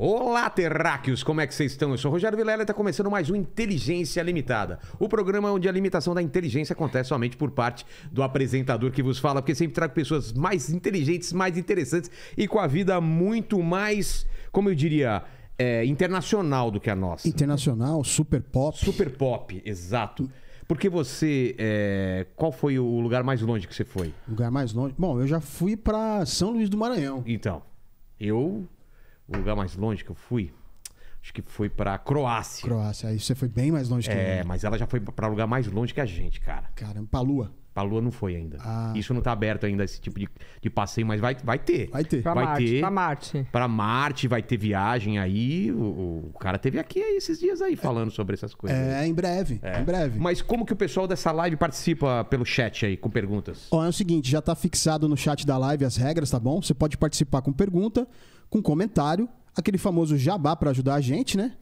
Olá, terráqueos! Como é que vocês estão? Eu sou o Rogério Vilela e está começando mais um Inteligência Limitada. O programa onde a limitação da inteligência acontece somente por parte do apresentador que vos fala, porque sempre trago pessoas mais inteligentes, mais interessantes e com a vida muito mais, como eu diria, é, internacional do que a nossa. Internacional, super pop. Super pop, exato. Porque você. É, qual foi o lugar mais longe que você foi? Lugar mais longe? Bom, eu já fui para São Luís do Maranhão. Então, eu. O lugar mais longe que eu fui. Acho que foi pra Croácia. Croácia, aí você foi bem mais longe que É, eu. mas ela já foi pra lugar mais longe que a gente, cara. Caramba, pra Lua. Pra Lua não foi ainda. Ah. Isso não tá aberto ainda, esse tipo de, de passeio, mas vai, vai ter. Vai ter. Pra vai Marte, ter. Pra Marte. Pra Marte vai ter viagem aí. O, o cara teve aqui esses dias aí falando é, sobre essas coisas. É, em breve. É. Em breve. Mas como que o pessoal dessa live participa pelo chat aí, com perguntas? Ó, é o seguinte, já tá fixado no chat da live as regras, tá bom? Você pode participar com pergunta, com comentário, aquele famoso jabá para ajudar a gente, né?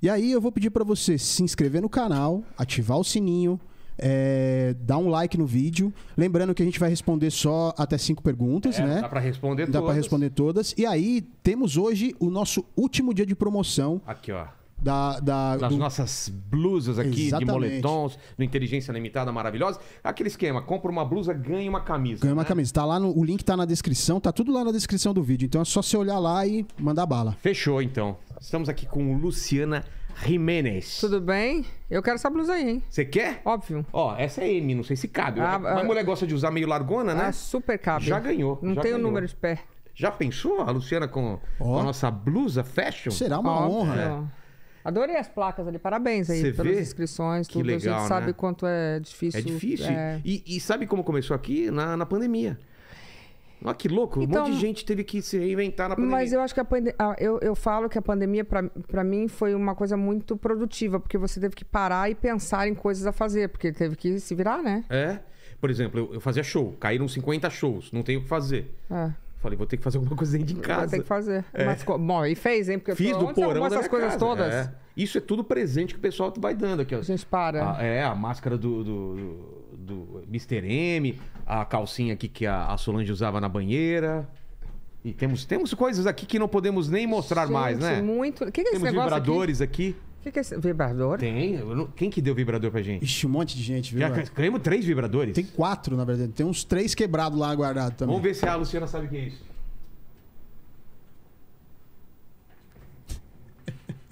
E aí eu vou pedir para você se inscrever no canal, ativar o sininho é, dá um like no vídeo. Lembrando que a gente vai responder só até cinco perguntas, é, né? Dá para responder dá todas. responder todas. E aí, temos hoje o nosso último dia de promoção. Aqui, ó. Da, da, das do... nossas blusas aqui Exatamente. de moletons, no Inteligência Limitada maravilhosa. Aquele esquema, compra uma blusa, ganha uma camisa. Ganha né? uma camisa. Tá lá no, o link tá na descrição, tá tudo lá na descrição do vídeo. Então é só você olhar lá e mandar bala. Fechou então. Estamos aqui com Luciana Jimenez. Tudo bem? Eu quero essa blusa aí, hein? Você quer? Óbvio. Ó, essa é M, não sei se cabe. Ah, Mas a ah, mulher gosta de usar meio largona, né? É super cabe. Já ganhou. Não já tem o número de pé. Já pensou a Luciana com, oh. com a nossa blusa fashion? Será uma Óbvio. honra. né? Adorei as placas ali, parabéns aí Cê pelas vê? inscrições, tudo. Que legal, a gente né? sabe quanto é difícil. É difícil. É... E, e, sabe como começou aqui? Na, na pandemia. Olha ah, que louco, então, um monte de então, gente teve que se reinventar na pandemia. Mas eu acho que a pandemia. Ah, eu, eu falo que a pandemia, para mim, foi uma coisa muito produtiva, porque você teve que parar e pensar em coisas a fazer, porque teve que se virar, né? É. Por exemplo, eu, eu fazia show, caíram 50 shows, não tenho o que fazer. É. Falei, vou ter que fazer alguma coisa dentro de casa. Vou ter que fazer. É. Mas, bom, e fez, hein? Porque Fiz do porão essas coisas casa? É. todas. É. Isso é tudo presente que o pessoal vai dando aqui. Ó. A gente para. A, é, a máscara do, do, do, do Mr. M, a calcinha aqui que a, a Solange usava na banheira. E temos, temos coisas aqui que não podemos nem mostrar Gente, mais, né? muito. O que, é esse temos negócio vibradores aqui. aqui. O que, que é esse vibrador? Tem. Quem que deu vibrador pra gente? Ixi, um monte de gente, viu? Já ganhamos três vibradores? Tem quatro, na verdade. Tem uns três quebrados lá guardados também. Vamos ver se a Luciana sabe o que é isso.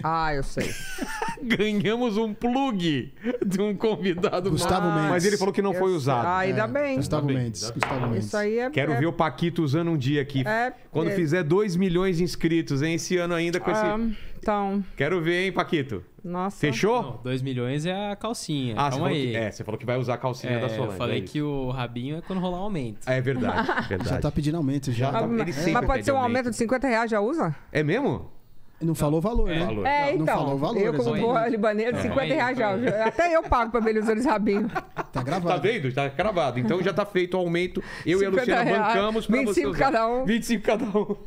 Ah, eu sei. Ganhamos um plug de um convidado. Gustavo mais. Mendes. Mas ele falou que não eu foi sei. usado. Ah, ainda é, bem. Gustavo ainda Mendes. Bem. Gustavo Mendes. Isso aí é... Quero é... ver o Paquito usando um dia aqui. É... Quando é... fizer 2 milhões de inscritos, hein? Esse ano ainda com esse... Ah, então... Quero ver, hein, Paquito? Nossa. Fechou? 2 milhões é a calcinha. Ah, Calma você aí. Que, é, você falou que vai usar a calcinha é, da Solange. Eu falei é que o rabinho é quando rolar aumento. É verdade, verdade. Já tá pedindo aumento já. já tá, é. mas pode ser um aumento. aumento de 50 reais, já usa? É mesmo? Não, falou valor, é. né? Valor. É, não, então. Não falou valor, eu, como boa libaneiro, 50 é. reais é. já. Até eu pago pra ver os olhos rabinho. Tá gravado. Tá vendo? Tá gravado. Então já tá feito o aumento. Eu e a Luciana reais. bancamos pra 25 você cada um. 25 cada um.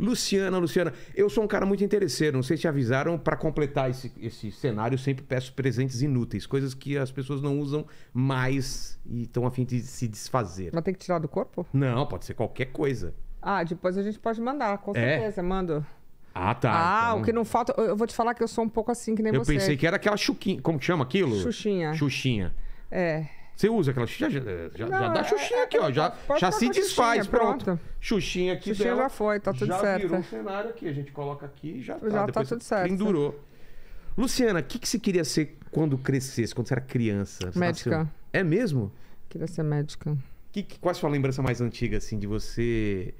Luciana, Luciana, eu sou um cara muito interesseiro. Não sei se te avisaram, para completar esse, esse cenário, eu sempre peço presentes inúteis, coisas que as pessoas não usam mais e estão a fim de se desfazer. Mas tem que tirar do corpo? Não, pode ser qualquer coisa. Ah, depois a gente pode mandar, com é? certeza, é. mando. Ah, tá. Ah, então... o que não falta. Eu vou te falar que eu sou um pouco assim que nem eu você. Eu pensei que era aquela chuquinha. Como que chama aquilo? Xuxinha. Xuxinha. É. Você usa aquela xuxinha? Já, já, não, já dá é, xuxinha é, aqui, ó. É, já, já se desfaz, pronto. pronto. Xuxinha aqui Xuxinha dela, já foi, tá tudo já certo. Já virou o cenário aqui. A gente coloca aqui e já tá. Já tá Depois tá tudo certo. Endurou. Luciana, o que, que você queria ser quando crescesse, quando você era criança? Você médica. Nasceu... É mesmo? Queria ser médica. Que, que, qual é a sua lembrança mais antiga, assim, de você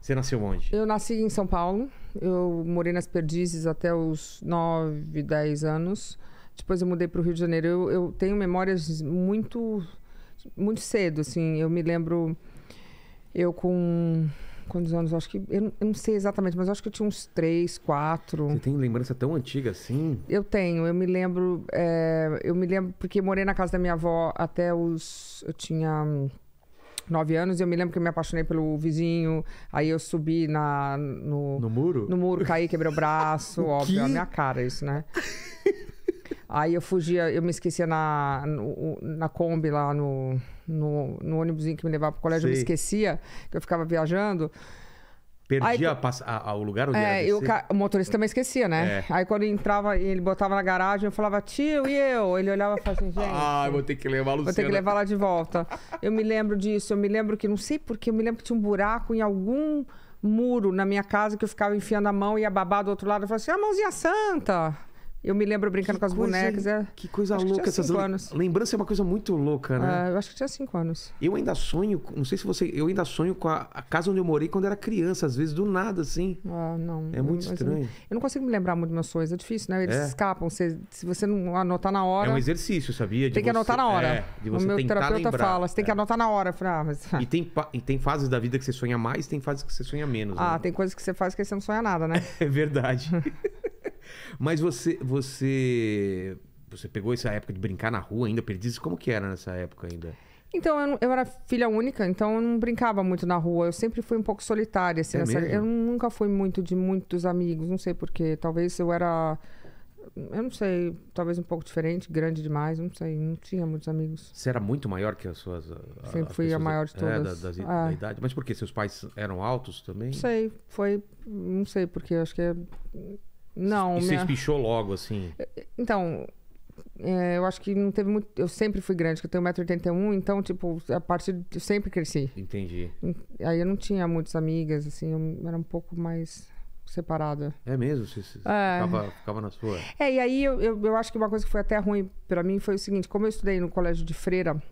você nasceu onde? Eu nasci em São Paulo. Eu morei nas Perdizes até os 9, 10 anos. Depois eu mudei para o Rio de Janeiro. Eu, eu, tenho memórias muito, muito cedo, assim. Eu me lembro... Eu com... Quantos anos? Eu acho que... Eu, eu não sei exatamente, mas acho que eu tinha uns 3, 4. Você tem lembrança tão antiga assim? Eu tenho. Eu me lembro... É, eu me lembro porque morei na casa da minha avó até os... Eu tinha nove anos, e eu me lembro que eu me apaixonei pelo vizinho. Aí eu subi na, no, no muro? No muro, caí, quebrei o braço. o óbvio, a minha cara isso, né? Aí eu fugia, eu me esquecia na, no, na Kombi lá no, no, no ônibusinho que me levava pro colégio, Sim. eu me esquecia, que eu ficava viajando perdia a, a, a, o lugar onde é, eu, o motorista também esquecia, né? É. Aí quando entrava, ele botava na garagem, eu falava, tio, e eu? Ele olhava e falava assim, gente... ah, eu vou ter que levar a Luciana. Vou ter que levar lá de volta. eu me lembro disso, eu me lembro que, não sei porquê, eu me lembro que tinha um buraco em algum muro na minha casa que eu ficava enfiando a mão e ia babar do outro lado. Eu falava assim, a mãozinha santa. Eu me lembro brincando que com as coisa, bonecas. É... Que coisa acho louca. Que essas anos. Lembrança é uma coisa muito louca, né? Ah, eu acho que tinha cinco anos. Eu ainda sonho, não sei se você. Eu ainda sonho com a, a casa onde eu morei quando era criança, às vezes, do nada, assim. Ah, não. É muito estranho. Eu, eu não consigo me lembrar muito dos meus sonhos, é difícil, né? Eles é. escapam. se você não anotar na hora. É um exercício, sabia? De tem que você, anotar na hora. É, de você o meu terapeuta lembrar. fala, você tem que é. anotar na hora. Falei, ah, mas... e, tem, e tem fases da vida que você sonha mais, tem fases que você sonha menos. Ah, né? tem coisas que você faz que você não sonha nada, né? é verdade. Mas você, você, você pegou essa época de brincar na rua ainda, perdizes? Como que era nessa época ainda? Então, eu, eu, era filha única, então eu não brincava muito na rua. Eu sempre fui um pouco solitária, assim. É nessa... Eu nunca fui muito de muitos amigos, não sei porquê. Talvez eu era... Eu não sei, talvez um pouco diferente, grande demais, não sei. Não tinha muitos amigos. Você era muito maior que as suas... sempre as fui a maior de todas. É, da, da, é. da idade. Mas por quê? Seus pais eram altos também? Não sei, foi... Não sei, porque acho que... É não. E minha... você espichou logo, assim? Então, é, eu acho que não teve muito. Eu sempre fui grande, que eu tenho 1,81m, então, tipo, a partir. De... Eu sempre cresci. Entendi. Aí eu não tinha muitas amigas, assim, eu era um pouco mais separada. É mesmo? Você, você é. Ficava, ficava, na sua? É, e aí eu, eu, eu, acho que uma coisa que foi até ruim para mim foi o seguinte: como eu estudei no colégio de freira.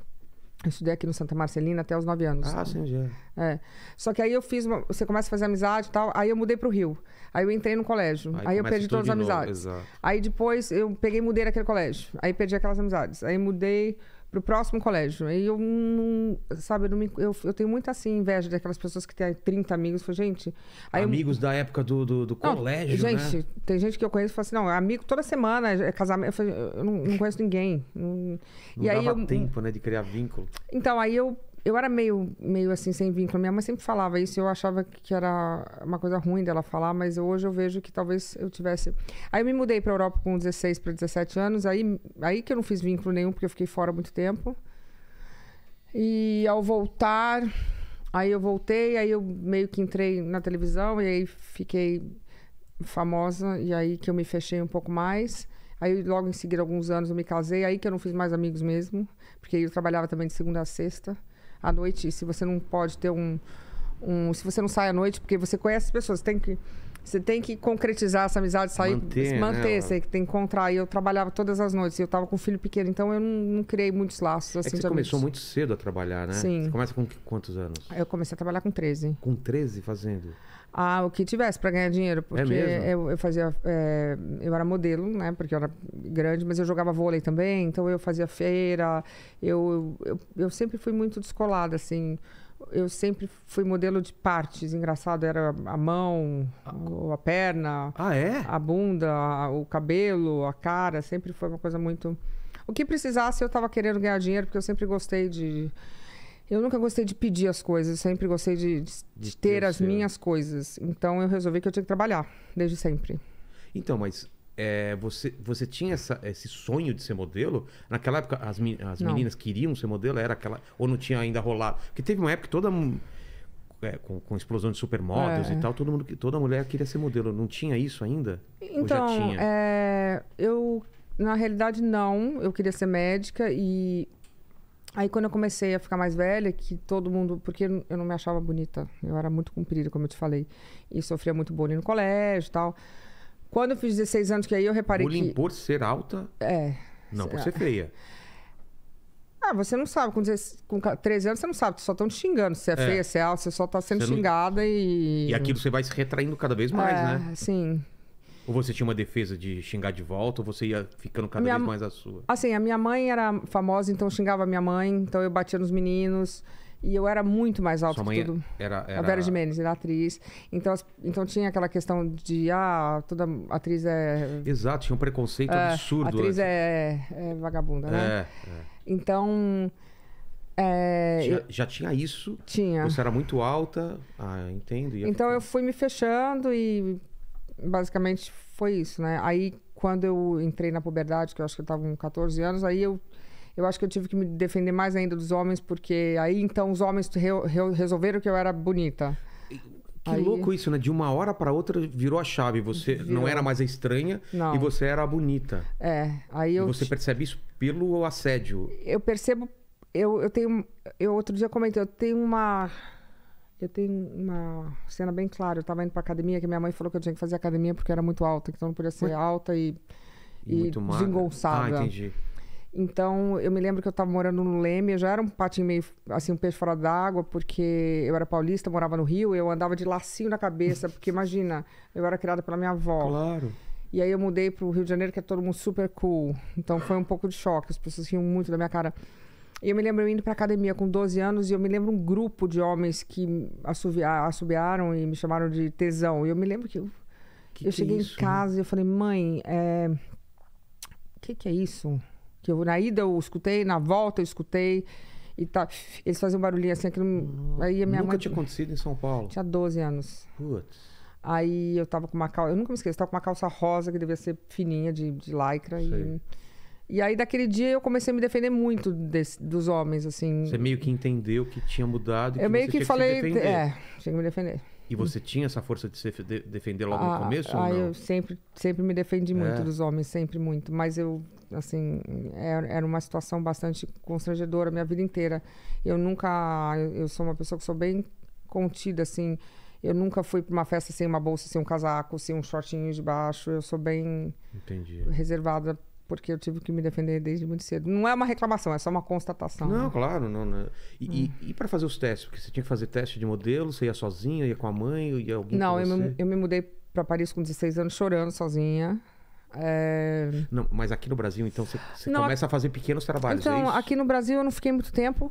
Eu estudei aqui no Santa Marcelina até os 9 anos. Ah, sim, já. É. Só que aí eu fiz. Uma... você começa a fazer amizade e tal. Aí eu mudei pro Rio. Aí eu entrei no colégio. Aí, aí eu perdi todas as amizades. Novo, aí depois eu peguei e mudei daquele colégio. Aí perdi aquelas amizades. Aí mudei pro próximo colégio. Aí eu não, sabe, eu, não me, eu, eu, tenho muita assim inveja daquelas pessoas que têm 30 amigos. Falei, gente, amigos eu... da época do, do, do não, colégio, né? gente, né? tem gente que eu conheço, fala assim, não, amigo toda semana, é casamento, eu, falei, eu não, não, conheço ninguém. Não, e aí eu, tempo, né, de criar vínculo. Então aí eu eu era meio, meio assim, sem vínculo. Minha mãe sempre falava isso. Eu achava que era uma coisa ruim dela falar, mas hoje eu vejo que talvez eu tivesse. Aí eu me mudei para Europa com 16 para 17 anos. Aí, aí que eu não fiz vínculo nenhum, porque eu fiquei fora muito tempo. E ao voltar, aí eu voltei, aí eu meio que entrei na televisão e aí fiquei famosa. E aí que eu me fechei um pouco mais. Aí logo em seguida, alguns anos, eu me casei, aí que eu não fiz mais amigos mesmo, porque eu trabalhava também de segunda a sexta à noite, se você não pode ter um, um se você não sai à noite, porque você conhece as pessoas, tem que você tem que concretizar essa amizade, sair, manter, se né, manter, né? você tem que encontrar. E eu trabalhava todas as noites, e eu estava com um filho pequeno, então eu não, não criei muitos laços. Assim, é que assim, você começou muito cedo a trabalhar, né? Sim. Você começa com quantos anos? Eu comecei a trabalhar com 13. Com 13 fazendo? Ah, o que tivesse para ganhar dinheiro. É porque é eu, eu, fazia. É, eu era modelo, né? Porque eu era grande, mas eu jogava vôlei também, então eu fazia feira. Eu, eu, eu sempre fui muito descolada, assim. Eu sempre fui modelo de partes. Engraçado, era a mão, a, ah. a perna, ah, é? a bunda, o cabelo, a cara. Sempre foi uma coisa muito. O que precisasse, eu estava querendo ganhar dinheiro, porque eu sempre gostei de eu nunca gostei de pedir as coisas, sempre gostei de, de, de ter, as seu... minhas coisas. Então eu resolvi que eu tinha que trabalhar, desde sempre. Então, mas é, você, você tinha essa, esse sonho de ser modelo? Naquela época, as, as meninas queriam ser modelo? Era aquela. Ou não tinha ainda rolado? Porque teve uma época que toda. É, com, com, explosão de supermodels é. e tal, todo mundo, toda mulher queria ser modelo. Não tinha isso ainda? Então, é, eu, na realidade, não. Eu queria ser médica e Aí quando eu comecei a ficar mais velha, que todo mundo. Porque eu não me achava bonita. Eu era muito comprida, como eu te falei. E sofria muito bullying no colégio e tal. Quando eu fiz 16 anos, que aí eu reparei bullying que. por ser alta? É. Não, por é. ser feia. Ah, você não sabe. Com, 16, com 13 anos, você não sabe. Só estão te xingando. Se é, é, feia, se é alta, você só está sendo você xingada não... e. E aquilo você vai se retraindo cada vez mais, é, né? Sim. Ou você tinha uma defesa de xingar de volta, ou você ia ficando cada minha... vez mais a sua? Assim, a minha mãe era famosa, então eu xingava a minha mãe, então eu batia nos meninos. E eu era muito mais alta que tudo. Era, era... A Vera Jimenez, era atriz. Então, então tinha aquela questão de, ah, toda atriz é. Exato, tinha um preconceito é, absurdo. Atriz é, é, vagabunda, né? É, é. Então. É, já, já, tinha isso? Tinha. Você era muito alta? Ah, entendo. então eu fui me fechando e basicamente foi isso, né? Aí quando eu entrei na puberdade, que eu acho que eu estava com 14 anos, aí eu eu acho que eu tive que me defender mais ainda dos homens, porque aí então os homens re, re, resolveram que eu era bonita. Que aí... louco isso, né? De uma hora para outra virou a chave. Você virou. não era mais a estranha não. e você era a bonita. É, aí eu. E você percebe isso pelo assédio? Eu percebo. Eu, eu tenho. Eu outro dia comentei, eu tenho uma eu tenho uma cena bem clara. Eu estava indo para academia, que minha mãe falou que eu tinha que fazer academia porque era muito alta, então não podia ser alta e, e, e desengonçada. Ah, entendi. Então, eu me lembro que eu estava morando no Leme, eu já era um patinho meio, assim, um peixe fora d'água, porque eu era paulista, morava no Rio, eu andava de lacinho na cabeça, porque imagina, eu era criada pela minha avó. Claro. E aí eu mudei para o Rio de Janeiro, que é todo mundo super cool. Então foi um pouco de choque, as pessoas riam muito da minha cara eu me lembro indo pra academia com 12 anos e eu me lembro um grupo de homens que assobiaram, assobiaram e me chamaram de tesão. E eu me lembro que eu, que eu que cheguei é em né? casa e eu falei, mãe, é... o que, que é isso? Que eu, na ida eu escutei, na volta eu escutei e tá. Eles faziam um barulhinho assim, hum, aí a minha Nunca mãe... tinha acontecido em São Paulo? Tinha 12 anos. Putz. Aí eu tava com uma calça, eu nunca me esqueço, tava com uma calça rosa que devia ser fininha de, de lycra. Sei. E e aí, daquele dia, eu comecei a me defender muito desse, dos homens, assim. Você meio que entendeu que tinha mudado. E eu que meio que falei. Que é, tinha que me defender. E você tinha essa força de se defender logo ah, no começo? Ah, eu sempre, sempre me defendi muito é. dos homens, sempre muito. Mas eu, assim, é, era uma situação bastante constrangedora a minha vida inteira. Eu nunca. Eu sou uma pessoa que sou bem contida, assim. Eu nunca fui para uma festa sem uma bolsa, sem um casaco, sem um shortinho de baixo. Eu sou bem Entendi. reservada porque eu tive que me defender desde muito cedo. Não é uma reclamação, é só uma constatação. Não, né? claro, não. não. Né? E, hum. e, e para fazer os testes? Porque você tinha que fazer teste de modelo, você ia sozinha, ia com a mãe, ia alguém Não, eu me, eu me mudei para Paris com 16 anos chorando sozinha. É... Não, mas aqui no Brasil, então, você, você não, começa a fazer pequenos trabalhos. É então, é aqui no Brasil eu não fiquei muito tempo,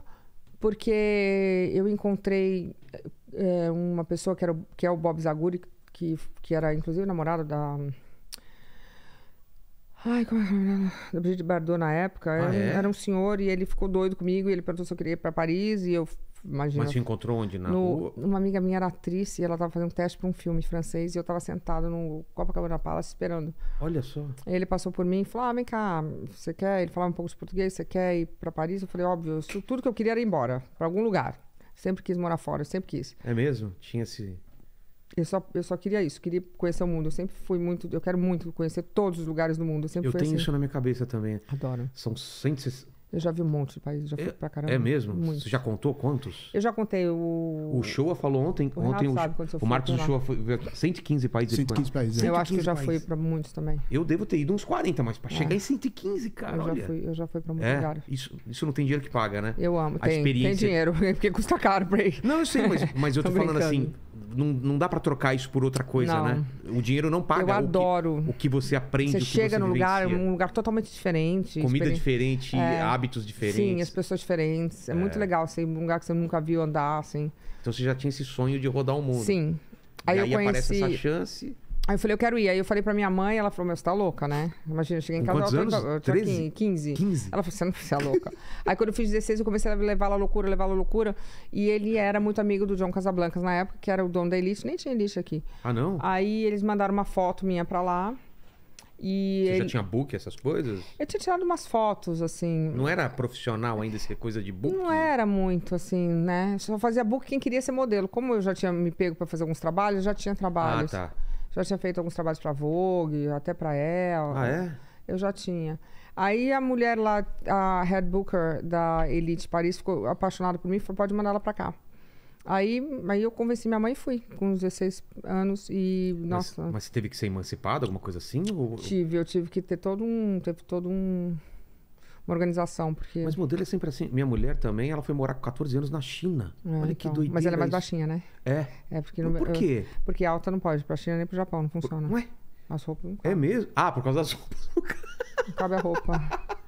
porque eu encontrei é, uma pessoa que, era, que é o Bob Zaguri, que, que era inclusive namorado da Ai, como é que é era? Da Brigitte Bardot na época. Ah, era, é? era, um senhor e ele ficou doido comigo e ele perguntou se eu queria ir pra Paris e eu imagino. Mas se encontrou onde? Na no, rua? Uma amiga minha era atriz e ela tava fazendo um teste pra um filme francês e eu tava sentado no Copacabana Palace esperando. Olha só. Ele passou por mim e falou: ah, vem cá, você quer? Ele falava um pouco de português, você quer ir pra Paris? Eu falei: óbvio, tudo que eu queria era ir embora, pra algum lugar. Sempre quis morar fora, sempre quis. É mesmo? Tinha esse. Eu só, eu só queria isso, queria conhecer o mundo. Eu sempre fui muito. Eu quero muito conhecer todos os lugares do mundo. Eu, eu tenho assim. isso na minha cabeça também. Adoro. São 160. Eu já vi um monte de países, já fui é, pra caramba. É mesmo? Você já contou quantos? Eu já contei o. O Showa falou ontem. O ontem o, sabe, o, o Marcos Showa foi 115 países. 115 países. É. Eu 115 acho que eu já países. fui pra muitos também. Eu devo ter ido uns 40, mas pra é. chegar em 115, cara. Eu, olha. Já, fui, eu já fui pra muitos é, Isso, isso não tem dinheiro que paga, né? Eu amo. A tem, experiência... tem dinheiro, porque custa caro pra ir. Não, eu sei, mas, mas eu tô, tô falando assim. Não, não dá para trocar isso por outra coisa, não. né? O dinheiro não paga. Eu adoro. O que, o que você aprende. Você chega num lugar, um lugar totalmente diferente. Comida diferente, é. hábitos hábitos diferentes. Sim, as pessoas diferentes. É, é. muito legal ser um lugar que você nunca viu andar, assim. Então você já tinha esse sonho de rodar o mundo. Sim. Aí, aí eu aparece essa chance. Aí eu falei, eu quero ir. Aí eu falei pra minha mãe, ela falou, meu, você tá louca, né? Imagina, eu cheguei em casa, Quantos ela falou, anos? eu 15. 15. Ela falou, você não precisa é louca. aí quando eu fiz 16, eu comecei a levá-la loucura, levá-la loucura. E ele era muito amigo do John Casablancas na época, que era o dono da Elite, nem tinha Elite aqui. Ah, não? Aí eles mandaram uma foto minha pra lá. E Você ele... já tinha book, essas coisas? Eu tinha tirado umas fotos, assim. Não era profissional ainda essa coisa de book? Não era muito, assim, né? Só fazia book quem queria ser modelo. Como eu já tinha me pego para fazer alguns trabalhos, já tinha trabalhos. Ah, tá. Já tinha feito alguns trabalhos pra Vogue, até pra ela. Ah, é? Eu já tinha. Aí a mulher lá, a head booker da Elite Paris, ficou apaixonada por mim e falou: pode mandar ela pra cá. Aí, aí eu convenci minha mãe e fui, com 16 anos e, nossa... Mas, você teve que ser emancipada, alguma coisa assim? Ou... Tive, eu tive que ter todo um... Teve todo um... Uma organização, porque... Mas modelo é sempre assim. Minha mulher também, ela foi morar com 14 anos na China. É, Olha então, que doideira. Mas ela é mais isso. baixinha, né? É. É, porque... Não, por é, quê? Eu, porque alta não pode. Pra China nem pro Japão não funciona. Ué? As roupas não é cabem. É mesmo? Ah, por causa das roupas. Não cabe a roupa.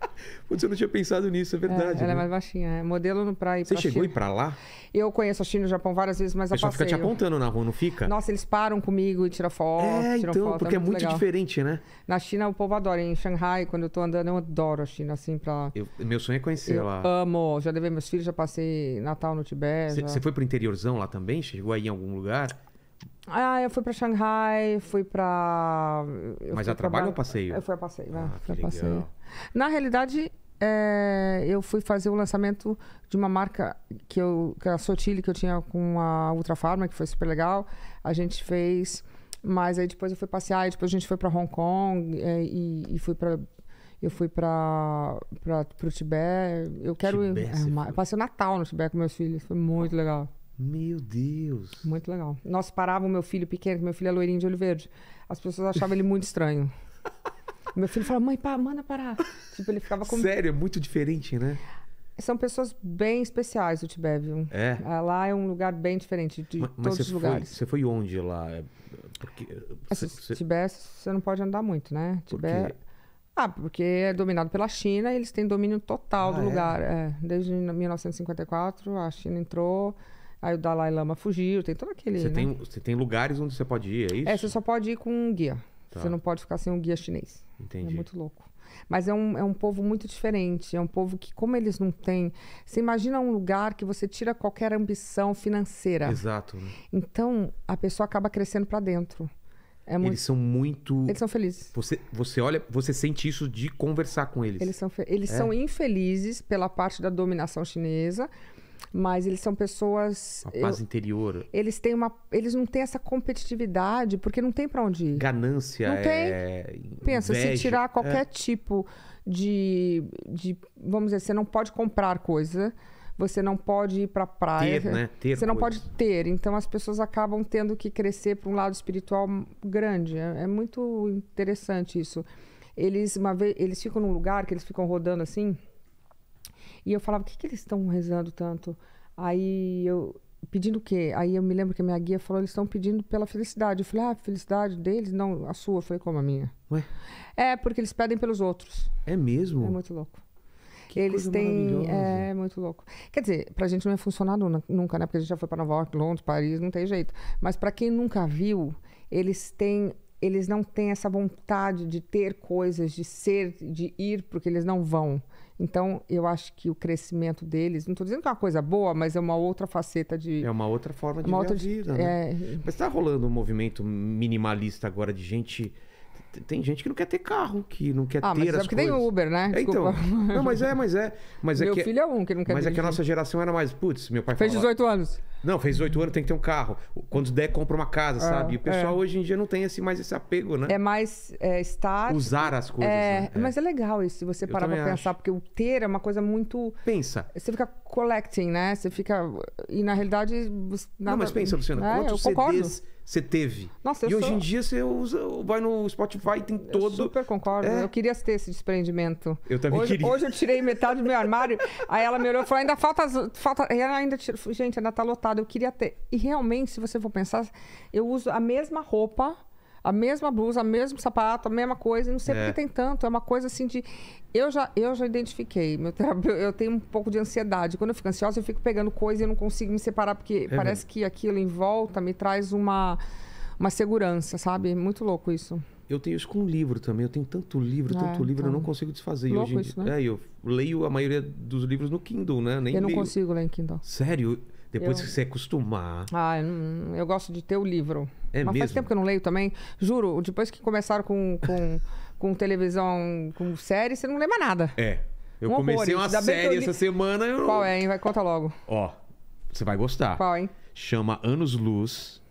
Putz, eu não tinha pensado nisso, é verdade. É, ela é né? é mais baixinha, é modelo no praia. Você pra chegou China. e pra lá? Eu conheço a China e o Japão várias vezes, mas a passeio. fica te apontando na rua, não fica? Nossa, eles param comigo e tiram foto. É, tiram então, foto, é porque é muito, é muito diferente, né? Na China o povo adora. Em Xangai, quando eu tô andando, eu adoro a China, assim, pra. Eu, meu sonho é conhecer eu lá. Amo, já levei meus filhos, já passei Natal no Tibete. Você foi pro interiorzão lá também? Chegou aí em algum lugar? Ah, eu fui pra Xangai, fui pra. Eu Mas fui é a trabalho pra... ou passeio? Eu fui a passeio, né? Ah, fui a passeio. Legal. Na realidade, é, eu fui fazer o um lançamento de uma marca que eu que era Sotile que eu tinha com a Ultra Pharma que foi super legal a gente fez mas aí depois eu fui passear e depois a gente foi para Hong Kong é, e, e, fui para eu fui para para o Tibete eu quero Tibete, ir, é, Eu passei o Natal no Tibete com meus filhos foi muito legal meu Deus. Muito legal. Nós parávamos meu filho pequeno, que meu filho é loirinho de olho verde. As pessoas achavam ele muito estranho. meu filho falava, mãe, pá, manda parar. Tipo, ele ficava com... Sério, é muito diferente, né? São pessoas bem especiais, o Tibete, viu? É. Ah, lá é um lugar bem diferente de mas, todos os lugares. você foi onde lá? É, porque, o eh, é, você... Tibete, você não pode andar muito, né? Tibet. Porque... Ah, porque é dominado pela China, e eles têm domínio total ah, do é? lugar. É. Desde 1954, a China entrou Aí o Dalai Lama fugiu, tem todo aquele. Você, né? tem, você tem lugares onde você pode ir, é, é isso? É, você só pode ir com um guia. Tá. Você não pode ficar sem um guia chinês. Entendi. É muito louco. Mas é um, é um povo muito diferente. É um povo que, como eles não têm. Você imagina um lugar que você tira qualquer ambição financeira. Exato. Né? Então, a pessoa acaba crescendo para dentro. É muito... Eles são muito. Eles são felizes. Você, você olha, você sente isso de conversar com eles. Eles são, fe... eles é. são infelizes pela parte da dominação chinesa mas eles são pessoas. Uma paz eu, interior. Eles têm uma. Eles não têm essa competitividade, porque não tem para onde ir. Ganância. Não tem. É... Pensa, inveja, se tirar é. qualquer é... tipo de, de. Vamos dizer, você não pode comprar coisa você não pode ir para a praia. Ter, né? ter você não pode ter. Então as pessoas acabam tendo que crescer para um lado espiritual grande. É, é, muito interessante isso. Eles, uma vez, eles ficam num lugar que eles ficam rodando assim. E eu falava, o que, que eles estão rezando tanto? Aí eu, pedindo o quê? Aí eu me lembro que a minha guia falou, eles estão pedindo pela felicidade. Eu falei, ah, felicidade deles? Não, a sua. Eu falei, como a minha? Ué? É, porque eles pedem pelos outros. É mesmo? É muito louco. Que eles têm. É, é muito louco. Quer dizer, pra gente não é funcionado nunca, né? Porque a gente já foi pra Nova York, Londres, Paris, não tem jeito. Mas para quem nunca viu, eles têm. Eles não têm essa vontade de ter coisas, de ser, de ir, porque eles não vão. Então, eu acho que o crescimento deles, não estou dizendo que é uma coisa boa, mas é uma outra faceta de. É uma outra forma é de uma outra... vida. Né? É... Mas está rolando um movimento minimalista agora de gente. Tem gente que não quer ter carro, que não quer ah, ter mas é as é porque coisas. tem Uber, né? É, então. Não, mas é, mas é. Mas meu é que... filho é um que não quer Mas dirigir. é que a nossa geração era mais. Putz, meu pai Fez falava... 18 anos. Não, fez oito anos, tem que ter um carro. Quando der, compra uma casa, é, sabe? E o pessoal é. hoje em dia não tem esse, mais esse apego, né? É mais é, estar. Usar as coisas. É, né? É. Mas é legal isso, se você parar pra pensar, acho. porque o ter é uma coisa muito. Pensa. Você fica collecting, né? Você fica. E na realidade. Nada... Não, mas pensa, Luciana, é, quantos eu CDs. Concordo você teve. Nossa, eu e hoje em dia você usa, vai no Spotify tem todo. Eu super concordo. É. Eu queria ter esse desprendimento. Eu também hoje, queria. Hoje eu tirei metade do meu armário. aí ela me olhou e falou: ainda falta. falta... Ela ainda tira... Gente, ainda tá lotado. Eu queria ter. E realmente, se você for pensar, eu uso a mesma roupa a mesma blusa, o mesmo sapato, a mesma coisa. Não sei é. tem tanto. É uma coisa assim de. Eu já, eu já identifiquei. Meu terapeuta, eu tenho um pouco de ansiedade. Quando eu fico ansiosa, eu fico pegando coisa e eu não consigo me separar, porque é. parece que aquilo em volta me traz uma, uma segurança, sabe? Muito louco isso. Eu tenho isso com livro também. Eu tenho tanto livro, é, tanto livro, eu então. não consigo desfazer. Louco hoje em... isso, né? É, eu leio a maioria dos livros no Kindle, né? Nem eu não leio. consigo ler em Kindle. Sério? Depois eu... que você acostumar. Ah, eu, gosto de ter o livro. É Mas mesmo? faz tempo que eu não leio também. Juro, depois que começaram com, com, com televisão, com série, você não lê mais nada. É. Eu um comecei horror, uma série li... essa semana. Eu... Qual é, hein? Vai, conta logo. Ó, você vai gostar. Qual, hein? Chama Anos Luz.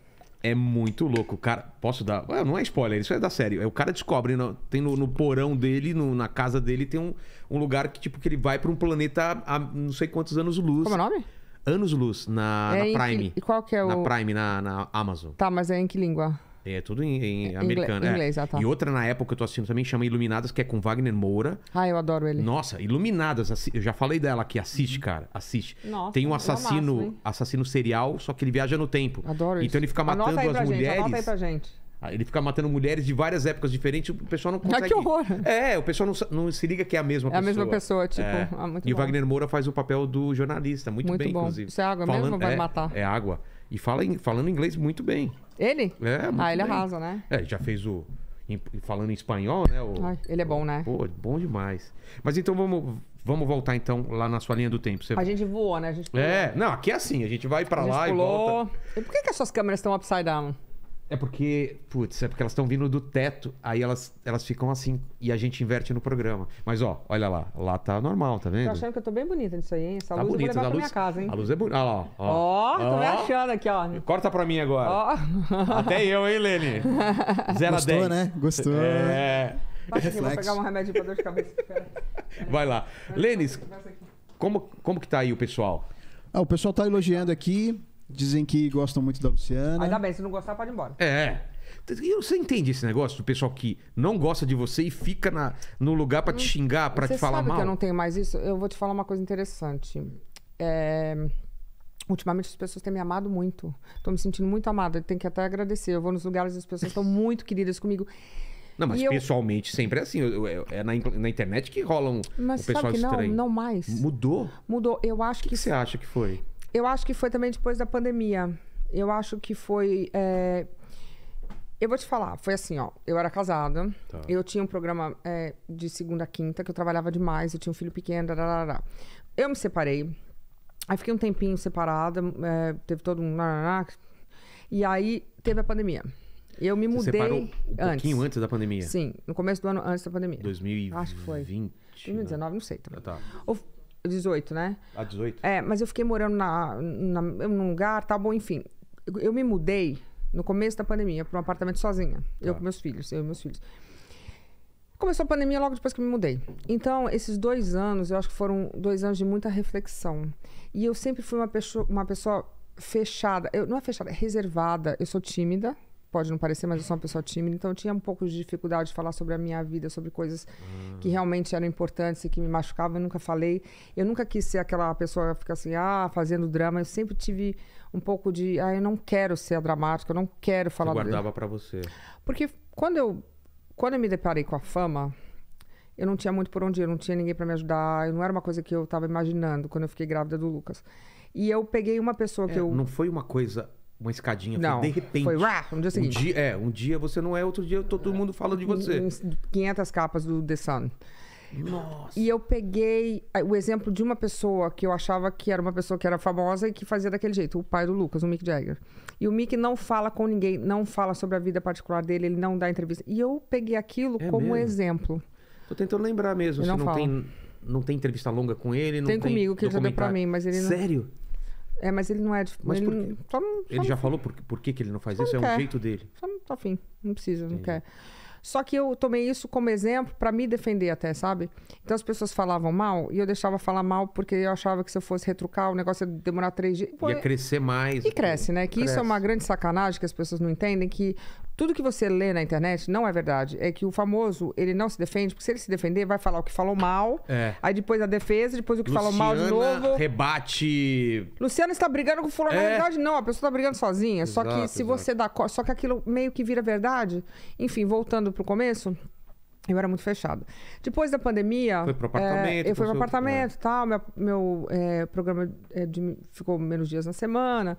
É muito louco. O cara. Posso dar. Não é spoiler, isso é da série. É, o cara descobre. No... Né, tem no, no, porão dele, no... na casa dele, tem um, um lugar que, tipo, que ele vai para um planeta há não sei quantos anos luz. Como é o nome? anos-luz na, é na Prime. Que, e qual que é na o... Na Prime, na, na Amazon. Tá, mas é em que língua? É, é tudo em, em é, americano. Inglês, é. inglês, ah, tá. E outra na época que eu tô assistindo também chama Iluminadas, que é com Wagner Moura. Ah, eu adoro ele. Nossa, Iluminadas, eu já falei dela aqui, assiste, uhum. cara, assiste. Nossa, Tem um assassino, massa, assassino serial, só que ele viaja no tempo. Adoro então isso. Então ele fica matando anota aí pra as mulheres. anota aí pra gente. Ah, ele fica matando mulheres de várias épocas diferentes, o pessoal não consegue. Ah, que horror! É, o pessoal não, não se liga que é a mesma é pessoa. É a mesma pessoa, tipo. É. Ah, e bom. o Wagner Moura faz o papel do jornalista, muito, muito bem, bom. inclusive. Isso é água falando, mesmo ou vai é, matar? É água. E fala em, falando inglês muito bem. Ele? É, muito Ah, ele bem. arrasa, né? É, já fez o. falando em espanhol, né? O, Ai, ele é bom, né? Pô, bom demais. Mas então vamos, vamos voltar então lá na sua linha do tempo. Você... A gente voou, né? A gente É, não, aqui é assim, a gente vai para lá pulou. e volta. E por que, que as suas câmeras estão upside down? É porque, putz, é porque elas estão vindo do teto, aí elas, elas ficam assim e a gente inverte no programa. Mas ó, olha lá, lá tá normal, tá vendo? Tô achando que eu tô bem bonita nisso aí, hein? Essa tá luz bonita, eu vou levar pra luz, minha casa, hein? A luz é bonita, olha lá, ó. Ó, oh, tô me achando aqui, ó. Corta pra mim agora. Oh. Até eu, hein, Lene? 0 a 10. Gostou, né? Gostou. É. aqui, vou pegar um remédio pra dor de cabeça. Vai lá. Lenis, como, como que tá aí o pessoal? Ah, o pessoal tá elogiando aqui. Dizem que gostam muito da Luciana. Ainda bem, se não gostar, pode ir embora. É. Você entende esse negócio do pessoal que não gosta de você e fica na, no lugar para te hum, xingar, para te falar sabe mal? Que eu não tenho mais isso. Eu vou te falar uma coisa interessante. É... Ultimamente as pessoas têm me amado muito. Estou me sentindo muito amada. Tenho que até agradecer. Eu vou nos lugares e as pessoas estão muito queridas comigo. Não, mas e pessoalmente eu... sempre é assim. É na, na internet que rolam um, o pessoal sabe que não, Não mais. Mudou? Mudou. Eu acho que. O que, que você acha que foi? Eu acho que foi também depois da pandemia. Eu acho que foi. É... Eu vou te falar, foi assim, ó. Eu era casada, tá. eu tinha um programa é, de segunda a quinta, que eu trabalhava demais, eu tinha um filho pequeno, dararara. Eu me separei. Aí fiquei um tempinho separada, é, teve todo um. E aí teve a pandemia. Eu me Você mudei. Separou um antes. pouquinho antes da pandemia? Sim, no começo do ano antes da pandemia. 2020. Acho que foi. 2019, né? não sei também. Ah, tá. 18, né? A ah, 18. É, mas eu fiquei morando na, na, num lugar, tá bom, enfim. Eu, eu me mudei no começo da pandemia para um apartamento sozinha. Tá. Eu com meus filhos, eu e meus filhos. Começou a pandemia logo depois que eu me mudei. Então, esses dois anos, eu acho que foram dois anos de muita reflexão. E eu sempre fui uma pessoa, uma pessoa fechada. Eu, não é fechada, é reservada. Eu sou tímida pode não parecer, mas eu sou uma pessoa tímida, então eu tinha um pouco de dificuldade de falar sobre a minha vida, sobre coisas hum. que realmente eram importantes e que me machucavam, eu nunca falei. Eu nunca quis ser aquela pessoa que fica assim, ah, fazendo drama. Eu sempre tive um pouco de, ah, eu não quero ser a dramática, eu não quero falar... Você guardava para você. Porque quando eu, quando eu me deparei com a fama, eu não tinha muito por onde ir, eu não tinha ninguém para me ajudar, não era uma coisa que eu estava imaginando quando eu fiquei grávida do Lucas. E eu peguei uma pessoa é, que eu... Não foi uma coisa uma escadinha. Não, foi de repente. Foi rah, dia seguinte. Um dia, é, um dia você não é, outro dia todo mundo fala de você. 500 capas do The Sun. Nossa. E eu peguei ah, o exemplo de uma pessoa que eu achava que era uma pessoa que era famosa e que fazia daquele jeito, o pai do Lucas, o Mick Jagger. E o Mick não fala com ninguém, não fala sobre a vida particular dele, ele não dá entrevista. E eu peguei aquilo é como mesmo? exemplo. Tô tentando lembrar mesmo, eu se não, não tem não tem entrevista longa com ele, não tem, tem comigo que ele já deu para mim, mas ele não... Sério? É, mas ele não é. De... Mas ele, por... só só ele já fim. falou por, por que, que ele não faz só isso? Não é quer. um jeito dele. Só não tá afim. Não precisa, não quer. Só que eu tomei isso como exemplo para me defender até, sabe? Então as pessoas falavam mal e eu deixava falar mal porque eu achava que se eu fosse retrucar, o negócio ia demorar três dias. Ia crescer mais. E cresce, né? Que cresce. isso é uma grande sacanagem que as pessoas não entendem, que tudo que você lê na internet não é verdade. É que o famoso, ele não se defende, porque se ele se defender, vai falar o que falou mal, é. aí depois a defesa, depois o que Luciana falou mal de novo. rebate. Luciana está brigando com o fulano. É. Na verdade, não, a pessoa está brigando sozinha. Exato, só que se exato. você dá. Só que aquilo meio que vira verdade. Enfim, voltando pro começo. Eu era muito fechada. Depois da pandemia. Foi pro é, apartamento. É, eu fui pro apartamento é. e tal. Meu, meu é, programa é, de, ficou menos dias na semana.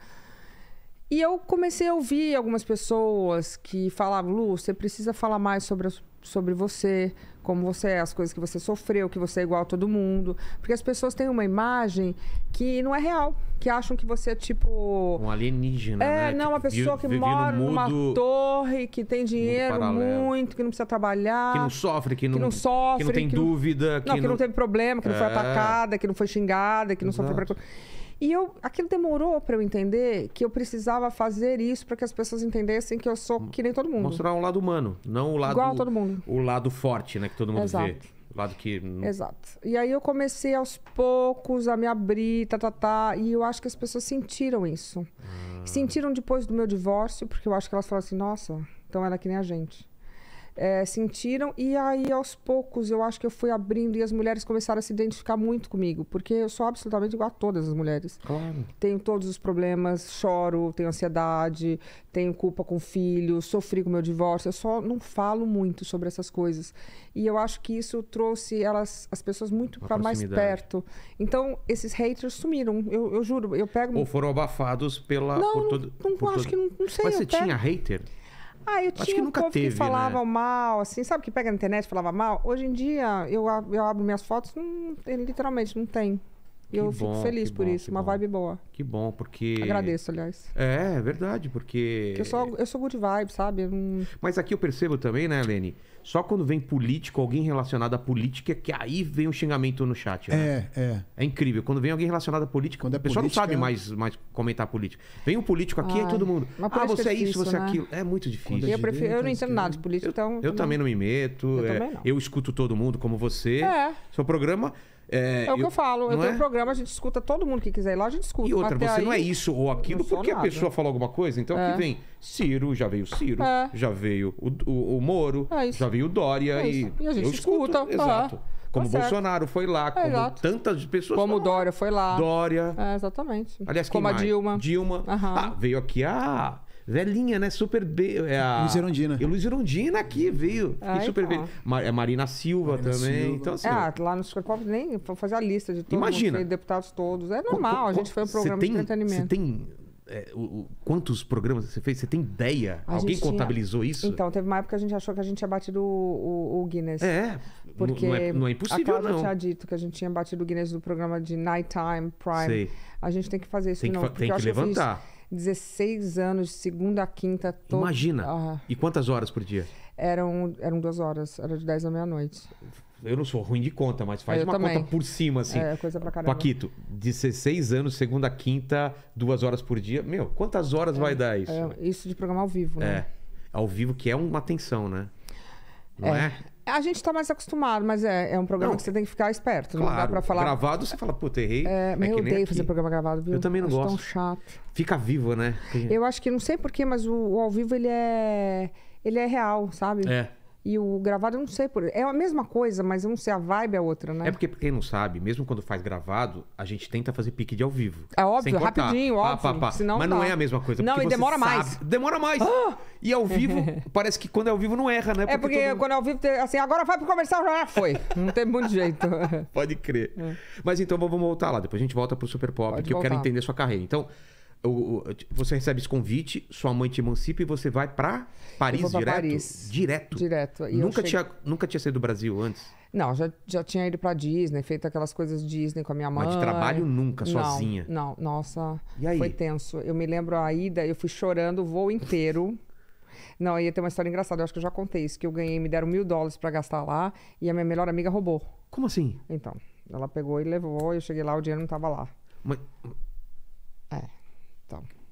E eu comecei a ouvir algumas pessoas que falavam, Lu, você precisa falar mais sobre, sobre você, como você é, as coisas que você sofreu, que você é igual a todo mundo. Porque as pessoas têm uma imagem que não é real, que acham que você é tipo. Um alienígena, é, né? É, não, tipo, uma pessoa que mora mundo, numa torre, que tem dinheiro muito, que não precisa trabalhar. Que não sofre, que não, que não sofre. Que não tem que dúvida. Não, que, não, que não teve problema, que não foi é. atacada, que não foi xingada, que não Exato. sofreu. Pra... E eu, aquilo demorou para eu entender que eu precisava fazer isso para que as pessoas entendessem que eu sou que nem todo mundo. Mostrar um lado humano, não o lado Igual a todo mundo. o lado forte, né, que todo mundo Exato. vê. O lado que Exato. E aí eu comecei aos poucos a me abrir, tá tá tá, e eu acho que as pessoas sentiram isso. Ah. Sentiram depois do meu divórcio, porque eu acho que elas falaram assim: "Nossa, então era que nem a gente" é, sentiram. E aí, aos poucos, eu acho que eu fui abrindo e as mulheres começaram a se identificar muito comigo, porque eu sou absolutamente igual a todas as mulheres. Claro. Tenho todos os problemas, choro, tenho ansiedade, tenho culpa com o filho, sofri com meu divórcio. Eu só não falo muito sobre essas coisas. E eu acho que isso trouxe elas, as pessoas muito para mais perto. Então, esses haters sumiram, eu, eu juro. Eu pego. Ou foram abafados pela. Não, todo, não, não acho todo... que não, não sei. Mas você tinha hater? Ah, eu Acho tinha que nunca um povo teve, que né? falava né? mal, assim, sabe que pega na internet falava mal? Hoje em dia, eu, eu abro minhas fotos, literalmente não tem. E eu bom, fico feliz por bom, isso, uma bom. vibe boa. Que bom, porque. Agradeço, aliás. É, é verdade, porque. Eu sou, eu sou good vibe, sabe? Mas aqui eu percebo também, né, Lene? Só quando vem político, alguém relacionado à política, que aí vem o um xingamento no chat. Né? É, é. É incrível. Quando vem alguém relacionado à política, quando a é pessoa política... não sabe mais, mais comentar política. Vem um político aqui, é Ai, aí todo mundo. Ah, você é, difícil, isso, você é né? aquilo. É muito difícil. É eu, prefiro, eu não entendo nada de política, então. Eu também não me meto. Eu, é, eu escuto todo mundo como você. É. Seu programa. É, é o eu, que eu falo. Eu tenho é? um programa, a gente escuta todo mundo que quiser ir lá, a gente escuta. E outra, você aí, não é isso ou aquilo porque nada. a pessoa falou alguma coisa. Então é. aqui vem Ciro, já veio Ciro, é. já veio o, o, o Moro, é já veio o Dória. É e, e, a gente escuta. Escuto, é. exato. Tá como tá Bolsonaro foi lá, como é, tantas pessoas. Como Dória foi lá. Dória. É, exatamente. Aliás, como a Dilma. Dilma. Aham. Ah, veio aqui a velhinha, né? Super be... é a... Luiz Irondina. E Luiz Irondina aqui veio. Ai, super tá. Mar... É Marina Silva Marina também. Silva. Então, assim, é, lá no Supercop nem fazer a lista de todos imagina, deputados todos. É normal, a gente foi um programa tem, de entretenimento. Você tem é, o, o, quantos programas você fez? Você tem ideia? A Alguém contabilizou tinha... isso? Então, teve uma época que a gente achou que a gente tinha batido o, o, o Guinness. É, porque não é, não é impossível, a não. tinha dito que a gente tinha batido o Guinness do programa de Nighttime Prime. Sei. A gente tem que fazer isso tem tem que levantar. 16 anos, segunda a quinta. To... Imagina! Ah. E quantas horas por dia? Eram, eram duas horas, era de 10 à meia-noite. Eu não sou ruim de conta, mas faz eu uma também. conta por cima, assim. É, coisa pra caramba. Paquito, 16 anos, segunda a quinta, duas horas por dia. Meu, quantas horas é, vai dar isso? É, isso de programa ao vivo, né? É. Ao vivo, que é uma tensão, né? Não é? é? A gente tá mais acostumado, mas é, é um programa não, que você tem que ficar esperto. Claro, não dá pra falar. Gravado, você fala, puta, errei. É, mas é eu odeio fazer programa gravado, viu? Eu também não acho gosto. tão chato. Fica vivo, né? Eu acho que, não sei porquê, mas o, o ao vivo ele é. Ele é real, sabe? É. E o gravado eu não sei por. É a mesma coisa, mas eu não sei, a vibe é outra, né? É porque, pra quem não sabe, mesmo quando faz gravado, a gente tenta fazer pique de ao vivo. É óbvio, rapidinho, óbvio. Pá, pá, pá. Senão mas não é a mesma coisa. Não, e demora sabe... mais. Demora mais. Ah! E ao vivo, parece que quando é ao vivo não erra, né? Porque é porque quando é ao vivo, assim, agora vai pro comercial, já foi. Não tem muito jeito. Pode crer. É. Mas então vamos voltar lá, depois a gente volta pro Super Pop, Pode que voltar. eu quero entender sua carreira. Então você recebe esse convite, sua mãe te emancipa e você vai para Paris direto? Paris. Direto. Direto. E nunca, cheguei... tinha, nunca tinha saído do Brasil antes? Não, já, já tinha ido para Disney, feito aquelas coisas Disney com a minha mãe. Mas de trabalho nunca, não, sozinha. Não, nossa, E aí? foi tenso. Eu me lembro a ida, eu fui chorando o voo inteiro. Não, ia ter uma história engraçada, eu acho que eu já contei isso, que eu ganhei, me deram mil dólares para gastar lá e a minha melhor amiga roubou. Como assim? Então, ela pegou e levou, eu cheguei lá, o dinheiro não tava lá. Mas,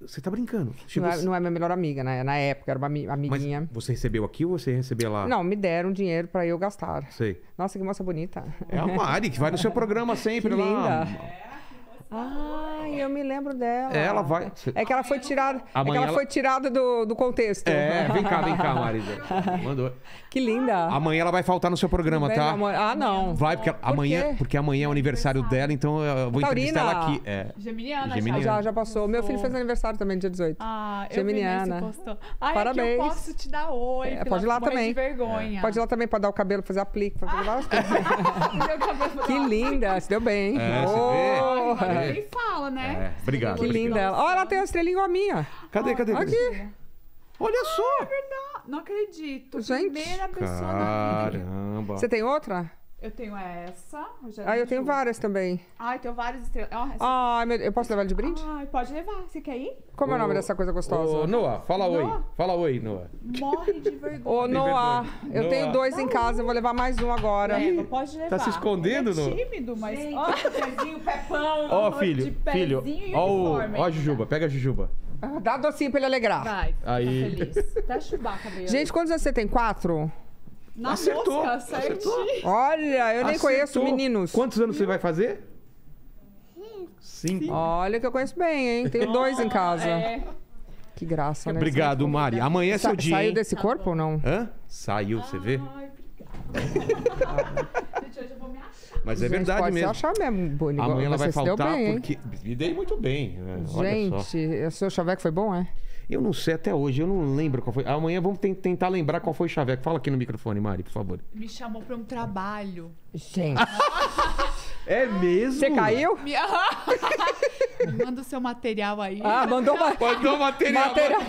você tá brincando. Tipo, não, é, assim não é minha melhor amiga, né? Na época, era uma amiguinha. Mas você recebeu aqui ou você recebeu lá? Não, me deram dinheiro pra eu gastar. Sei. Nossa, que moça bonita. É a Mari, que vai no seu programa sempre que lá. É ai eu me lembro dela. É, ela vai. É que ela foi tirada. É amanhã ela, ela, foi tirada do, do contexto. É, vem cá, vem cá, Marisa. Mandou. Que linda. Amanhã ela vai faltar no seu programa, tá? Ah, não. Vai, porque Por amanhã, porque amanhã é o aniversário dela, então eu vou Taurina. entrevistar ela aqui. É. Geminiana, Geminiana. Ah, já, já passou. Meu filho fez aniversário também, dia 18. Ah, Geminiana. Ai, ah, é Parabéns. É eu posso te dar oi. É, pode ir lá também. vergonha. Pode ir lá também para dar o cabelo, fazer aplique, fazer várias coisas. que linda, se deu bem. É, oh. É. nem fala, né? É. Obrigado. Que linda ela. Olha, ela tem uma estrelinha igual a minha. Cadê, cadê, cadê? Aqui. Olha só. Ah, é verdade. Não acredito. Gente. Primeira pessoa Caramba. na vida. Caramba. Você tem outra? Eu tenho essa. Já ah, eu tenho várias também. Ah, eu tenho várias estrelas. Ah, essa... ah eu posso levar de brinde? Ah, pode levar. Você quer ir? Como é o nome dessa coisa gostosa? Ô, Noah, fala Noah? oi. Fala oi, Noah. Morre de vergonha. Ô, Noah, eu Noah. tenho dois tá em casa, eu vou levar mais um agora. pode levar. Tá se escondendo, Noah? É tímido, mas... Ó, oh, pezinho, pepão. Ó, oh, filho, filho. Ó, oh, a Jujuba, pega a Jujuba. Ah, dá docinho pra ele alegrar. Vai, Aí. tá feliz. Até chubaca mesmo. Gente, quantos anos você tem? Quatro? Quatro. Na acertou, mosca, acertou. Certinho. Olha, eu nem conheço meninos. Quantos anos você vai fazer? Cinco. Olha que eu conheço bem, hein? Tenho dois em casa. É. Que graça, né? Obrigado, Mari. Amanhã é Sa seu dia. Saiu hein? desse tá corpo ou não? Hã? Saiu, você vê? Ai, Gente, hoje eu vou me achar. Mas é verdade pode mesmo. Se achar mesmo, Boni. Amanhã ela vai faltar bem, porque. Hein? Me dei muito bem. Né? Gente, o seu chaveco foi bom, é? Eu não sei até hoje, eu não lembro qual foi. Amanhã vamos tentar lembrar qual foi o Xaveco. Fala aqui no microfone, Mari, por favor. Me chamou para um trabalho Gente. É mesmo? Você caiu? manda o seu material aí. Ah, mandou, ma mandou material. material.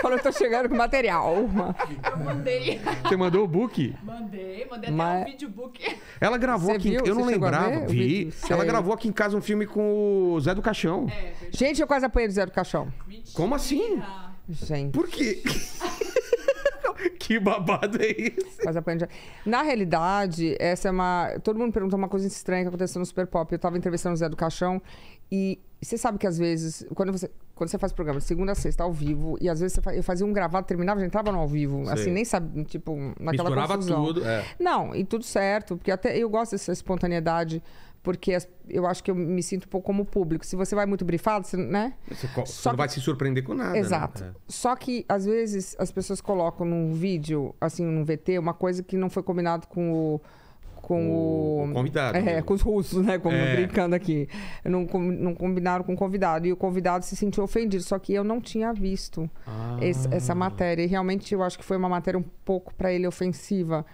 Falou que tô chegando com material. Eu mandei. Você mandou o book? Mandei, mandei Mas... até um videobook. Ela gravou Você aqui, viu? eu não lembrava. Vi. Ela gravou aqui em casa um filme com o Zé do Caixão. É, Gente, eu quase apanhei do Zé do Caixão. Mentira. Como assim? Gente. Por quê? que babado é isso? Mas apanha de... Na realidade, essa é uma. Todo mundo pergunta uma coisa estranha que aconteceu no Super Pop. Eu estava entrevistando o Zé do Caixão e você sabe que às vezes, quando você, quando você faz programa segunda a sexta ao vivo, e às vezes faz, eu fazia um gravado, terminava, já entrava no ao vivo, Sei. assim, nem sabe, tipo, naquela Misturava confusão. tudo. É. Não, e tudo certo, porque até eu gosto dessa espontaneidade porque eu acho que eu me sinto um pouco como público. Se você vai muito brifado, você, né? Você, você não que... vai se surpreender com nada. Né? Exato. Né? É. Só que, às vezes, as pessoas colocam num vídeo, assim, num VT, uma coisa que não foi combinado com o. Com o, o... convidado. É, com os russos, né? Como é. brincando aqui. Não, não combinaram com o convidado. E o convidado se sentiu ofendido. Só que eu não tinha visto ah. esse, essa matéria. E realmente eu acho que foi uma matéria um pouco para ele ofensiva.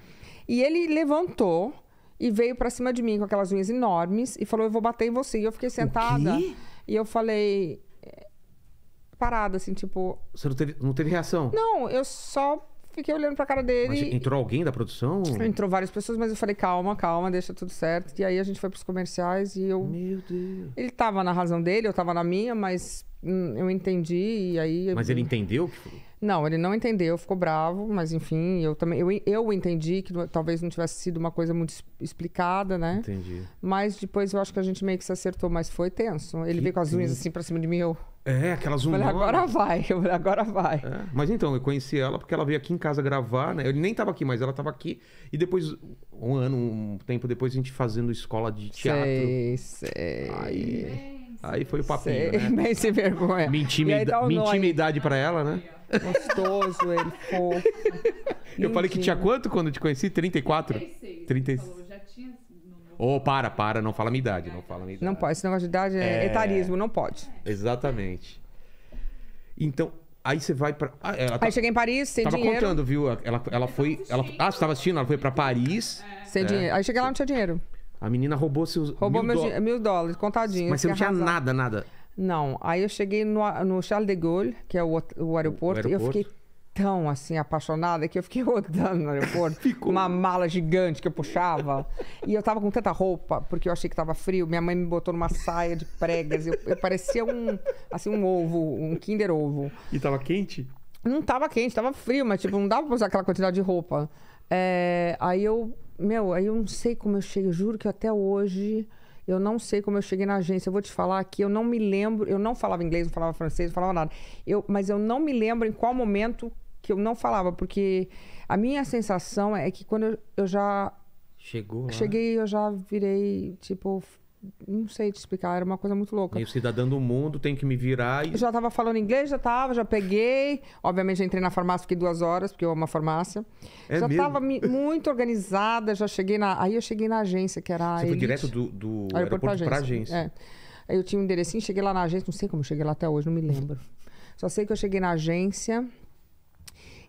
E ele levantou e veio para cima de mim com aquelas unhas enormes e falou: Eu vou bater em você. E eu fiquei sentada. E eu falei. É, parada, assim, tipo. Você não teve, não teve reação? Não, eu só fiquei olhando pra cara dele. Mas entrou alguém da produção? Entrou várias pessoas, mas eu falei, calma, calma, deixa tudo certo. E aí a gente foi pros comerciais e eu. Meu Deus. Ele tava na razão dele, eu tava na minha, mas hum, eu entendi e aí. Mas ele entendeu que. Não, ele não entendeu, ficou bravo, mas enfim, eu também eu, eu entendi que talvez não tivesse sido uma coisa muito explicada, né? Entendi. Mas depois eu acho que a gente meio que se acertou, mas foi tenso. Ele que veio com as unhas assim pra cima de mim, eu. É, aquelas unhas. Falei, agora vai, eu falei, agora vai. É. Mas então, eu conheci ela porque ela veio aqui em casa gravar, né? Ele nem tava aqui, mas ela tava aqui. E depois, um ano, um tempo depois, a gente fazendo escola de teatro. Sei, sei. Aí, aí foi o papinho, sei, né? Bem sem vergonha. me intimida... intimidade pra ela, né? Gostoso, ele fofo. Eu falei que tinha quanto quando te conheci? 34? 36. 36. Falou, já tinha. Ô, oh, para, para, não fala minha idade, não fala minha idade. Não pode, esse negócio de idade é, é... etarismo, não pode. É. Exatamente. Então, aí você vai pra. Ah, ela tá... Aí cheguei em Paris, sem tava dinheiro. Tava contando, viu? Ela, ela foi. Ela... Ah, você tava assistindo? Ela foi pra Paris. É. Sem é. dinheiro. Aí cheguei lá, não tinha dinheiro. A menina roubou seus. Roubou mil, meus do... mil dólares, contadinho. Mas você não tinha nada, nada. Não. Aí eu cheguei no, no Charles de Gaulle, que é o, o aeroporto, o aeroporto. e eu fiquei tão assim apaixonada que eu fiquei rodando no aeroporto. Ficou. Uma mala gigante que eu puxava. e eu tava com tanta roupa, porque eu achei que tava frio. Minha mãe me botou numa saia de pregas. Eu, eu parecia um assim um ovo, um Kinder ovo. E tava quente? Não tava quente, tava frio, mas tipo, não dava pra usar aquela quantidade de roupa. É, aí eu, meu, aí eu não sei como eu cheguei, eu juro que até hoje eu não sei como eu cheguei na agência. Eu vou te falar que eu não me lembro. Eu não falava inglês, não falava francês, não falava nada. Eu, mas eu não me lembro em qual momento que eu não falava, porque a minha sensação é que quando eu, eu já. Chegou. Lá. Cheguei, eu já virei, tipo, não sei te explicar, era uma coisa muito louca. Meio cidadã do mundo, tem que me virar e. Eu já tava falando inglês, já tava, já peguei. Obviamente, já entrei na farmácia, fiquei duas horas, porque eu amo a farmácia. É já mesmo? tava muito organizada, já cheguei na. Aí eu cheguei na agência, que era. Você foi Elite. direto do, do aeroporto, aeroporto agência. pra agência. É. Aí eu tinha um enderecinho, cheguei lá na agência, não sei como cheguei lá até hoje, não me lembro. Só sei que eu cheguei na agência.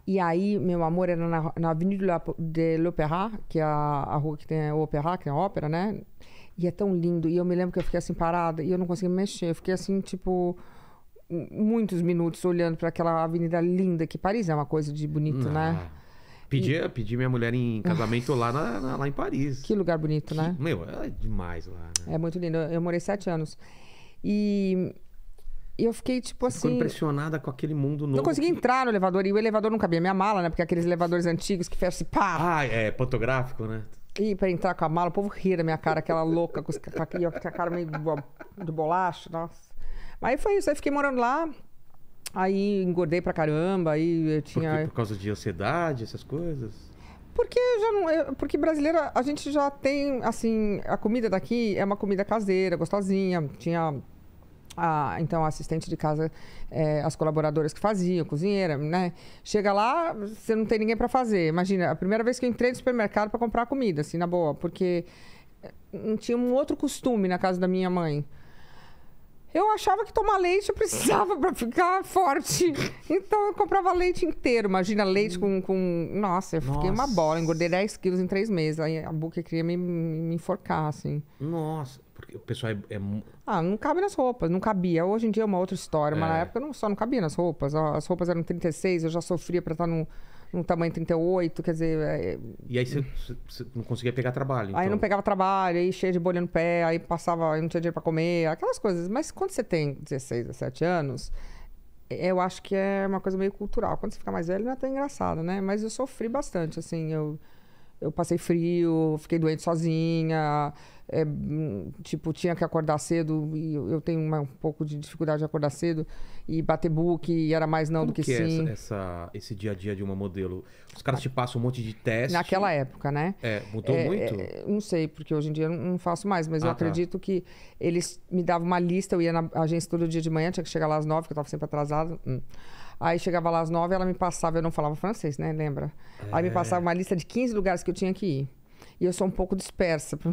E aí, meu amor, era na, na Avenida de l'Opéra, que é a, a, rua que tem é o Opéra, que é a ópera, né? E é tão lindo. E eu me lembro que eu fiquei assim parada e eu não conseguia mexer. Eu fiquei assim, tipo, muitos minutos olhando para aquela avenida linda, que Paris é uma coisa de bonito, né? ah. né? Pedi, e... pedi minha mulher em casamento lá, na, na, lá em Paris. Que lugar bonito, que, né? Meu, é demais lá. Né? É muito lindo. Eu, morei sete anos. E eu fiquei, tipo Você assim. Ficou impressionada com aquele mundo novo. Não consegui entrar no elevador. E o elevador não cabia minha mala, né? Porque aqueles elevadores antigos que fecha e pá. Ah, é, é pantográfico, né? E pra entrar com a mala, o povo ria da minha cara, aquela louca, com, com a cara meio de bolacha, nossa. Aí foi isso, aí fiquei morando lá, aí engordei pra caramba, aí eu tinha... Por, Por causa de ansiedade, essas coisas? Porque já não, porque brasileira, a gente já tem assim, a comida daqui é uma comida caseira, gostosinha, tinha a, então, a assistente de casa, é, as colaboradoras que faziam, cozinheira, né? Chega lá, você não tem ninguém para fazer. Imagina, a primeira vez que eu entrei no supermercado para comprar comida, assim, na boa, porque eh, não tinha um outro costume na casa da minha mãe. Eu achava que tomar leite eu precisava para ficar forte. Então eu comprava leite inteiro. Imagina leite com. com... Nossa, eu Nossa. fiquei uma bola, engordei 10 quilos em três meses. Aí a boca queria me, me enforcar, assim. Nossa o pessoal é, é, Ah, não cabe nas roupas, não cabia. Hoje em dia é uma outra história, mas é. na época não, só não cabia nas roupas. As roupas eram 36, eu já sofria pra estar tá num, num tamanho 38, quer dizer. É... é e aí você, não conseguia pegar trabalho. Então... Aí não então? pegava trabalho, aí cheio de bolha no pé, aí passava, aí não tinha dinheiro pra comer, aquelas coisas. Mas quando você tem 16, 17 anos é, eu acho que é uma coisa meio cultural. Quando você fica mais velho, não é até engraçado, né? Mas eu sofri bastante, assim. Eu, eu passei frio, fiquei doente sozinha é, tipo, tinha que acordar cedo, e eu tenho uma, um pouco de dificuldade de acordar cedo, e bater book, e era mais não Como do que, que é sim. Essa, essa, esse dia a dia de uma modelo? Os caras te passam um monte de teste. Naquela época, né? É, mudou é, é muito? não sei, porque hoje em dia eu não, faço mais, mas ah, eu tá. acredito tá. que eles me davam uma lista, eu ia na agência todo dia de manhã, tinha que chegar lá às nove, porque eu estava sempre atrasado. Hum. Aí chegava lá às nove, ela me passava, eu não falava francês, né? Lembra? Aí me é. passava uma lista de 15 lugares que eu tinha que ir. E eu sou um pouco dispersa.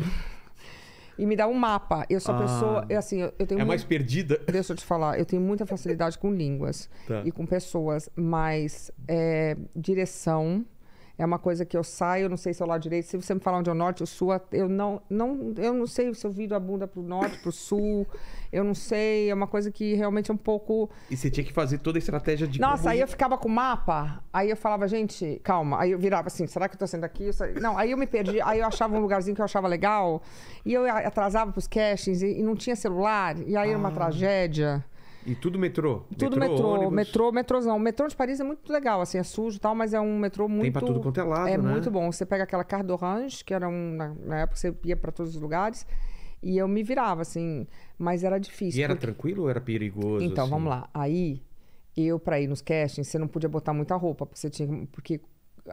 e me dá um mapa. Eu sou ah. pessoa. Assim, eu, eu tenho é muito... mais perdida? Deixa eu te falar, eu tenho muita facilidade com línguas tá. e com pessoas, mas é, direção é uma coisa que eu saio, não sei se é o lado direito, se você me falar onde é o norte, o sul, eu não, não, eu não sei se eu viro a bunda pro norte, pro sul, eu não sei, é uma coisa que realmente é um pouco... E você tinha que fazer toda a estratégia de... Nossa, aí eu ficava com o mapa, aí eu falava, gente, calma, aí eu virava assim, será que eu tô saindo daqui? Não, aí eu me perdi, aí eu achava um lugarzinho que eu achava legal, e eu atrasava pros castings, e, não tinha celular, e aí ah. era uma ah. tragédia. E tudo metrô? Tudo metrô, metrô, ônibus. metrô, metrôzão. O metrô de Paris é muito legal, assim, é sujo e tal, mas é um metrô muito... Tem pra tudo quanto é lado, É né? muito bom. Você pega aquela Carte d'Orange, que era um... Na, época você ia pra todos os lugares, e eu me virava, assim, mas era difícil. E era porque... tranquilo ou era perigoso? Então, assim? vamos lá. Aí, eu, pra ir nos castings, você não podia botar muita roupa, porque, tinha, porque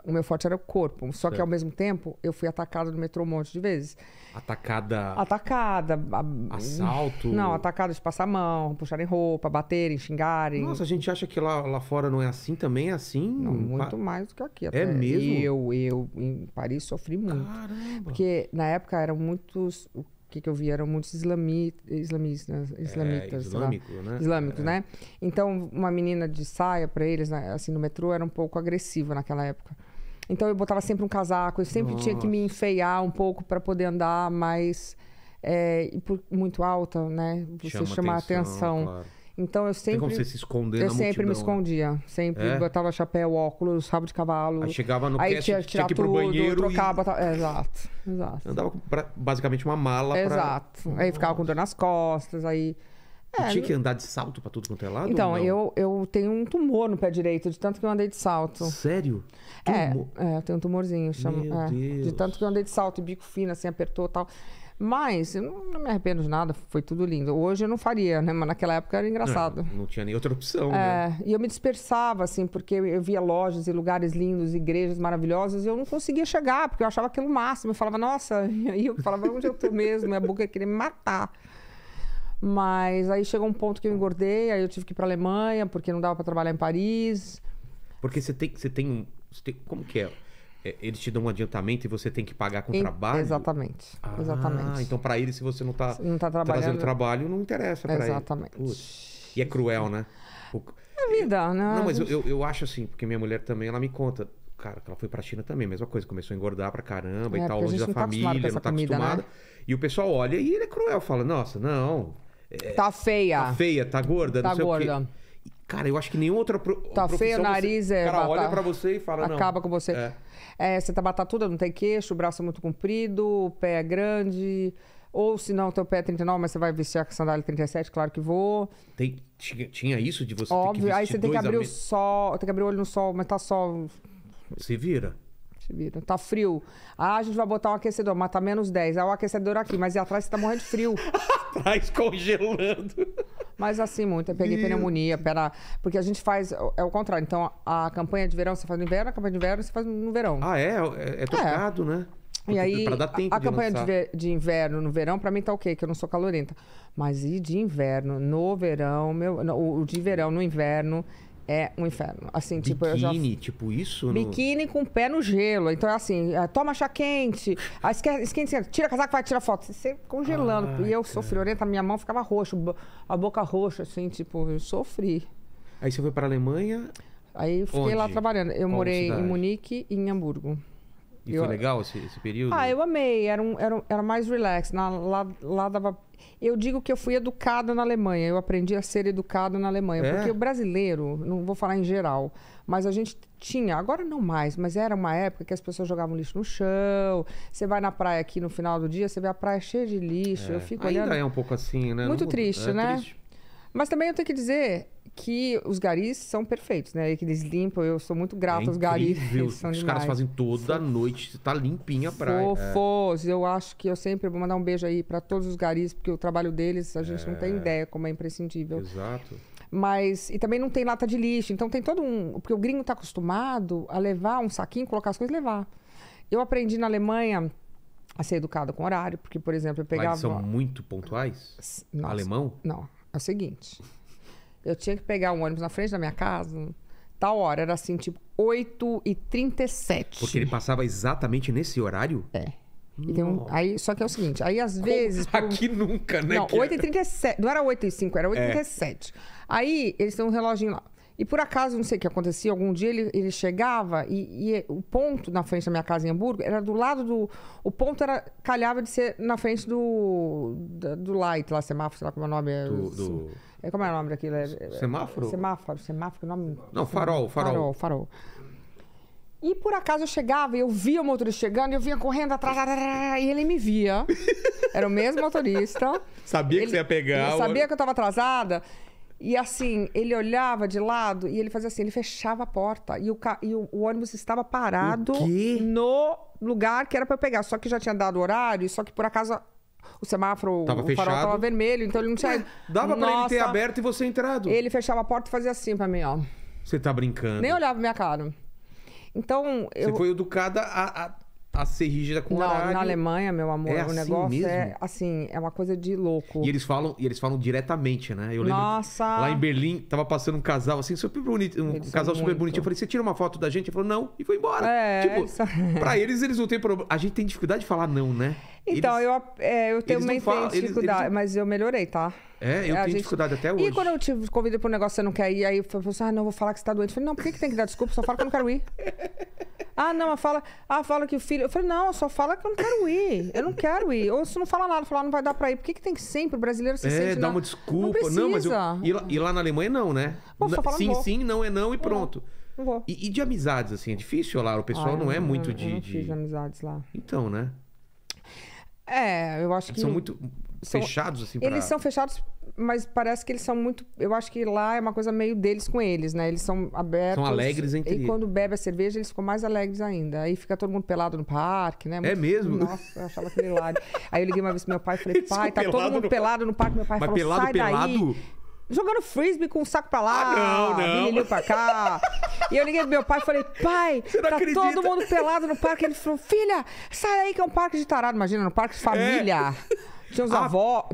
o meu forte era o corpo. Só certo. que ao mesmo tempo eu fui atacada no metrô um monte de vezes. Atacada. Atacada. A... Assalto. Não, atacada de passar a mão, puxarem roupa, baterem, xingarem. Nossa, a gente acha que lá, lá fora não é assim também, é assim? Não, muito pa... mais do que aqui. É até. É mesmo? Eu, eu, em Paris, sofri muito. Caramba. Porque na época eram muitos o que, que eu vi eram muitos islami, islamistas, né, islamitas, é, islâmico, lá, né? islâmicos, é. né? Então, uma menina de saia para eles, né, assim, no metrô, era um pouco agressiva naquela época. Então, eu botava sempre um casaco, eu sempre Nossa. tinha que me enfeiar um pouco para poder andar mais. É, e por, muito alta, né? Você Chama chamar atenção. atenção. Claro. Então eu sempre. Tem como você se esconder eu na Eu sempre multidão, me né? escondia. Né? Sempre é? botava chapéu, óculos, rabo de cavalo. Aí chegava no aí cast, tinha, que ir pro banheiro. Trocava, e... Botava... É, exato, exato. Andava com pra, basicamente uma mala. pra... Exato. Aí ficava com dor nas costas, aí. É, tinha que andar de salto pra tudo quanto é lado? Então, eu, eu tenho um tumor no pé direito, de tanto que eu andei de salto. Sério? É, tumor? É, é eu tenho um tumorzinho. Chama, Meu Deus. É, de tanto que eu andei de salto, e bico fino, assim, apertou e tal. Mas eu não, me arrependo de nada, foi tudo lindo. Hoje eu não faria, né? Mas naquela época era engraçado. Não, não tinha nem outra opção, é, né? E eu me dispersava, assim, porque eu via lojas e lugares lindos, igrejas maravilhosas, e eu não conseguia chegar, porque eu achava aquilo máximo. Eu falava, nossa, e aí eu falava, onde eu tô mesmo? Minha boca queria me matar. Mas aí chegou um ponto que eu engordei, aí eu tive que ir pra Alemanha, porque não dava para trabalhar em Paris. Porque você tem, você tem, você tem. Como que é? É, eles te dão um adiantamento e você tem que pagar com e, trabalho? Exatamente. Ah, exatamente. Então, para eles, se você não está tá trazendo trabalho, não interessa para eles. Exatamente. E é cruel, né? O... É vida, né? Não, mas gente... eu, eu acho assim, porque minha mulher também, ela me conta. Cara, ela foi pra China também, mesma coisa. Começou a engordar pra caramba é, e tal, longe da família, não tá, família, não tá comida, né? acostumada. Né? E o pessoal olha e ele é cruel, fala, nossa, não... É, tá feia. Tá feia, tá gorda, tá não sei gorda. o quê. Cara, eu acho que nenhuma outra pro... Tá feio o nariz, você... é. O cara batata... olha pra você e fala, Acaba não. Acaba com você. É. é. você tá batatuda, não tem queixo, o braço é muito comprido, o pé é grande. Ou se não, teu pé é 39, mas você vai vestir a sandália 37, claro que vou. Tem... tinha, isso de você Óbvio, aí você tem que abrir o sol, tem que abrir o olho no sol, mas tá sol. Se vira. Vira. Tá frio. Ah, a gente vai botar um aquecedor, mas tá menos 10. Ah, é o aquecedor aqui, mas e atrás você tá morrendo de frio. atrás congelando. Mas assim, muito. Eu peguei Meu... pneumonia, pera. Porque a gente faz. É o contrário. Então, a campanha de verão você faz no inverno, a campanha de inverno você faz no verão. Ah, é? É, é, é. trocado, é. né? E aí, dar tempo a, de campanha de, de, inverno no verão, pra mim tá ok, que eu não sou calorenta. Mas e de inverno no verão, meu, no, o de verão no inverno, é um inferno. Assim, tipo, biquíni, eu já... tipo isso? Biquíni com o pé no gelo. Então é assim, é, toma chá quente, esquenta, esquenta, tira casaco, vai tirar foto. Você congelando. Ai, ah, e eu cara. sofri, orienta, tá, minha mão ficava roxa, a boca roxa, assim, tipo, eu sofri. Aí você foi para a Alemanha? Aí fiquei Onde? lá trabalhando. Eu Qual morei cidade? em Munique e em Hamburgo. E eu... foi legal esse, esse, período? Ah, eu amei. Era, um, era, um, era mais relax. Na, lá, lá dava... Eu digo que eu fui educada na Alemanha. Eu aprendi a ser educada na Alemanha. É? Porque o brasileiro, não vou falar em geral, mas a gente tinha, agora não mais, mas era uma época que as pessoas jogavam lixo no chão. Você vai na praia aqui no final do dia, você vê a praia cheia de lixo. É. Eu fico Ainda olhando... é um pouco assim, né? Muito não, triste, é né? Triste. Mas também eu tenho que dizer, que os garis são perfeitos, né? Que eles limpam, eu sou muito grato é aos garis. Eles são os demais. caras fazem toda so... noite, tá limpinha a praia. Fofos, é. eu acho que eu sempre vou mandar um beijo aí para todos os garis, porque o trabalho deles, a gente é... não tem é. ideia como é imprescindível. Exato. Mas, e também não tem lata de lixo, então tem todo um. Porque o gringo tá acostumado a levar um saquinho, colocar as coisas e levar. Eu aprendi na Alemanha a ser educada com horário, porque, por exemplo, eu pegava. Lá eles são muito pontuais? Nossa, Alemão? Não. É o seguinte. Eu tinha que pegar um ônibus na frente da minha casa. Tal hora, era assim, tipo 8h37. Porque ele passava exatamente nesse horário? É. Então, aí, só que é o seguinte, aí às vezes. Por... Aqui nunca, né? Não, 8h37. Não era 8h05, era 8h37. É. Aí eles têm um reloginho lá. E por acaso, não sei o que acontecia, algum dia ele, ele chegava e, e, o ponto na frente da minha casa em Hamburgo era do lado do. O ponto era calhava de ser na frente do. do, do light, lá, semáforo, sei lá como é o nome. É do, do... É, como é o nome daquilo? É, é semáforo? Semáforo, semáforo, nome. Não, farol, farol. Farol, farol. E por acaso eu chegava e eu via o motorista chegando e eu vinha correndo atrás. E ele me via. Era o mesmo motorista. sabia ele, que você ia pegar. Sabia que eu estava atrasada. E assim, ele olhava de lado e ele fazia assim, ele fechava a porta. E o, ca... e o, o ônibus estava parado no lugar que era para pegar. Só que já tinha dado horário, só que por acaso o semáforo, tava o fechado. farol vermelho, então ele não tinha. Dava para pra ele ter aberto e você entrado. Ele fechava a porta e fazia assim pra mim, ó. Você tá brincando. Nem olhava minha cara. Então. Eu... Você foi educada a, a a ser rígida com o horário. Não, na Alemanha, meu amor, é o assim negócio é mesmo? é assim, é uma coisa de louco. E eles falam, e eles falam diretamente, né? Eu Nossa. lá em Berlim, tava passando um casal assim, super bonito, um eles casal super bonitinho. Eu falei, você tira uma foto da gente? Ele falou, não, e foi embora. É, tipo, pra eles, eles não têm problema. A gente tem dificuldade de falar não, né? Então, eles, eu, é, eu tenho uma falam, dificuldade, eles, eles... mas eu melhorei, tá? É, eu é, a tenho gente... dificuldade até hoje. E quando eu te convido para um negócio que você não quer ir, aí eu falo assim, ah, não, vou falar que você tá doente. Eu falei, não, por que, que tem que dar desculpa? Só fala que eu não quero ir. ah, não, fala, ah, fala que o filho. Eu falei, não, só fala que eu não quero ir. Eu não quero ir. Ou se não fala nada, falar, ah, não vai dar para ir. Por que, que tem que sempre? O brasileiro se é, sente. É, dá uma desculpa. Não, não mas eu... e, lá, e lá na Alemanha não, né? Pô, só fala, sim, não sim, não é não e pronto. Não vou. E, e de amizades, assim, é difícil lá. O pessoal ah, não é muito é de. Eu não de... amizades lá. Então, né? É, eu acho eles que. São muito são... fechados, assim, pra... Eles são fechados, mas parece que eles são muito. Eu acho que lá é uma coisa meio deles com eles, né? Eles são abertos. São alegres entre E quando bebe a cerveja, eles ficam mais alegres ainda. Aí fica todo mundo pelado no parque, né? Muito... É mesmo? Nossa, eu achava aquele lado. Aí eu liguei uma vez pro meu pai e falei, pai, tá todo mundo no... pelado no parque. Meu pai mas falou, pelado, sai pelado? daí jogando frisbee com um saco pra lá, ah, não, pra cá. e eu liguei pro meu pai e falei, pai, tá acredita? todo mundo pelado no parque. Ele falou, filha, sai aí que é um parque de tarado, imagina, um parque de é. família. É. Tinha os ah, avós.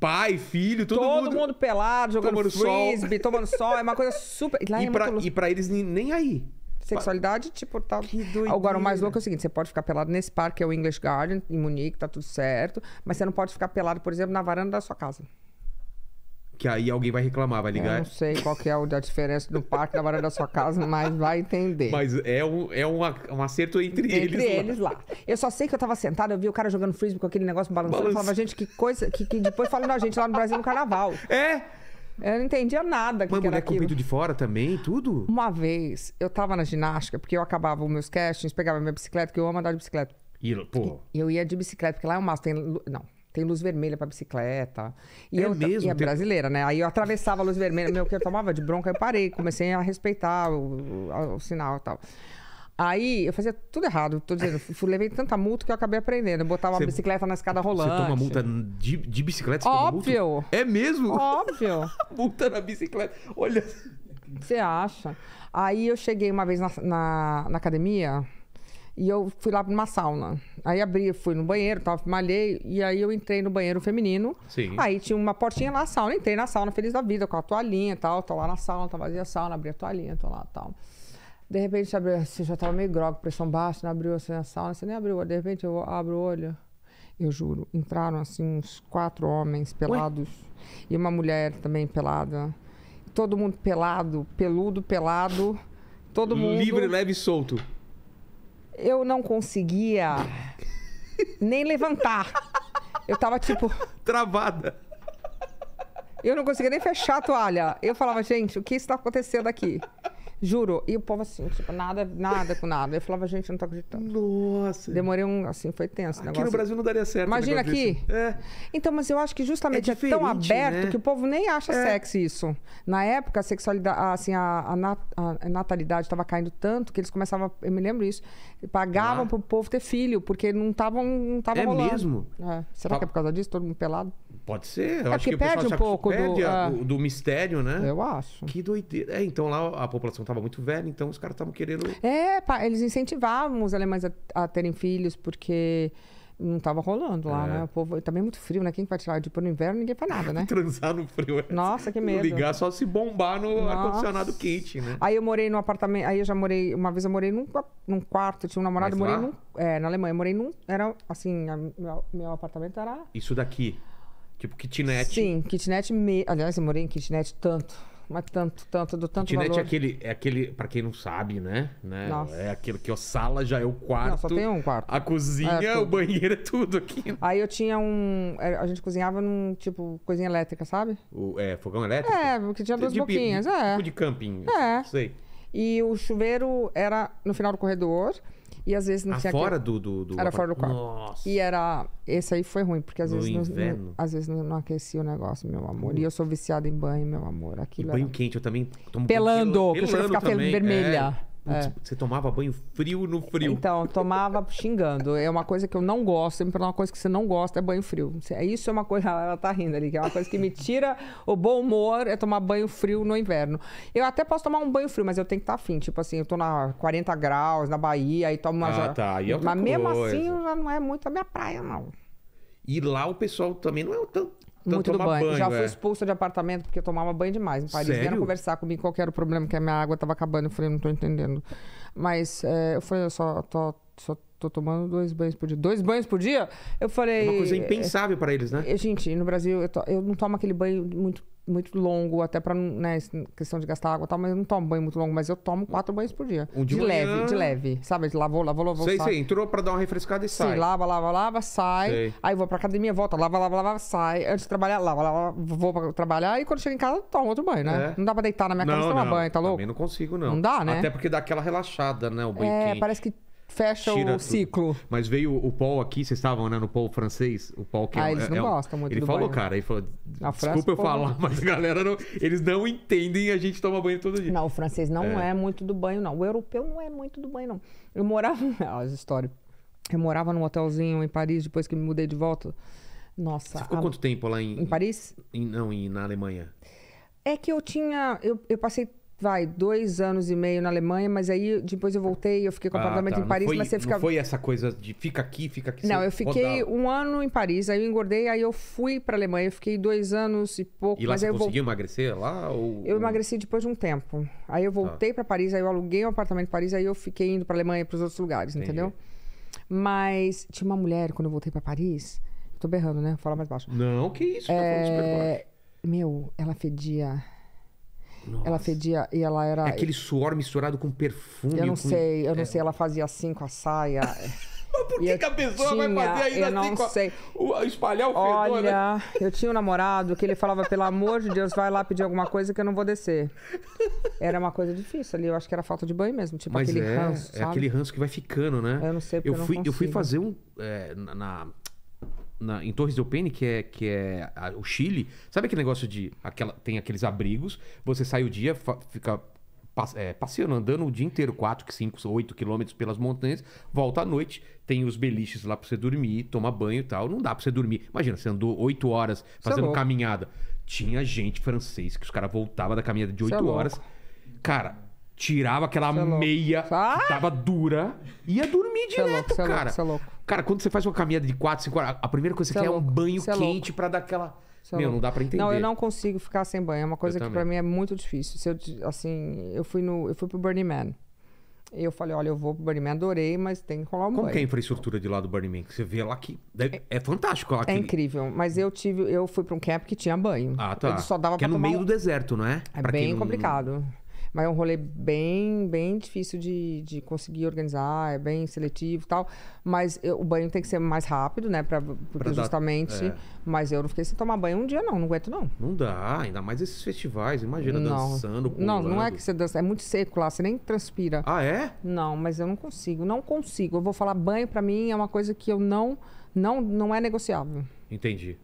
pai, filho, todo, todo mundo. Todo mundo pelado, jogando tomando frisbee, sol. tomando sol. É uma coisa super. Lá e, é pra, e pra eles, nem aí. Sexualidade, tipo, tal. Tá que Agora, o mais louco é o seguinte: você pode ficar pelado nesse parque, que é o English Garden, em Munique, tá tudo certo. Mas você não pode ficar pelado, por exemplo, na varanda da sua casa. Que aí alguém vai reclamar, vai é, ligar. Eu não sei qual que é a diferença do parque da varanda da sua casa, mas vai entender. Mas é um, é um, um acerto entre, entre eles. Entre eles lá. Eu só sei que eu tava sentada, eu vi o cara jogando frisbee com aquele negócio balançando. balanço Eu falava, gente, que coisa. Que, que depois falando a gente lá no Brasil no carnaval. É? Eu não entendia nada. Que Mas que mulher com o de fora também, tudo? Uma vez, eu tava na ginástica, porque eu acabava os meus castings, pegava minha bicicleta, que eu amo andar de bicicleta. E, pô. E eu ia de bicicleta, porque lá é um massa. Tem... Não, tem luz vermelha para bicicleta. E é eu, mesmo? E é tem... brasileira, né? Aí eu atravessava a luz vermelha, meu, que eu tomava de bronca, eu parei, comecei a respeitar o, o, o sinal e tal. Aí eu fazia tudo errado, tô dizendo, fui, levei tanta multa que eu acabei aprendendo. Eu botava você, a bicicleta na escada rolante. Você toma multa de, de bicicleta? Óbvio! É mesmo? Óbvio! multa na bicicleta. Olha. Você acha? Aí eu cheguei uma vez na, na, na academia, e eu fui lá pra uma sauna. Aí abri, fui no banheiro, tava, malhei, e aí eu entrei no banheiro feminino. Sim. Aí tinha uma portinha lá na sauna, entrei na sauna, feliz da vida, com a toalhinha e tal. Tô lá na sauna, tá vazia a sauna, abri a toalhinha, tô lá e tal. De repente abriu, assim, já tava meio grogue, pressão baixa, não né? abriu assim a sauna, você nem abriu. De repente eu abro o olho, eu juro, entraram assim uns quatro homens pelados Ué? e uma mulher também pelada. Todo mundo pelado, peludo, pelado. Todo mundo. Livre, leve e solto. Eu não conseguia nem levantar. Eu tava tipo. Travada. Eu não conseguia nem fechar a toalha. Eu falava, gente, o que está acontecendo aqui? Juro. E o povo assim, tipo, nada, nada com nada. Eu falava, gente, não tô acreditando. Nossa. Demorei um, assim, foi tenso. Aqui negócio. no Brasil não daria certo. Imagina aqui. É. Então, mas eu acho que justamente é, é tão né? aberto né? que o povo nem acha é. sexy isso. Na época, a sexualidade, assim, a, a, nat, a natalidade estava caindo tanto que eles começavam, eu me lembro isso, pagavam ah. pro povo ter filho, porque não estavam não tava é rolando. Mesmo? É mesmo? Será que é por causa disso? Todo mundo pelado? Pode ser. Eu é acho que, que perde um pouco perde do, a, uh... É. do mistério, né? Eu acho. Que doideira. É, então lá a população estava muito velha, então os caras estavam querendo. É, pá, eles incentivavam os alemães a, a terem filhos, porque não estava rolando lá, é. né? O povo também é muito frio, né? Quem vai tirar de pôr no inverno, ninguém faz nada, né? Transar no frio. É. Nossa, que medo. Ligar só se bombar no ar-condicionado quente, né? Aí eu morei num apartamento, aí eu já morei, uma vez eu morei num, num quarto, tinha um namorado, Mas morei lá? num, é, na Alemanha, morei num, era assim, a, meu, meu apartamento era... Isso daqui? Tipo kitnet. Sim, kitnet. Me... Aliás, eu morei em kitnet tanto. Mas tanto, tanto, do tanto kitnet é valor. é aquele, é aquele, pra quem não sabe, né? né? Nossa. É aquele que a sala já é o quarto. Não, só tem um quarto. A cozinha, é, o banheiro, é tudo aqui. Aí eu tinha um... É, a gente cozinhava num, tipo, cozinha elétrica, sabe? O, é, fogão elétrico? É, porque tinha duas tipo de, boquinhas, de, tipo é. Tipo de camping. É. Sei. E o chuveiro era no final do corredor. E às vezes não ah, tinha. Fora do, do, do, Era fora do quarto. Nossa. E era. Esse aí foi ruim, porque às no vezes. Não, às vezes não, não, aquecia o negócio, meu amor. E hum. eu sou viciada em banho, meu amor. Aquilo e banho era... quente, eu também tomo Pelando, pelando, pelando ficar é. fica vermelha. Putz, é. Você tomava banho frio no frio. Então, tomava xingando. É uma coisa que eu não gosto. Sempre uma coisa que você não gosta é banho frio. Isso é, é uma coisa. Ela tá rindo ali, que é uma coisa que me tira o bom humor é tomar banho frio no inverno. Eu até posso tomar um banho frio, mas eu tenho que estar tá afim. Tipo assim, eu tô na 40 graus, na Bahia, e tomo uma. Ah, tá. E é mas coisa. mesmo assim já não é muito a minha praia, não. E lá o pessoal também não é tão, então muito do banho. banho. Já fui é. expulsa de apartamento porque eu tomava banho demais em Paris. Vieram conversar comigo qual era o problema, que a minha água estava acabando. Eu falei, não estou entendendo. Mas é, eu falei, eu só tô, só tô tomando dois banhos por dia. Dois banhos por dia? Eu falei. É uma coisa eh, impensável para eles, né? Eh, gente, no Brasil, eu, to, eu não tomo aquele banho muito muito longo, até pra, né, questão de gastar água e tal, mas eu não tomo banho muito longo, mas eu tomo quatro banhos por dia. Um de, de manhã... leve, de leve. Sabe? lavou, lavou, lavou. Sei, sai. sei, entrou pra dar uma refrescada e sai. Sim, lava, lava, lava, sai. Sei. Aí vou pra academia, volta, lava, lava, lava, sai. Antes de trabalhar, lava, lava, vou pra trabalhar. E quando chego em casa, tomo outro banho, né? É. Não dá pra deitar na minha não, cama e tomar banho, tá louco? Também não consigo, não. Não dá, né? Até porque dá aquela relaxada, né? O banho É, quente. parece que fecha Tira o ciclo. Tudo. Mas veio o Paul aqui, vocês estavam né, no Paul francês, o Paul que é ah, é, eles não é, gostam muito Ele do falou, banho. cara, ele falou, na desculpa França, eu falar, não. mas a galera não, eles não entendem a gente toma banho todo dia. Não, o francês não é. é muito do banho não. O europeu não é muito do banho não. Eu morava, as histórias. Eu morava num hotelzinho em Paris depois que me mudei de volta. Nossa. Você ficou a... quanto tempo lá em Em Paris? Em, não, em, na Alemanha. É que eu tinha eu, eu passei vai, dois anos e meio na Alemanha, mas aí depois eu voltei, eu fiquei com ah, apartamento tá. em Paris, foi, mas você ficava... Não foi essa coisa de fica aqui, fica aqui. Não, eu fiquei um ano em Paris, aí eu engordei, aí eu fui pra Alemanha, eu fiquei dois anos e pouco. E mas você conseguiu vol... emagrecer lá? Ou... Eu emagreci depois de um tempo. Aí eu tá. voltei tá. pra Paris, aí eu aluguei um apartamento em Paris, aí eu fiquei indo pra Alemanha e pros outros lugares, Entendi. entendeu? Mas tinha uma mulher, quando eu voltei pra Paris... Tô berrando, né? Vou falar mais baixo. Não, que isso, é... tá falando super é, baixo. Meu, ela fedia nossa. Ela fedia e ela era. É aquele suor misturado com perfume. Eu não com... sei, eu não é. sei. Ela fazia assim com a saia. Mas por que, que, a pessoa tinha, vai fazer ainda eu assim não assim, sei. O, espalhar o fedor, né? Olha, né? eu tinha um namorado que ele falava, pelo amor de Deus, vai lá pedir alguma coisa que eu não vou descer. Era uma coisa difícil ali, eu acho que era falta de banho mesmo, tipo Mas aquele é, ranço, sabe? É aquele ranço que vai ficando, né? Eu não sei porque eu, eu fui, consigo. Eu fui fazer um... É, na, na, em Torres del Paine, que é, que é a, o Chile, sabe aquele negócio de. Aquela, tem aqueles abrigos, você sai o dia, fa, fica é, passeando, andando o dia inteiro, 4, 5, 8 quilômetros pelas montanhas, volta à noite, tem os beliches lá pra você dormir, tomar banho e tal. Não dá pra você dormir. Imagina, você andou 8 horas é fazendo é caminhada. Tinha gente francês que os caras voltavam da caminhada de 8 é horas. Cara, tirava aquela é meia ah! que tava dura e ia dormir é direto, é louco, cara. É louco, cara, quando você faz uma caminhada de 4, 5 horas, a primeira coisa que você quer é, é um banho é quente para dar aquela. Meu, não dá pra entender. Não, eu não consigo ficar sem banho. É uma coisa eu que para mim é muito difícil. Se eu, assim, eu fui no, eu fui pro Burning Man. E eu falei, olha, eu vou pro Burning Man, adorei, mas tem que rolar um Como banho. Como é a infraestrutura de lá do Burning Man? Que você vê lá que... Deve... É, é, fantástico lá. É incrível, mas eu tive... Eu fui pra um camp que tinha banho. Ah, tá. Ele só dava que pra é no tomar... meio do deserto, não é? É pra bem complicado. Mas é um rolê bem, bem difícil de, de conseguir organizar, é bem seletivo e tal. Mas eu, o banho tem que ser mais rápido, né? Pra, porque pra justamente. Dar, é. Mas eu não fiquei sem tomar banho um dia, não, não aguento, não. Não dá, ainda mais esses festivais, imagina, não. dançando, pulando. Não, não é que você dança, é muito seco lá, você nem transpira. Ah, é? Não, mas eu não consigo, não consigo. Eu vou falar banho para mim é uma coisa que eu não, não, não é negociável. Entendi.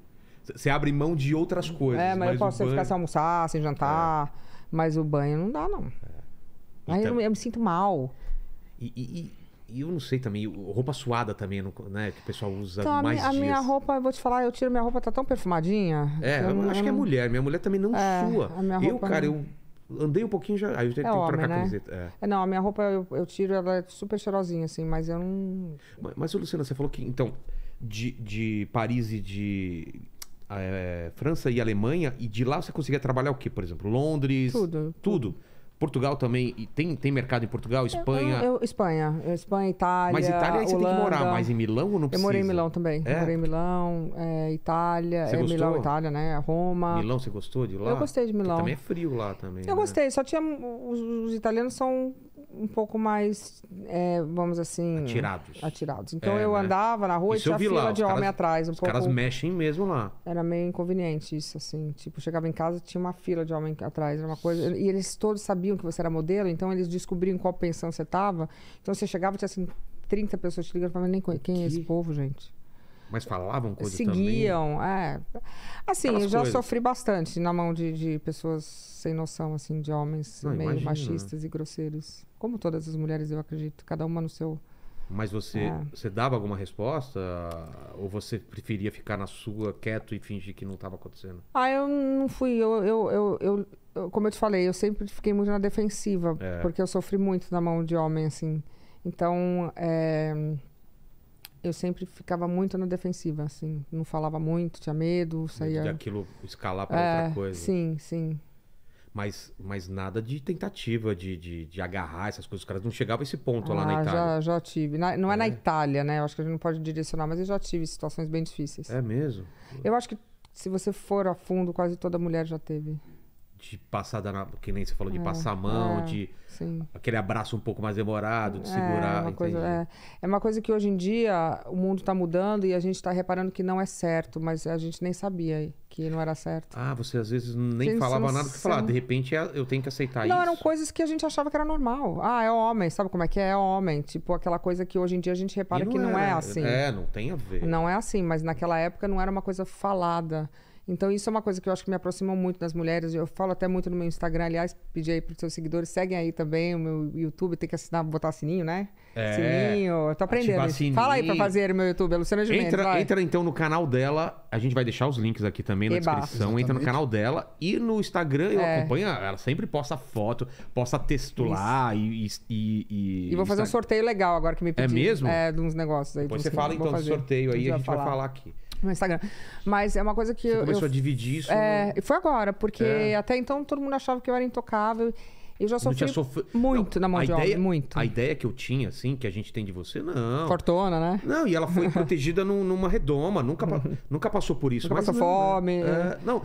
Você abre mão de outras coisas. É, mas, mas eu posso banho... ficar sem almoçar, sem jantar. É. Mas o banho não dá, não. É. Aí então... eu, eu, me sinto mal. E, e, e, eu não sei também, roupa suada também, né? Que o pessoal usa então, mais a minha, dias. a minha roupa, eu vou te falar, eu tiro minha roupa, tá tão perfumadinha. É, eu, eu acho eu que é mulher. Minha mulher também não é, sua. eu, cara, não... eu andei um pouquinho já. Aí eu tenho é que homem, trocar né? a camiseta. É. É, não, a minha roupa eu, eu, tiro, ela é super cheirosinha, assim, mas eu não. Mas, mas Luciana, você falou que, então, de, de Paris e de é, França e Alemanha, e de lá você conseguia trabalhar o quê, por exemplo? Londres? Tudo. Tudo. Portugal também, e tem, tem mercado em Portugal, Espanha? Eu, eu, Espanha, Espanha, Itália. Mas Itália aí você Holanda. tem que morar mais em Milão ou não precisa? Eu morei em Milão também. É? Morei em Milão, é, Itália, você é, gostou? Milão, Itália, né? Roma. Milão, você gostou de lá? Eu gostei de Milão. também é frio lá também. Eu né? gostei, só tinha. Os, os italianos são um pouco mais, é, vamos assim... Atirados. Atirados. Então é, eu né? andava na rua isso e é tinha fila lá, de homem caras, atrás. Um os pouco... caras mexem mesmo lá. Era meio inconveniente isso, assim. Tipo, chegava em casa tinha uma fila de homem atrás. Era uma coisa... E eles todos sabiam que você era modelo, então eles descobriam qual pensão você tava. Então você chegava e tinha, assim, 30 pessoas te ligando e falando, nem quem é esse povo, gente? Mas falavam coisas Seguiam, também? é. Assim, Aquelas eu já coisas. sofri bastante na mão de, de, pessoas sem noção, assim, de homens Não, meio imagina. machistas e grosseiros. Como todas as mulheres, eu acredito. Cada uma no seu... Mas você, é. você dava alguma resposta? Ou você preferia ficar na sua, quieto e fingir que não estava acontecendo? Ah, eu não fui. Eu, eu, eu, eu, eu, como eu te falei, eu sempre fiquei muito na defensiva, é. porque eu sofri muito na mão de homem, assim. Então, é, eu sempre ficava muito na defensiva, assim. Não falava muito, tinha medo, saía. Medo de aquilo escalar para é, outra coisa. Sim, sim. Mas, mas nada de tentativa de, de, de agarrar essas coisas. Os caras não chegavam a esse ponto ah, lá na ah, Itália. Já, já tive. Na, não é, é, na Itália, né? Eu acho que a gente não pode direcionar, mas eu já tive situações bem difíceis. É mesmo? Eu acho que se você for a fundo, quase toda mulher já teve de passar na, que nem você falou, de é, passar a mão, é, de sim. aquele abraço um pouco mais demorado, de é, segurar. É uma, coisa, é, é uma coisa que hoje em dia o mundo está mudando e a gente está reparando que não é certo, mas a gente nem sabia que não era certo. Ah, você às vezes nem falava não, nada que falar ah, de repente é, eu tenho que aceitar não, isso. Não, eram coisas que a gente achava que era normal. Ah, é homem, sabe como é que é? É homem. Tipo, aquela coisa que hoje em dia a gente repara não que não é assim. É, não tem a ver. Não é assim, mas naquela época não era uma coisa falada. Então, isso é uma coisa que eu acho que me aproximou muito das mulheres. Eu falo até muito no meu Instagram, aliás, pedi aí para os seus seguidores, seguem aí também o meu YouTube, tem que assinar, botar sininho, né? É, sininho, eu tô aprendendo. Sininho. Fala aí para fazer o meu YouTube, a é Luciana Gimenez. Entra, vai. entra então no canal dela, a gente vai deixar os links aqui também na Eba. descrição. Exatamente. Entra no canal dela e no Instagram eu é. acompanho, ela sempre posta foto, posta textular e, e, e, e... vou fazer um sorteio legal agora que me pediu. É mesmo? É, de uns negócios aí. Depois você fala então do sorteio aí, a gente, a gente vai falar aqui no Instagram. Mas é uma coisa que Você eu. Começou eu, a dividir isso? É, no... foi agora, porque é. até então todo mundo achava que eu era intocável. Eu já sofri muito não, na mão de ideia, muito. A ideia que eu tinha, assim, que a gente tem de você, não. Fortuna, né? Não, e ela foi protegida num, numa redoma, nunca, nunca passou por isso. Nunca mas, passou não, fome. É, não,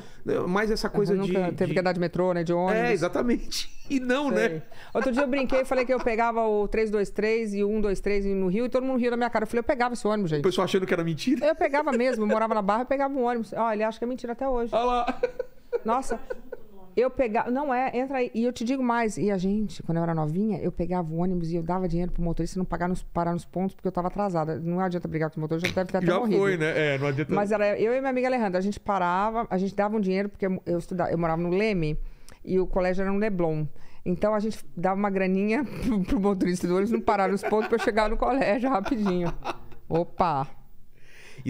mas essa coisa de... Teve de... que andar de metrô, né, de ônibus. É, exatamente. E não, né? Sei. né? Outro dia eu brinquei, falei que eu pegava o 323 e o 123 no Rio e todo mundo riu na minha cara. Eu falei, eu pegava esse ônibus, gente. O pessoal achando que era mentira? Eu pegava mesmo, eu morava na Barra, eu pegava um ônibus. Olha, ele acha que é mentira até hoje. Olha lá. Nossa, eu pegava. Não é, entra aí. E eu te digo mais. E a gente, quando eu era novinha, eu pegava o ônibus e eu dava dinheiro pro motorista não pagar nos, parar nos pontos porque eu tava atrasada. Não adianta brigar com o motorista, Já deve ter até Já morrido. foi, né? É, não adianta. Mas era eu e minha amiga Alejandra. A gente parava, a gente dava um dinheiro porque eu, estudava, eu morava no Leme e o colégio era no Leblon. Então a gente dava uma graninha pro, pro motorista do ônibus não parar nos pontos pra eu chegar no colégio rapidinho. Opa!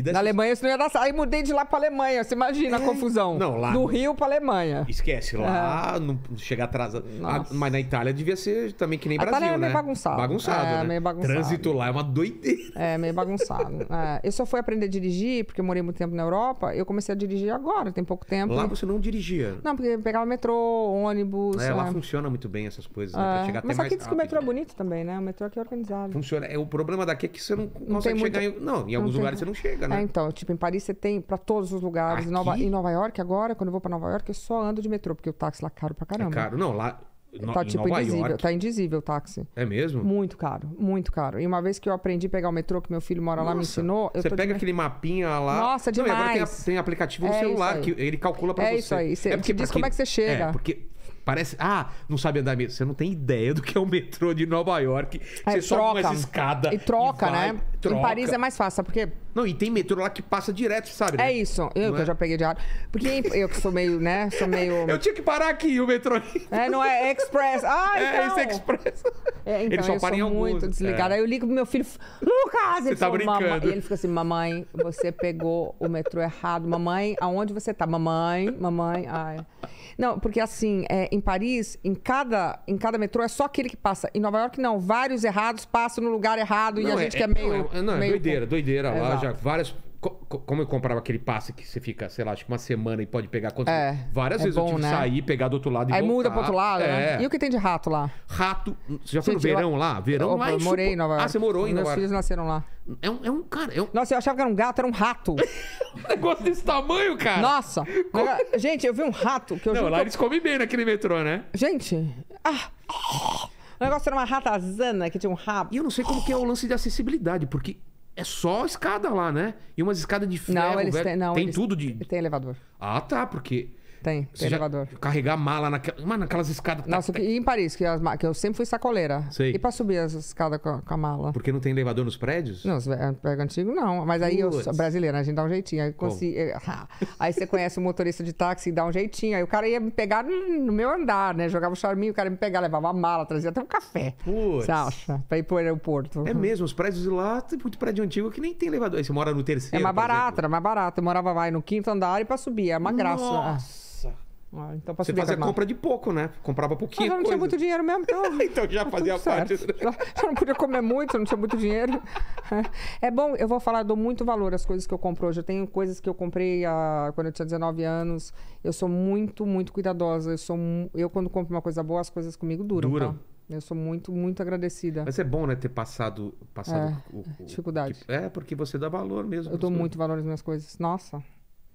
Na Alemanha isso não ia dar certo. Aí mudei de lá pra Alemanha. Você imagina é. a confusão. Não, lá. Do Rio pra Alemanha. Esquece, lá é. não chegar atrasado. Ah, mas na Itália devia ser também que nem a Brasil, Itália é né? meio bagunçado. Bagunçado, é, né? meio bagunçado. Trânsito lá é uma doideira. É, meio bagunçado. é. Eu só fui aprender a dirigir, porque eu morei muito tempo na Europa. Eu comecei a dirigir agora, tem pouco tempo. Lá você não dirigia? Não, porque pegava metrô, ônibus. É, lá é. funciona muito bem essas coisas, né? Pra é, chegar mas até mais que diz que o metrô é bonito também, né? O metrô aqui é organizado. Funciona. É, o problema daqui é que você não, não consegue chegar muito... em... Não, em alguns lugares você não chega né? É, então, tipo, em Paris você tem pra todos os lugares. Em Nova, em Nova York, agora, quando eu vou pra Nova York, eu só ando de metrô, porque o táxi lá é caro pra é caramba. É caro, não, lá. É, no, tá tipo Nova indizível, York. tá indizível o táxi. É mesmo? Muito caro, muito caro. E uma vez que eu aprendi a pegar o metrô, que meu filho mora Nossa, lá, me ensinou. você pega de... aquele mapinha lá. Nossa, demais. Não, e agora tem, tem aplicativo no é celular que ele calcula pra é você. É isso aí. Cê, é porque, diz como é que você é, chega. É, porque Parece. Ah, não sabe andar mesmo. Você não tem ideia do que é o metrô de Nova York. É, você sobe umas escadas. E troca, e vai, né? Troca. Em Paris é mais fácil, porque. Não, e tem metrô lá que passa direto, sabe? Né? É isso. Eu não que é? eu já peguei de ar. Porque eu que sou meio, né? Sou meio. Eu tinha que parar aqui o metrô. É, não é Express. Ah, é, então. É, esse é Express. É, então, ele só eu para sou em alguns muito desligado. É. Aí eu ligo pro meu filho, Lucas! Ele, você tá brincando. E ele fica assim, mamãe, você pegou o metrô errado. Mamãe, aonde você tá? Mamãe, mamãe, ai. Não, porque assim, é, em Paris, em cada, em cada metrô é só aquele que passa. Em Nova York, não. Vários errados passam no lugar errado não, e a é, gente é, que é meio. Não, é, não, é meio... doideira, doideira lá. Já várias como eu comprava aquele passe que você fica, sei lá, acho que uma semana e pode pegar quantos... É, Várias é vezes bom, eu tive né? que sair, pegar do outro lado e Aí voltar. muda pro outro lado, né? é. né? E o que tem de rato lá? Rato. Você já foi no verão lá? lá? Verão eu, lá Eu morei em Nova ah, York. Ah, você morou em Nova York. Meus filhos nasceram lá. É um, é um cara. É um... Nossa, eu achava que era um gato, era um rato. um negócio desse tamanho, cara. Nossa. Como... Gente, eu vi um rato que eu Não, lá eu... eles comem bem naquele metrô, né? Gente. Ah. O negócio era uma ratazana que tinha um rabo. E eu não sei como que é o lance de acessibilidade, porque é só escada lá, né? E umas escadas de ferro, não, eles velho. Têm, não, tem eles tudo de. Tem elevador. Ah, tá, porque tem, tem elevador. Carregar mala naquela, mas naquelas escadas. Nossa, tá, tá e em Paris, que, as que eu sempre fui sacoleira. Sei. E pra subir as escadas com, a- com a mala? Porque não tem elevador nos prédios? Não, é- pega antigo não. Mas aí eu brasileira, a gente dá um jeitinho. Aí, eu- ah, aí você conhece o motorista de táxi e dá um jeitinho. Aí o cara ia me pegar no meu andar, né? Jogava o charminho, o cara ia me pegar, levava a mala, trazia até um café. Putz. acha? Pra ir pro aeroporto. É mesmo, os prédios de lá tem muito prédio antigo que nem tem elevador. Aí você mora no terceiro. É mais barata é barato, era mais barato. Eu morava vai no quinto andar e pra subir, é uma graça. Nossa. Ah, então Você fazia compra de pouco, né? Comprava pouquinho. Mas eu não coisa. tinha muito dinheiro mesmo, então. então já tá fazia a parte. Eu não podia comer muito, eu não tinha muito dinheiro. É bom, eu vou falar, eu dou muito valor às coisas que eu compro hoje. Eu tenho coisas que eu comprei a, quando eu tinha 19 anos. Eu sou muito, muito cuidadosa. Eu, sou, eu quando compro uma coisa boa, as coisas comigo duram. Duram. Tá? Eu sou muito, muito agradecida. Mas é bom, né, ter passado, passado é, o, o, dificuldade. O, é, porque você dá valor mesmo. Eu dou muito valor às minhas coisas. Nossa,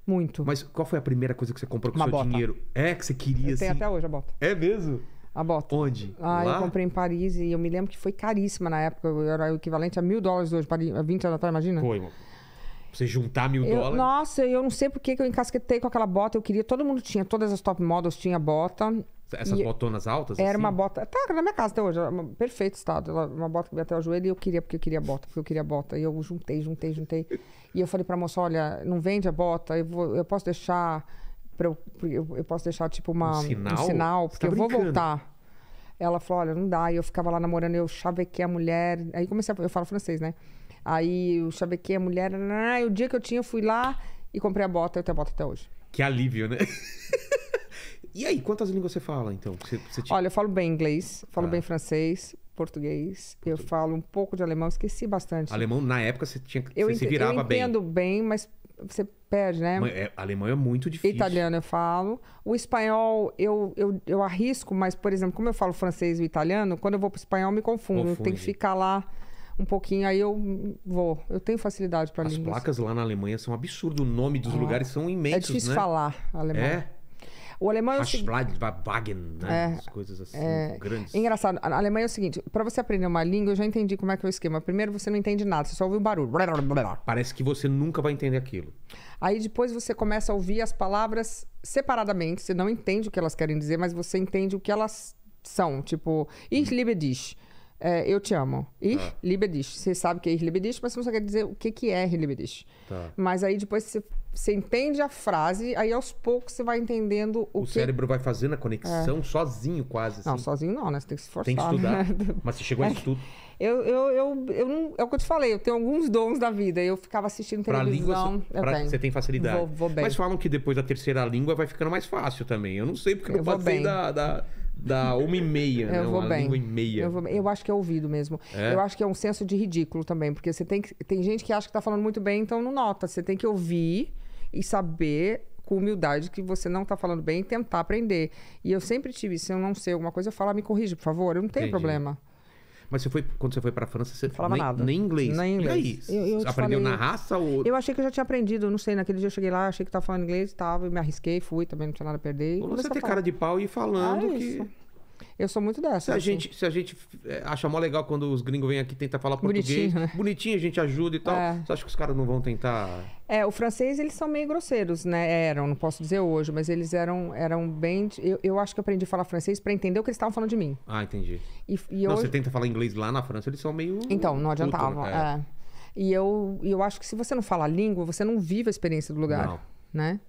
muito. Mas qual foi a primeira coisa que você comprou com uma seu bota. dinheiro? É, que você queria, eu assim? Tem até hoje a bota. É mesmo? A bota. Onde? Ah, Lá? eu comprei em Paris e eu me lembro que foi caríssima na época. Era o equivalente a mil dólares hoje, 20 anos atrás, imagina? Foi, mano você juntar mil eu, dólares. Nossa, eu não sei por que eu encasquetei com aquela bota. Eu queria, todo mundo tinha, todas as top models tinha bota. Essas e botonas altas? Era assim? uma bota. Tá na minha casa até hoje, perfeito estado. Uma bota que veio até o joelho e eu queria, porque eu queria bota, porque eu queria bota. E eu juntei, juntei, juntei. e eu falei pra moça: olha, não vende a bota, eu, vou, eu posso deixar. Pra eu, eu posso deixar tipo uma, um, sinal? Um sinal porque tá eu vou voltar. Ela falou: olha, não dá. E eu ficava lá namorando, eu chavequei a mulher. Aí comecei a. Eu falo francês, né? Aí eu chavequei a mulher. E o dia que eu tinha, eu fui lá e comprei a bota. Eu tenho a bota até hoje. Que alívio, né? E aí, quantas línguas você fala, então? Você, você te... Olha, eu falo bem inglês, falo ah. bem francês, português, português, eu falo um pouco de alemão, esqueci bastante. Alemão, na época, você tinha você se virava eu entendo bem. bem, mas você perde, né? é, alemão é muito difícil. Italiano eu falo. O espanhol eu, eu, eu arrisco, mas, por exemplo, como eu falo francês e italiano, quando eu vou para o espanhol eu me confundo. Confunde. Tem que ficar lá um pouquinho, aí eu vou. Eu tenho facilidade para línguas. As placas lá na Alemanha são absurdo. O nome dos ah, lugares são é imensos, É difícil né? falar alemão. É? O alemão é o seguinte... Wagen, né? É, coisas assim, é... grandes. Engraçado. A Alemanha é o seguinte, para você aprender uma língua, eu já entendi como é que é o esquema. Primeiro você não entende nada, você só ouve um barulho. Parece que você nunca vai entender aquilo. Aí depois você começa a ouvir as palavras separadamente, você não entende o que elas querem dizer, mas você entende o que elas são. Tipo, ich liebe dich é, eu te amo. Ir tá. Você sabe que é ir libedisch, mas você não quer dizer o que, que é ir libedisch. Tá. Mas aí depois você, você, entende a frase, aí aos poucos você vai entendendo o, o que... cérebro vai fazendo a conexão é. sozinho, quase. Assim. Não, sozinho não, né? Você tem que se forçar. Tem que estudar. Né? mas você chegou a é. estudo. Eu, eu, eu, eu não, é o que eu te falei, eu tenho alguns dons da vida. Eu ficava assistindo televisão. Pra língua, pra, você tem facilidade. Vou, vou Mas falam que depois da terceira língua vai ficando mais fácil também. Eu não sei, porque eu não passei da, da, da uma e meia. Eu né? vou uma bem. e meia. Eu, vou... eu, acho que é ouvido mesmo. É? Eu acho que é um senso de ridículo também, porque você tem que... tem gente que acha que tá falando muito bem, então não nota. Você tem que ouvir e saber com humildade que você não tá falando bem e tentar aprender. E eu sempre tive, se eu não sei alguma coisa, eu falo, ah, me corrija, por favor. Eu não tenho Entendi. problema. Mas você foi, quando você foi a França, você falava nem, nada. Nem inglês. Nem inglês. E aí? Eu, eu aprendeu falei... na raça ou. Eu achei que eu já tinha aprendido, não sei. Naquele dia eu cheguei lá, achei que estava falando inglês, e me arrisquei, fui, também não tinha nada a perder. você tem cara de pau e falando ah, é que. Isso. Eu sou muito dessa. Se a assim. gente, se a gente é, acha mó legal quando os gringos vêm aqui tentar falar português, bonitinho, né? bonitinho a gente ajuda e tal. É. Você acha que os caras não vão tentar? É, o francês eles são meio grosseiros, né? Eram, não posso dizer hoje, mas eles eram, eram bem. Eu, eu acho que eu aprendi a falar francês para entender o que eles estavam falando de mim. Ah, entendi. E, e não, hoje... você tenta falar inglês lá na França, eles são meio. Então, não adiantava. É. É. E eu, eu acho que se você não fala a língua, você não vive a experiência do lugar, não. né?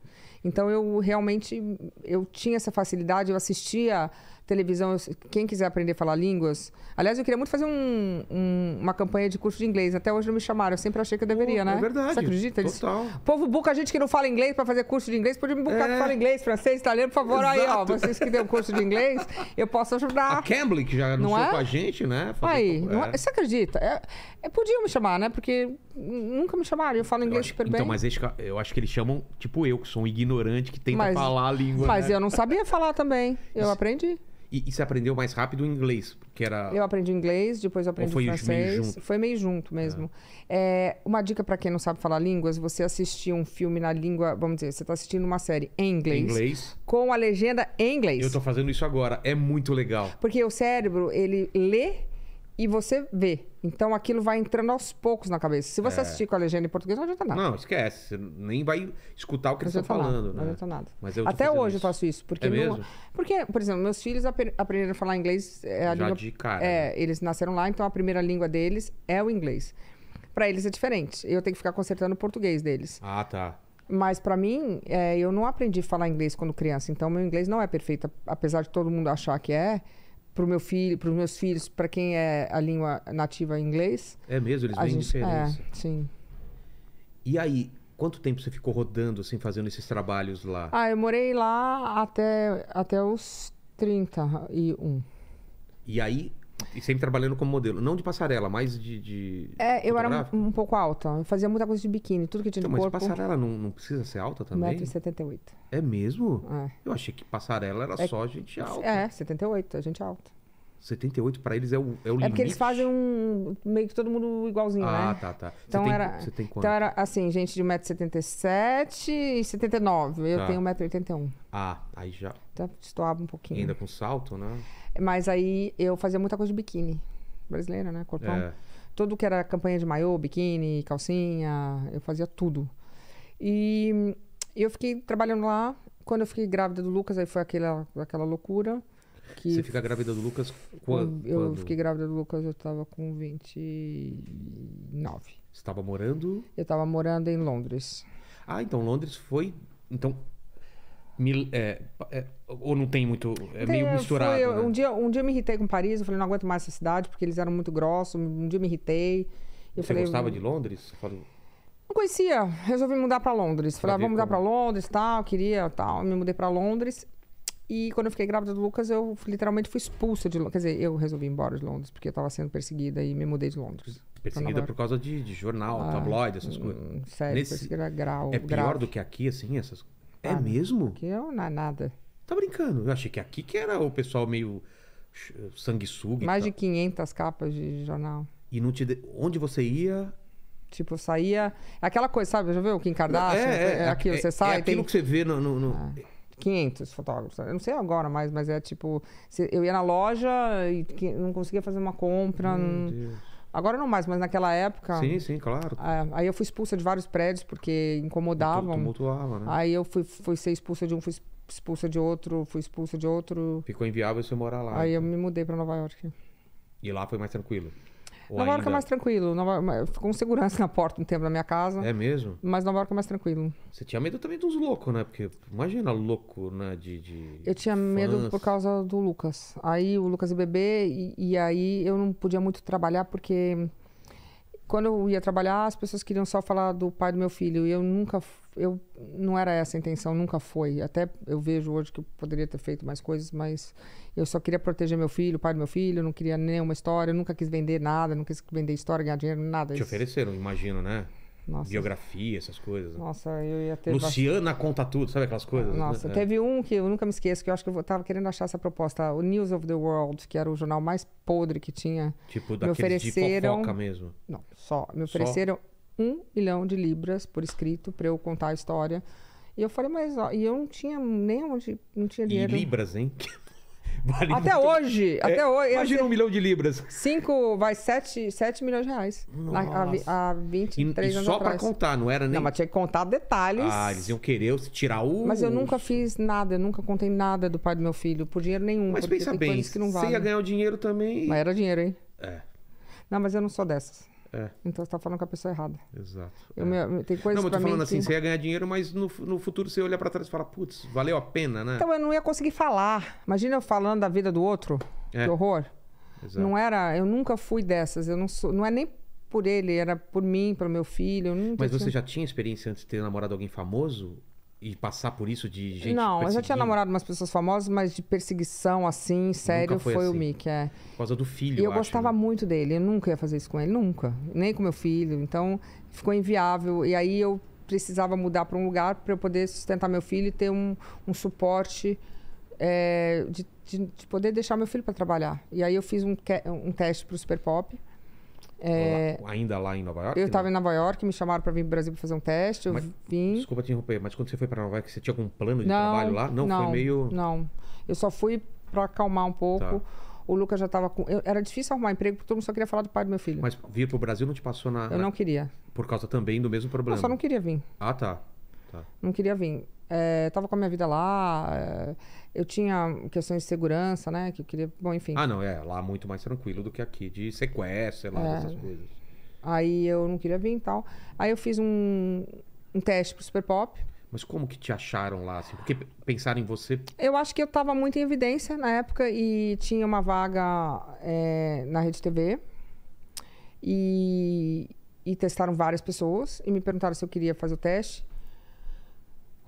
Então eu realmente eu tinha essa facilidade, eu assistia televisão. Quem quiser aprender a falar línguas. Aliás, eu queria muito fazer um, um, uma campanha de curso de inglês. Até hoje não me chamaram. Eu sempre achei que eu deveria, oh, né? É verdade. Você acredita? Total. O povo buca a gente que não fala inglês para fazer curso de inglês. pode me bucar é... que fala inglês, francês, italiano, por favor. Exato. Aí, ó, vocês que deu curso de inglês, eu posso ajudar. A Cambly, que já anunciou não é? com a gente, né? Fazer aí, é? é... você acredita? É, é, podiam me chamar, né? Porque nunca me chamaram. Eu falo inglês eu acho, super então, bem. Então, mas eles, eu acho que eles chamam, tipo eu, que sou um ignorante que tenta mas, falar a língua. Mas né? eu não sabia falar também. Eu isso, aprendi. E, e você aprendeu mais rápido o inglês? Que era... Eu aprendi inglês, depois eu aprendi Ou foi francês. Meio junto? Foi meio junto mesmo. É. É, uma dica para quem não sabe falar línguas, você assistir um filme na língua, vamos dizer, você está assistindo uma série em inglês, inglês. Com a legenda em inglês. Eu estou fazendo isso agora. É muito legal. Porque o cérebro, ele lê e você vê. Então aquilo vai entrando aos poucos na cabeça. Se você é. assistir com a legenda em português, não adianta nada. Não, esquece. Você nem vai escutar o que eles estão falando. Nada, né? Não adianta nada. Né? Até hoje isso. eu faço isso. Porque, é não... É- porque, por exemplo, meus filhos aprenderam a falar inglês. É a Já língua... de cara. É, eles nasceram lá, então a primeira língua deles é o inglês. Para eles é diferente. Eu tenho que ficar consertando o português deles. Ah, tá. Mas para mim, é, eu não aprendi a falar inglês quando criança. Então meu inglês não é perfeito. Apesar de todo mundo achar que é para o meu filho, para os meus filhos, para quem é a língua nativa é inglês. É mesmo, eles vêm gente, é, diferença. É, sim. E aí, quanto tempo você ficou rodando, assim, fazendo esses trabalhos lá? Ah, eu morei lá até, até os 31. E aí, e sempre trabalhando como modelo. Não de passarela, mas de. de é, eu era um, um, pouco alta. Eu fazia muita coisa de biquíni, tudo que tinha então, no mas corpo. Mas passarela não, não, precisa ser alta também? 1,78m. É mesmo? É. Eu achei que passarela era é, só gente alta. É, 78, é gente alta. 78 para eles é o, é o limite. É porque eles fazem um. meio que todo mundo igualzinho, ah, né? Ah, tá, tá. Então, tem, era, então era assim, gente de 1,77m e 79 Eu tá. tenho 1,81m. Ah, aí já. Então estoava um pouquinho. ainda com salto, né? Mas aí eu fazia muita coisa de biquíni. Brasileira, né? Corpão. É. Tudo que era campanha de maiô, biquíni, calcinha, eu fazia tudo. E eu fiquei trabalhando lá. Quando eu fiquei grávida do Lucas, aí foi aquela, aquela loucura. Que Você fica grávida do Lucas hum, quando? Eu fiquei grávida do Lucas, eu tava com 29. Você estava morando? Eu tava morando em Londres. Ah, então Londres foi. Então. Mil, é, é, ou não tem muito. É tem, meio misturado. Foi, né? um, dia, um dia eu me irritei com Paris, eu falei, não aguento mais essa cidade, porque eles eram muito grossos. Um dia eu me irritei. Eu Você falei, gostava hum. de Londres? Falou. Não conhecia, resolvi mudar para Londres. Falei, ah, vamos mudar para Londres, tal, queria, tal. Me mudei para Londres e quando eu fiquei grávida do Lucas, eu literalmente fui expulsa de Londres. Quer dizer, eu resolvi ir embora de Londres, porque eu estava sendo perseguida e me mudei de Londres. Perseguida por causa de, de jornal, ah, tabloide, essas hum, coisas. Hum, sério, Nesse... perseguida grau. É pior do que aqui, assim, essas ah, É mesmo? Aqui eu é não nada. Tá brincando? Eu achei que aqui que era o pessoal meio sanguessuga. Mais de 500 capas de jornal. E não te de... onde você ia, Tipo, saía. É aquela coisa, sabe? Já viu o Kim Kardashian? É, é, é aquilo, é, você é sai. É aquilo tem... que você vê no. no, no... Ah. 500 fotógrafos. Eu não sei agora mais, mas é tipo... Eu ia na loja e não conseguia fazer uma compra. Não... Agora não mais, mas naquela época... Sim, sim, claro. É, aí eu fui expulsa de vários prédios porque incomodavam. Tumultuava, né? Aí eu fui, fui ser expulsa de um, fui expulsa de outro, fui expulsa de outro. Ficou inviável você morar lá. Aí então. eu me mudei para Nova York. E lá foi mais tranquilo? Nova ainda... York é mais tranquilo. Nova... Ficou um segurança na porta um tempo na minha casa. É mesmo? Mas Nova York é mais tranquilo. Você tinha medo também dos loucos, né? Porque imagina louco, né? De, de... Eu tinha fãs. medo por causa do Lucas. Aí o Lucas é bebê e, e aí eu não podia muito trabalhar porque quando eu ia trabalhar, as pessoas queriam só falar do pai do meu filho. E eu nunca. Eu, não era essa a intenção, nunca foi. Até eu vejo hoje que eu poderia ter feito mais coisas, mas eu só queria proteger meu filho, o pai do meu filho, não queria nenhuma história, nunca quis vender nada, não quis vender história, ganhar dinheiro, nada. Te ofereceram, imagino, né? Nossa. Biografia, essas coisas. Né? Nossa, eu ia ter. Luciana bastante... conta tudo, sabe aquelas coisas? Né? Nossa, né? teve um que eu nunca me esqueço, que eu acho que eu tava querendo achar essa proposta, o News of the World, que era o jornal mais podre que tinha. Tipo, me ofereceram... de fofoca mesmo. Não, só. Me ofereceram só? um milhão de libras por escrito para eu contar a história. E eu falei, mas ó, e eu não tinha nem onde. Não tinha dinheiro. E libras, hein? Vale até muito... hoje, é, até hoje. É imagina assim, um milhão de libras. Cinco, vai sete, sete milhões de reais. Nossa. Há, há 23 e, e só para contar, não era nem... Não, mas tinha que contar detalhes. Ah, eles iam querer tirar o... Mas eu nunca fiz nada, eu nunca contei nada do pai do meu filho, por dinheiro nenhum. Mas pensa bem, que não você vale. ia ganhar o dinheiro também... Mas era dinheiro, hein? É. Não, mas eu não sou dessas. É. Então você está falando com a pessoa errada. Exato. Eu, é. meu, tem coisas não, mas eu tô falando assim, que... você ia ganhar dinheiro, mas no, no futuro você olha para trás e fala, putz, valeu a pena, né? Então eu não ia conseguir falar. Imagina eu falando da vida do outro. É. Que horror. Exato. Não era, eu nunca fui dessas. Eu não sou, não é nem por ele, era por mim, pelo meu filho. mas tinha... você já tinha experiência antes de ter namorado alguém famoso? e passar por isso de gente. Não, eu já tinha namorado umas pessoas famosas, mas de perseguição assim, sério, foi, foi assim. o Mick. É. Por causa do filho. E eu, gostava né? muito dele, eu nunca ia fazer isso com ele, nunca. Nem com meu filho. Então ficou inviável. E aí eu precisava mudar para um lugar para eu poder sustentar meu filho e ter um, um suporte é, de, de, de, poder deixar meu filho para trabalhar. E aí eu fiz um, um teste para o Super Pop é... Lá, ainda lá em Nova York? Eu estava em Nova York, me chamaram para vir para o Brasil para fazer um teste, eu mas, vim. Desculpa te interromper, mas quando você foi para Nova York, você tinha algum plano de não, trabalho lá? Não, não, foi meio. Não, eu só fui para acalmar um pouco. Tá. O Lucas já estava com. Eu, era difícil arrumar emprego porque todo mundo só queria falar do pai do meu filho. Mas vir para o Brasil não te passou na. Eu não queria. Por causa também do mesmo problema. Eu só não queria vir. Ah, tá. tá. Não queria vir. É, tava com a minha vida lá. É... Eu tinha questões de segurança, né? Que eu queria. Bom, enfim. Ah, não, é. Lá muito mais tranquilo do que aqui de sequestro, sei lá, é. essas coisas. Aí eu não queria vir e tal. Aí eu fiz um, um teste pro Super Pop. Mas como que te acharam lá? Assim? Porque pensaram em você? Eu acho que eu estava muito em evidência na época e tinha uma vaga é, na Rede TV. E, e, testaram várias pessoas e me perguntaram se eu queria fazer o teste.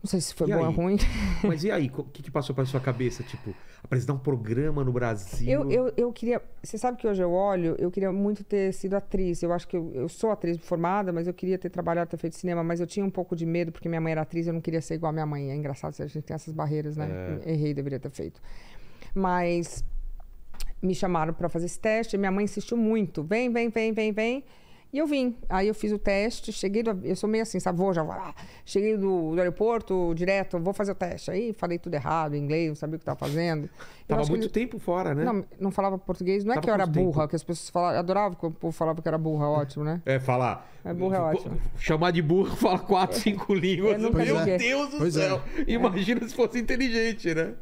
Não sei se foi e bom aí? ou ruim. Mas e aí, o que, que passou pela sua cabeça? Tipo, apresentar um programa no Brasil? Eu, eu, eu queria. Você sabe que hoje eu olho, eu queria muito ter sido atriz. Eu acho que eu, eu sou atriz formada, mas eu queria ter trabalhado, ter feito cinema, mas eu tinha um pouco de medo, porque minha mãe era atriz, eu não queria ser igual a minha mãe. É engraçado se a gente tem essas barreiras, né? É. Errei, deveria ter feito. Mas me chamaram para fazer esse teste, minha mãe insistiu muito. Vem, vem, vem, vem, vem. E eu vim. Aí eu fiz o teste, cheguei do, Eu sou meio assim, sabe? Vou, já vou lá. Cheguei do, do aeroporto direto, vou fazer o teste. Aí falei tudo errado, em inglês, não sabia o que estava fazendo. Estava muito tempo fora, né? Não, não falava português. Não é tava é que eu era burra, tempo. que as pessoas falavam. Adorava que o povo falava que era burra, ótimo, né? É, falar. É burra, é ótimo. Chamar de burra fala quatro, é. cinco línguas. É, meu liguei. Deus do pois céu. É. Imagina é. se fosse inteligente, né?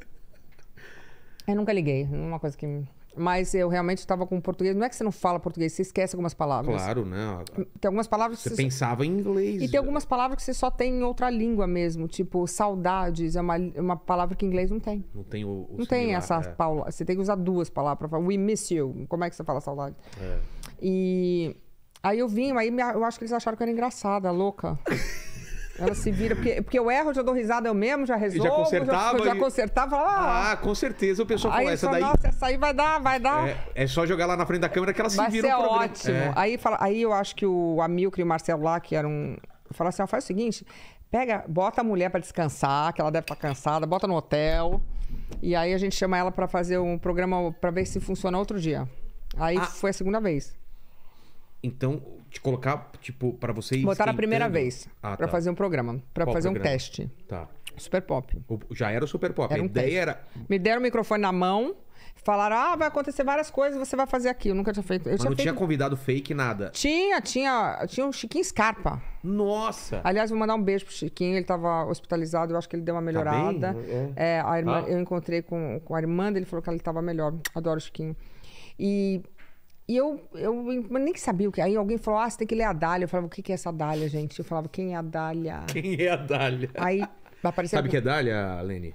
Eu nunca liguei. Uma coisa que. Mas eu realmente estava com português. Não é que você não fala português, você esquece algumas palavras. Claro, né? Tem algumas palavras você que você pensava em inglês. E tem algumas palavras que você só tem em outra língua mesmo. Tipo, saudades é uma, uma palavra que em inglês não tem. Não tem o. o não similar, tem essa é. paula. Você tem que usar duas palavras. We miss you. Como é que você fala saudade? É. E aí eu vim, aí eu acho que eles acharam que eu era engraçada, louca. Ela se vira, porque, porque eu erro, já dou risada eu mesmo, já resolvo. Já consertava. Já, já consertava. lá ah, com certeza o pessoal começa essa só, daí... Nossa, essa aí vai dar, vai dar. É, é, só jogar lá na frente da câmera que ela se vai vira ser o ótimo. É. Aí, fala, aí eu acho que o Amilcar e o Marcelo lá, que eram... Falaram assim, ah, faz o seguinte, pega, bota a mulher para descansar, que ela deve estar tá cansada, bota no hotel. E aí a gente chama ela para fazer um programa para ver se funciona outro dia. Aí ah. foi a segunda vez. Então, te colocar, tipo, para você ir. Botaram a primeira vez. Ah, para tá. fazer um programa, para fazer programa? um teste. Tá. Super pop. O, já era o super pop. Era um a ideia teste. era. Me deram o microfone na mão. Falaram, ah, vai acontecer várias coisas, você vai fazer aqui. Eu nunca tinha feito. Eu Mas tinha não feito... tinha convidado fake, nada? Tinha, tinha. Tinha um Chiquinho Scarpa. Nossa! Aliás, vou mandar um beijo pro Chiquinho, ele tava hospitalizado, eu acho que ele deu uma tá melhorada. Tá é. É, a irmã, ah. Eu encontrei com, com a irmã dele, falou que ele tava melhor. Adoro o Chiquinho. E e eu, eu nem sabia o que. Aí alguém falou: ah, você tem que ler a Dália. Eu falava: o que, que é essa Dália, gente? Eu falava: quem é a Dália? Quem é a Dália? Aí apareceu. Sabe o que é Dália, Leni?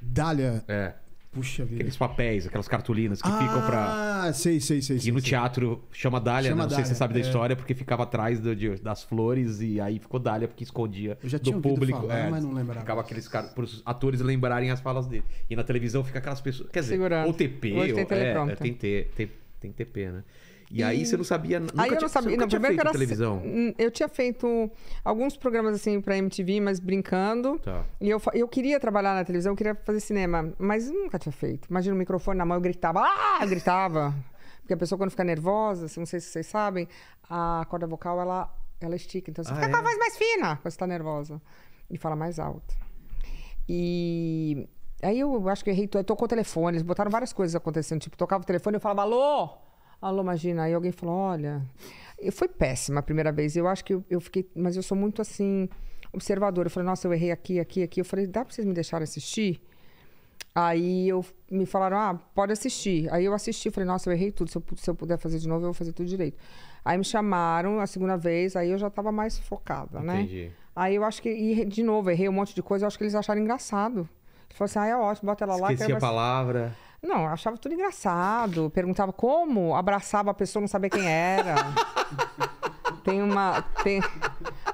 Dália? É. Puxa vida. Aqueles papéis, aquelas cartolinas que ah, ficam pra. Ah, sei, sei, sei. E sei, no sei. teatro chama Dália, chama né? não Dália, sei se você sabe é. da história, porque ficava atrás do, de, das flores e aí ficou Dália porque escondia Eu já do tinha do público. Falar, é, mas não lembrava. Ficava aqueles caras, pros atores lembrarem as falas dele. E na televisão fica aquelas pessoas. Quer dizer, Segurando. ou TP, Hoje ou. Tem, é, é, tem, tem, tem tem que ter pena. né? E, e... aí você não sabia. Nunca aí eu não tinha, sabia. Não, era televisão. Assim, hum, eu tinha feito alguns programas assim para MTV, mas brincando. Tá. E eu, eu queria trabalhar na televisão, eu queria fazer cinema, mas nunca tinha feito. Imagina o microfone na mão, eu gritava, ah! Eu gritava. Porque a pessoa, quando fica nervosa, assim, não sei se vocês sabem, a corda vocal ela, ela estica. Então você ah, fica é? com a é? voz mais fina quando você tá nervosa. E fala mais alto. E Aí eu acho que errei tudo. Aí tocou o telefone, eles botaram várias coisas acontecendo. Tipo, tocava o telefone, e eu falava, alô? Alô, imagina. Aí alguém falou, olha... Foi péssima a primeira vez. Eu acho que eu, eu fiquei... Mas eu sou muito, assim, observadora. Eu falei, nossa, eu errei aqui, aqui, aqui. Eu falei, dá pra vocês me deixarem assistir? Aí eu me falaram, ah, pode assistir. Aí eu assisti, falei, nossa, eu errei tudo. Se eu, se eu, puder fazer de novo, eu vou fazer tudo direito. Aí me chamaram a segunda vez, aí eu já tava mais focada, Entendi. né? Entendi. Aí eu acho que, e, de novo, errei um monte de coisa, eu acho que eles acharam engraçado. Falou assim, ah, é ótimo, bota ela lá. Esquecia a palavra. Não, eu achava tudo engraçado. Perguntava como, abraçava a pessoa, não sabia quem era. tem uma... Tem...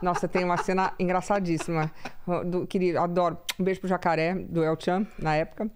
Nossa, tem uma cena engraçadíssima. Do, querido, adoro. Um beijo pro Jacaré, do El Chan, na época.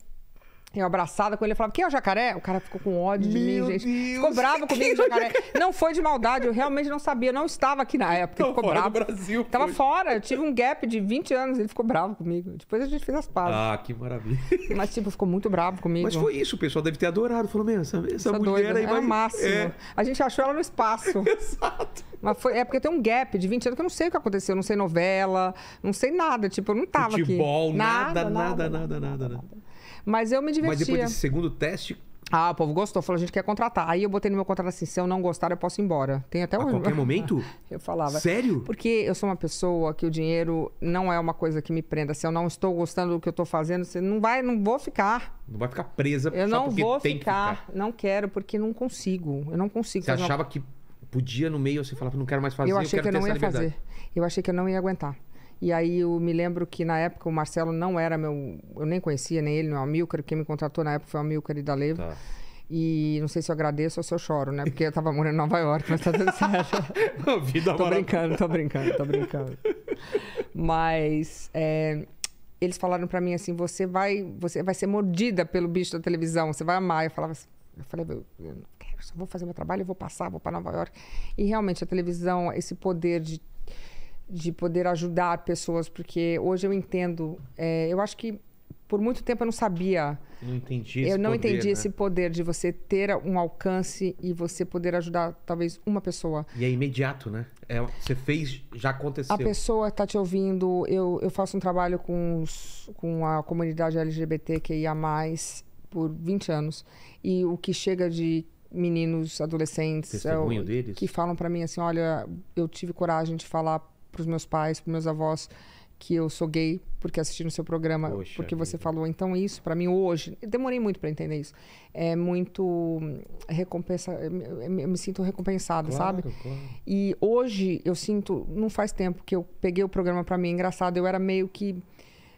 Eu abraçada com ele, eu falava, quem é o jacaré? O cara ficou com ódio de mim, gente. Deus, ficou bravo comigo, é jacaré. Não foi de maldade, eu realmente não sabia, não estava aqui na época. Ele ficou fora bravo. Do Brasil, Tava foi. fora, eu tive um gap de 20 anos, ele ficou bravo comigo. Depois a gente fez as pazes. Ah, que maravilha. Mas, tipo, ficou muito bravo comigo. Mas foi isso, o pessoal deve ter adorado. Falou, meu, essa, essa, essa mulher doida, aí vai... É o máximo. É. A gente achou ela no espaço. Exato. Mas foi, é porque tem um gap de 20 anos que eu não sei o que aconteceu, eu não sei novela, não sei nada, tipo, eu não tava Futebol, aqui. Futebol, nada, nada, nada, nada. nada. nada, nada. Mas eu me divertia. Mas depois desse segundo teste, ah, o povo gostou, falou, a gente quer contratar. Aí eu botei no meu contrato assim, se eu não gostar, eu posso ir embora. Tem até ah, um... A qualquer momento? eu falava. Sério? Porque eu sou uma pessoa que o dinheiro não é uma coisa que me prenda. Se eu não estou gostando do que eu estou fazendo, você não vai, não vou ficar. Não vai ficar presa Eu não vou ficar, ficar, não quero, porque não consigo. Eu não consigo. Você achava uma... que podia no meio, você falava, não quero mais fazer, eu, achei eu que eu não ia fazer. Eu achei que eu não ia aguentar. E aí eu me lembro que na época o Marcelo não era meu. Eu nem conhecia nem ele, nem é o Amilcar. Quem me contratou na época foi o Amilcar e da Leva. Tá. E não sei se eu agradeço ou se eu choro, né? Porque eu tava morando em Nova York, mas tá tudo certo. Vida tô brincando, tô brincando, tô brincando. Mas é, eles falaram para mim assim: você vai, você vai ser mordida pelo bicho da televisão, você vai amar. Eu falava assim, eu falei, eu não quero, só vou fazer meu trabalho, eu vou passar, vou para Nova York. E realmente a televisão, esse poder de de poder ajudar pessoas, porque hoje eu entendo. É, eu acho que por muito tempo eu não sabia. Não entendi esse Eu não poder, entendi né? esse poder de você ter um alcance e você poder ajudar talvez uma pessoa. E é imediato, né? É, você fez, já aconteceu. A pessoa está te ouvindo. Eu, eu faço um trabalho com, os, com a comunidade LGBTQIA, por 20 anos. E o que chega de meninos, adolescentes. Testemunho é deles? Que falam para mim assim: olha, eu tive coragem de falar para os meus pais, para meus avós que eu sou gay porque assisti no seu programa, Poxa porque você falou. Então isso para mim hoje, demorei muito para entender isso. É muito recompensa, eu me sinto recompensada, claro, sabe? Claro. E hoje eu sinto, não faz tempo que eu peguei o programa para mim, é engraçado, eu era meio que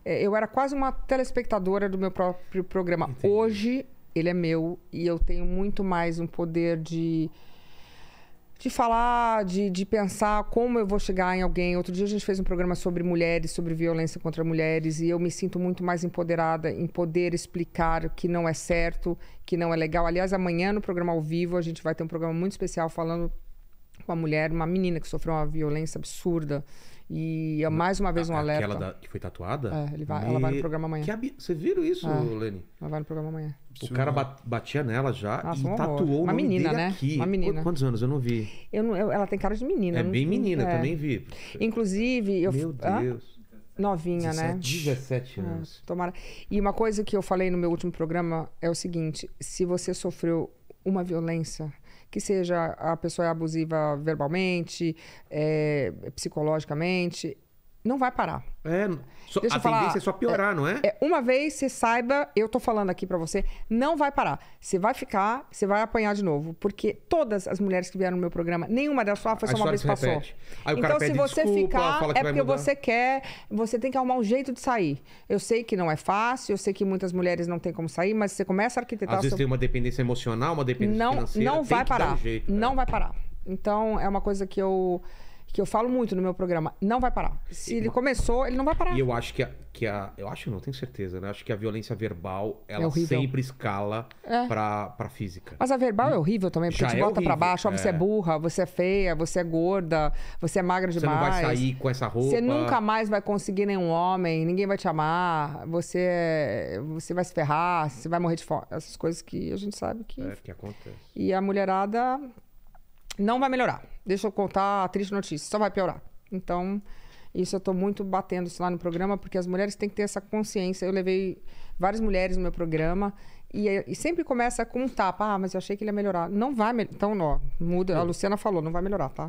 é, eu era quase uma telespectadora do meu próprio programa. Entendi. Hoje ele é meu e eu tenho muito mais um poder de de falar, de, de pensar como eu vou chegar em alguém. Outro dia a gente fez um programa sobre mulheres, sobre violência contra mulheres, e eu me sinto muito mais empoderada em poder explicar que não é certo, que não é legal. Aliás, amanhã no programa ao vivo a gente vai ter um programa muito especial falando com uma mulher, uma menina que sofreu uma violência absurda e é mais uma vez um Aquela alerta. Aquela que foi tatuada? É, ele vai, Me... ela vai no programa amanhã. Ab... Você viram isso, é, Leni? Ela vai no programa amanhã. O cara batia nela já Nossa, e tatuou uma menina, né? Aqui. Uma menina. Quantos anos? Eu não vi. Eu não, eu, ela tem cara de menina. É bem menina, é. também vi. Inclusive, eu. Meu Deus. Né? Ah? Novinha, 17, né? 17 anos. Ah, tomara. E uma coisa que eu falei no meu último programa é o seguinte: se você sofreu uma violência que seja a pessoa é abusiva verbalmente, é, psicologicamente, não vai parar. É, só, Deixa a falar, tendência é só piorar, é, não é? é? Uma vez você saiba, eu tô falando aqui para você, não vai parar. Você vai ficar, você vai apanhar de novo. Porque todas as mulheres que vieram no meu programa, nenhuma delas falou, ah, foi só uma vez que passou. então, se você desculpa, ficar, é porque mudar. você quer, você tem que arrumar um jeito de sair. Eu sei que não é fácil, eu sei que muitas mulheres não têm como sair, mas você começa a arquitetar... Às vezes seu... tem uma dependência emocional, uma dependência não, financeira. Não vai parar, um jeito, né? não vai parar. Então, é uma coisa que eu que eu falo muito no meu programa, não vai parar. Se ele começou, ele não vai parar. E eu acho que a, que a eu acho não tenho certeza, né? Acho que a violência verbal é ela é sempre escala é. para para física. Mas a verbal é hum? horrível também, porque Já te é bota para baixo, ó, é. você é burra, você é feia, você é gorda, você é magra demais. Você não vai sair com essa roupa. Você nunca mais vai conseguir nenhum homem, ninguém vai te amar, você é, você vai se ferrar, você vai morrer de fome, essas coisas que a gente sabe que é, que acontece. E a mulherada não vai melhorar deixa eu contar a triste notícia, só vai piorar. Então, isso eu estou muito batendo isso lá no programa, porque as mulheres têm que ter essa consciência. Eu levei várias mulheres no meu programa e, eh, e sempre começa com um tapa. Ah, mas eu achei que ele ia melhorar. Não vai melhorar. Então, ó, muda. A Luciana falou, não vai melhorar, tá?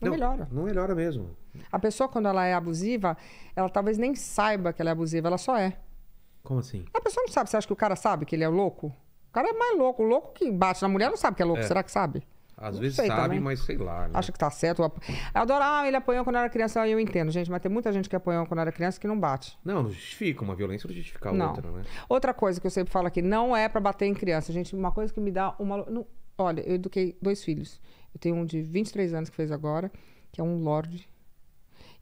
Não, não, melhora. Não melhora mesmo. A pessoa, quando ela é abusiva, ela talvez nem saiba que ela é abusiva, ela só é. Como assim? A pessoa não sabe. Você acha que o cara sabe que ele é louco? O cara é mais louco. O louco que bate na mulher não sabe que é louco. É. Será que sabe? Às não vezes sabe, também. mas sei lá. Né? que tá certo. Eu adoro, ah, ele apanhou quando era criança, eu entendo, gente, mas tem muita gente que apanhou quando era criança que não bate. Não, não justifica uma violência, não justifica a não. outra, né? Outra coisa que eu sempre falo aqui, não é para bater em criança, gente, uma coisa que me dá uma. Não... Olha, eu eduquei dois filhos. Eu tenho um de 23 anos que fez agora, que é um lorde,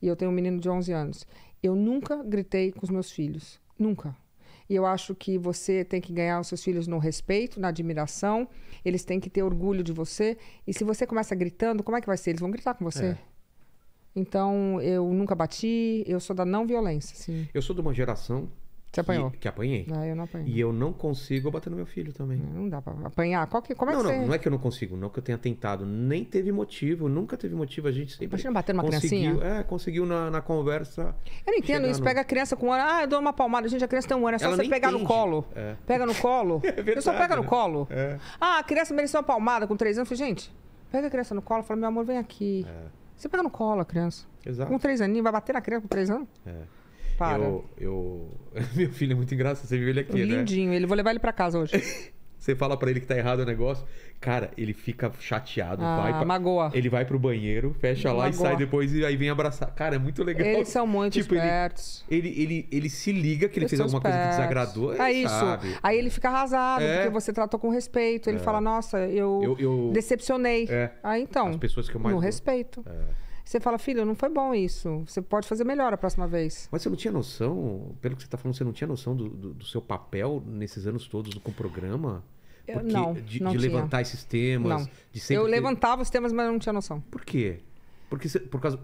e eu tenho um menino de 11 anos. Eu nunca gritei com os meus filhos. Nunca. E eu acho que você tem que ganhar os seus filhos no respeito, na admiração. Eles têm que ter orgulho de você. E se você começa gritando, como é que vai ser? Eles vão gritar com você. É. Então, eu nunca bati, eu sou da não violência. Sim. Eu sou de uma geração você apanhou? Que, que apanhei. Ah, eu não apanhei. E eu não consigo bater no meu filho também. Não dá pra apanhar. Qual que, como é não, é que não, você... não é que eu não consigo, não é que eu tenha tentado. Nem teve motivo, nunca teve motivo. A gente sempre. Imagina bater numa conseguiu, criancinha? É, conseguiu na, na conversa. Eu não entendo isso. No... Pega a criança com um ano. Ah, eu dou uma palmada. Gente, a criança tem um ano. É só Ela você pegar entende. no colo. É. Pega no colo. É verdade, eu só pega né? no colo. É. Ah, a criança mereceu uma palmada com três anos. Eu falei, gente, pega a criança no colo. Fala, meu amor, vem aqui. É. Você pega no colo a criança. Exato. Com três aninhos, vai bater na criança com três anos? É. Para. Eu, eu... Meu filho é muito engraçado, você viu ele aqui, Lindinho. né? Lindinho, ele vou levar ele para casa hoje. você fala para ele que tá errado o negócio, cara, ele fica chateado, ah, vai pra... magoa. Ele vai pro banheiro, fecha magoa. lá e sai depois e aí vem abraçar. Cara, é muito legal. Eles são muito tipo, espertos. Ele, ele, ele, ele, se liga que ele Eles fez alguma espertos. coisa que desagradou, é sabe. isso. Aí ele fica arrasado é. porque você tratou com respeito. Ele é. fala: "Nossa, eu, eu, eu... decepcionei". É. Aí ah, então. As pessoas que eu mais no respeito. É. Você fala, filho, não foi bom isso. Você pode fazer melhor a próxima vez. Mas você não tinha noção, pelo que você está falando, você não tinha noção do, do, do, seu papel nesses anos todos com o programa? Porque, eu, não, de, não de levantar esses temas. Não. De sempre eu levantava os temas, mas eu não tinha noção. Por quê? Porque, você, por causa,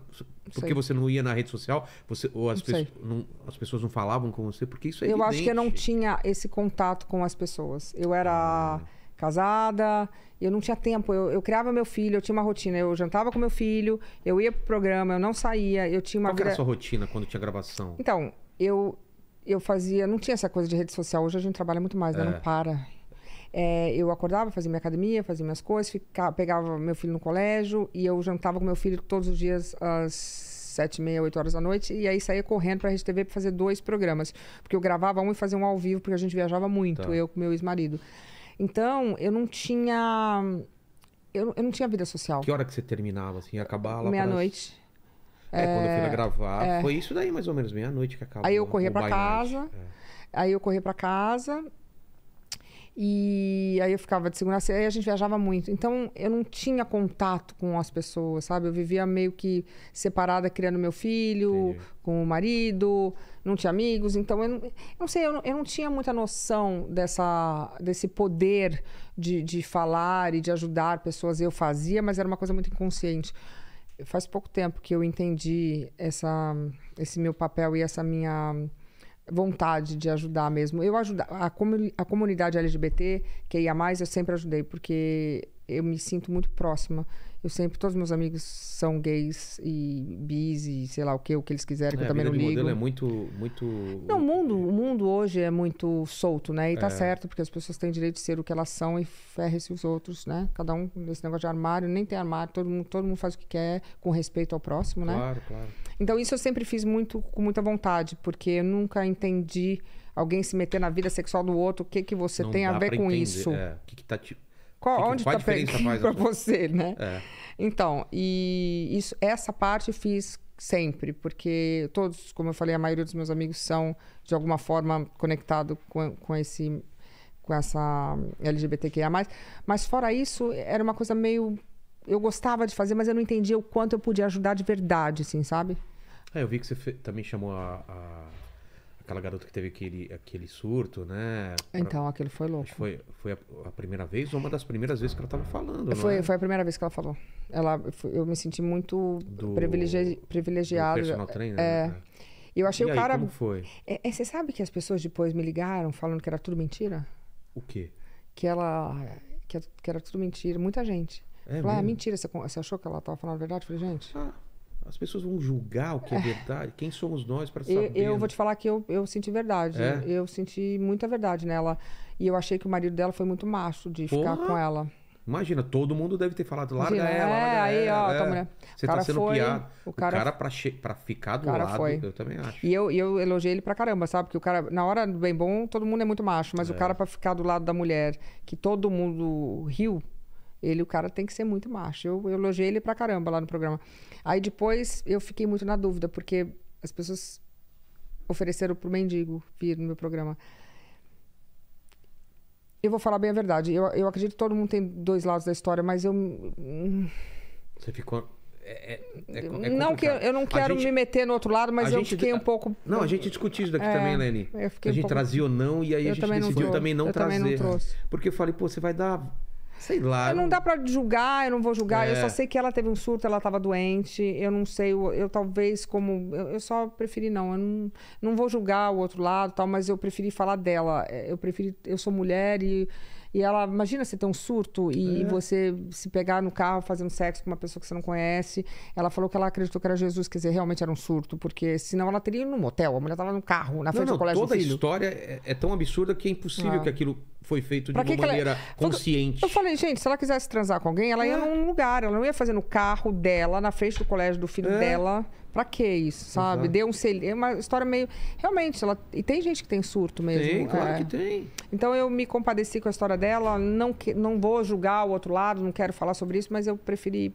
porque você não ia na rede social, você, ou as, não, pe não as pessoas não falavam com você, porque isso é Eu evidente. acho que eu não tinha esse contato com as pessoas. Eu era. Ah casada, eu não tinha tempo. Eu, eu criava meu filho, eu tinha uma rotina. Eu jantava com meu filho, eu ia pro programa, eu não saía, eu tinha uma. Qual era a sua rotina quando tinha gravação? Então, eu, eu fazia. Não tinha essa coisa de rede social. Hoje a gente trabalha muito mais, né? É. Não para. É, eu acordava, fazia minha academia, fazia minhas coisas, ficava, pegava meu filho no colégio e eu jantava com meu filho todos os dias às sete e meia, oito horas da noite e aí saía correndo para a Rede TV para fazer dois programas, porque eu gravava um e fazia um ao vivo porque a gente viajava muito, tá. eu com meu ex-marido. Então, eu não tinha. Eu, eu não tinha vida social. Que hora que você terminava, assim? Acabava lá. Meia-noite. É, quando eu fui é, gravar. É... Foi isso daí, mais ou menos, meia-noite que acabou. Aí eu corria pra casa. É. Aí eu corria pra casa. E aí eu ficava de segunda a sexta, aí a gente viajava muito. Então eu não tinha contato com as pessoas, sabe? Eu vivia meio que separada, criando meu filho, Entendi. com o marido não tinha amigos, então eu não, eu não sei, eu não, eu não, tinha muita noção dessa, desse poder de, de falar e de ajudar pessoas. Eu fazia, mas era uma coisa muito inconsciente. Faz pouco tempo que eu entendi essa, esse meu papel e essa minha vontade de ajudar mesmo. Eu ajudar a, comu a comunidade LGBT que ia mais, eu sempre ajudei porque eu me sinto muito próxima eu sempre, todos meus amigos são gays e bis e sei lá o que, o que eles quiserem, é, que eu é, também não ligo. O modelo é muito, muito. Não, o mundo, o mundo hoje é muito solto, né? E tá é. certo, porque as pessoas têm direito de ser o que elas são e ferre-se os outros, né? Cada um nesse negócio de armário, nem tem armário, todo mundo, todo mundo faz o que quer com respeito ao próximo, né? Claro, claro. Então isso eu sempre fiz muito com muita vontade, porque eu nunca entendi alguém se meter na vida sexual do outro, o que, que você não tem a ver com entender. isso. É. O que, que tá te qual, que, onde qual tá pegando para você, né? É. Então, e isso, essa parte fiz sempre, porque todos, como eu falei, a maioria dos meus amigos são de alguma forma conectados com, com esse com essa LGBTQIA+, mas fora isso, era uma coisa meio eu gostava de fazer, mas eu não entendia o quanto eu podia ajudar de verdade, assim, sabe? É, eu vi que você também chamou a, a Aquela garota que teve aquele, aquele surto, né? Então, aquilo foi louco. Foi, foi a, a, primeira vez ou uma das primeiras vezes que ela estava falando? Foi, é? foi a primeira vez que ela falou. Ela, eu me senti muito do, privilegi privilegiada. Do personal trainer, é, né? eu achei e o aí, cara. Como foi? É, é, você sabe que as pessoas depois me ligaram falando que era tudo mentira? O quê? Que ela. Que, que era tudo mentira. Muita gente. É Falei, ah, mentira, você, você achou que ela estava falando a verdade? Eu falei, gente. Ah. As pessoas vão julgar o que é, é. verdade. Quem somos nós para saber? Eu, eu vou né? te falar que eu, eu senti verdade. É? Eu senti muita verdade nela. E eu achei que o marido dela foi muito macho de Porra. ficar com ela. Imagina, todo mundo deve ter falado, larga Imagina, ela, é, larga aí, ela. Ó, é. tá, mulher. Né? Você tá sendo foi, piado. O cara, o cara pra, pra ficar do lado, foi. eu também acho. E eu, eu elogiei ele pra caramba, sabe? Porque o cara, na hora do bem bom, todo mundo é muito macho, mas é. o cara pra ficar do lado da mulher, que todo mundo riu, ele, o cara tem que ser muito macho. Eu, eu elogiei ele pra caramba lá no programa. Aí depois eu fiquei muito na dúvida, porque as pessoas ofereceram pro mendigo vir no meu programa. Eu vou falar bem a verdade. Eu, eu acredito que todo mundo tem dois lados da história, mas eu. Hum, você ficou. É, é, é não que eu, não quero gente, me meter no outro lado, mas eu gente, fiquei um pouco. Não, a gente discutiu isso daqui é, também, Lenny. a gente um pouco... trazia ou não, e aí eu a gente também decidiu não também não eu trazer. Também não porque eu falei, pô, você vai dar Sei lá. Eu não, dá para julgar, eu não vou julgar. É. Eu só sei que ela teve um surto, ela estava doente. Eu não sei, eu, eu talvez como. Eu, eu, só preferi não. Eu não, não vou julgar o outro lado tal, mas eu preferi falar dela. É, eu preferi. Eu sou mulher e e ela, imagina você ter um surto e é. você se pegar no carro fazendo sexo com uma pessoa que você não conhece. Ela falou que ela acreditou que era Jesus, quer dizer, realmente era um surto, porque senão ela teria ido no motel, a mulher tava no carro, na frente não, não, do colégio toda do filho. a história é, é, tão absurda que é impossível ah. que aquilo foi feito pra de uma maneira ela... consciente. Eu falei, gente, se ela quisesse transar com alguém, ela ia é. num lugar, ela não ia fazer no carro dela, na frente do colégio do filho é. dela. Pra que isso, sabe? Exato. Deu um selinho. É uma história meio. Realmente, ela. E tem gente que tem surto mesmo. Tem, é. claro que tem. Então eu me compadeci com a história dela. Não, que... não vou julgar o outro lado, não quero falar sobre isso, mas eu preferi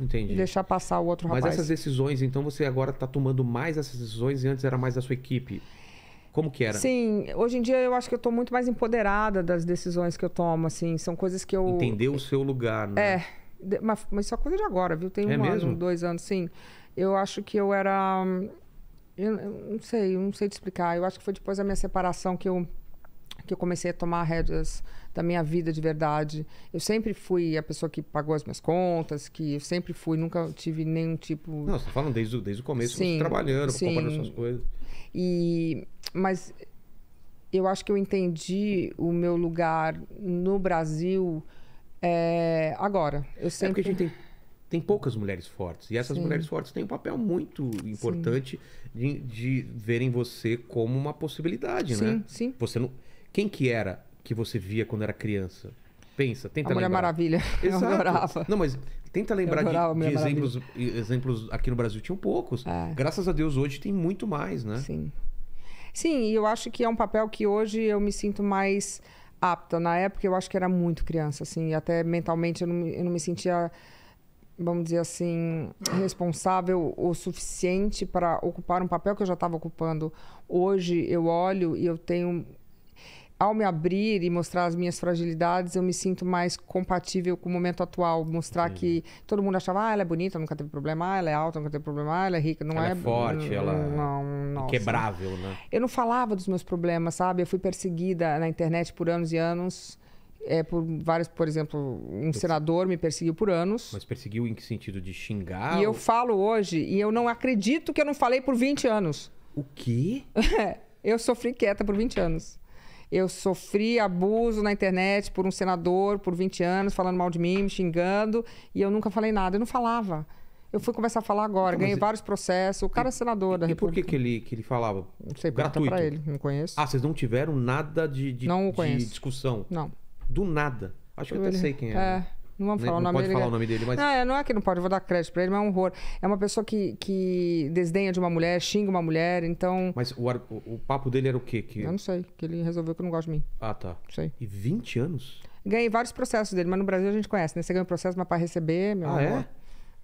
Entendi. Deixar passar o outro rapaz. Mas essas decisões, então você agora está tomando mais essas decisões e antes era mais da sua equipe. Como que era? Sim, hoje em dia eu acho que eu estou muito mais empoderada das decisões que eu tomo, assim, são coisas que eu... Entender o seu lugar, né? É, mas, mas isso é coisa de agora, viu? Tem é um é ano, mesmo? dois anos, sim eu acho que eu era. Eu não sei, não sei te explicar. Eu acho que foi depois da minha separação que eu que eu comecei a tomar rédeas da minha vida de verdade. Eu sempre fui a pessoa que pagou as minhas contas, que eu sempre fui, nunca tive nenhum tipo. Não, você tá falando desde, desde o começo, sim, trabalhando, sim. comprando suas coisas. E, mas eu acho que eu entendi o meu lugar no Brasil é, agora. Eu sempre... É porque a gente tem tem poucas mulheres fortes. E essas Sim. mulheres fortes têm um papel muito importante de, de, verem você como uma possibilidade, né? sim, né? Sim, Você não... Quem que era que você via quando era criança? Pensa, tenta a Mulher lembrar. Maravilha. Exato. Eu adorava. Não, mas tenta lembrar de, de exemplos, exemplos aqui no Brasil tinham poucos. É. Graças a Deus hoje tem muito mais, né? Sim. Sim, e eu acho que é um papel que hoje eu me sinto mais apta. Na época eu acho que era muito criança, assim, até mentalmente eu não, eu não me sentia vamos dizer assim, responsável o suficiente para ocupar um papel que eu já estava ocupando. Hoje eu olho e eu tenho ao me abrir e mostrar as minhas fragilidades, eu me sinto mais compatível com o momento atual. Mostrar Sim. que todo mundo achava, ah, ela é bonita, nunca teve problema, ah, ela é alta, nunca teve problema, ah, ela é rica, não ela é. é forte, ela não, é quebrável, né? Eu não falava dos meus problemas, sabe? Eu fui perseguida na internet por anos e anos é por vários, por exemplo, um Persegui... senador me perseguiu por anos. Mas perseguiu em que sentido de xingar? E ou... eu falo hoje, e eu não acredito que eu não falei por 20 anos. O quê? eu sofri quieta por 20 anos. Eu sofri abuso na internet por um senador por 20 anos, falando mal de mim, me xingando, e eu nunca falei nada. Eu não falava. Eu fui começar a falar agora, então, ganhei vários processos. O cara é senador da e República. E por que, que, ele, que ele falava? Não sei, gratuito. pra ele, não conheço. Ah, vocês não tiveram nada de, de, não de discussão? Não. Do nada. Acho que eu até sei quem é. é. Né? Não vamos né, falar, não, o, nome dele, falar o nome dele. Mas... Não, é, não é que não pode, vou dar crédito pra ele, mas é um horror. É uma pessoa que, que desdenha de uma mulher, xinga uma mulher, então. Mas o, o, o papo dele era o quê? Que... Eu não sei, que ele resolveu que não gosta de mim. Ah, tá. Não sei. E 20 anos? Ganhei vários processos dele, mas no Brasil a gente conhece, né? Você ganha um processo, mas pra receber, meu ah, é? amor.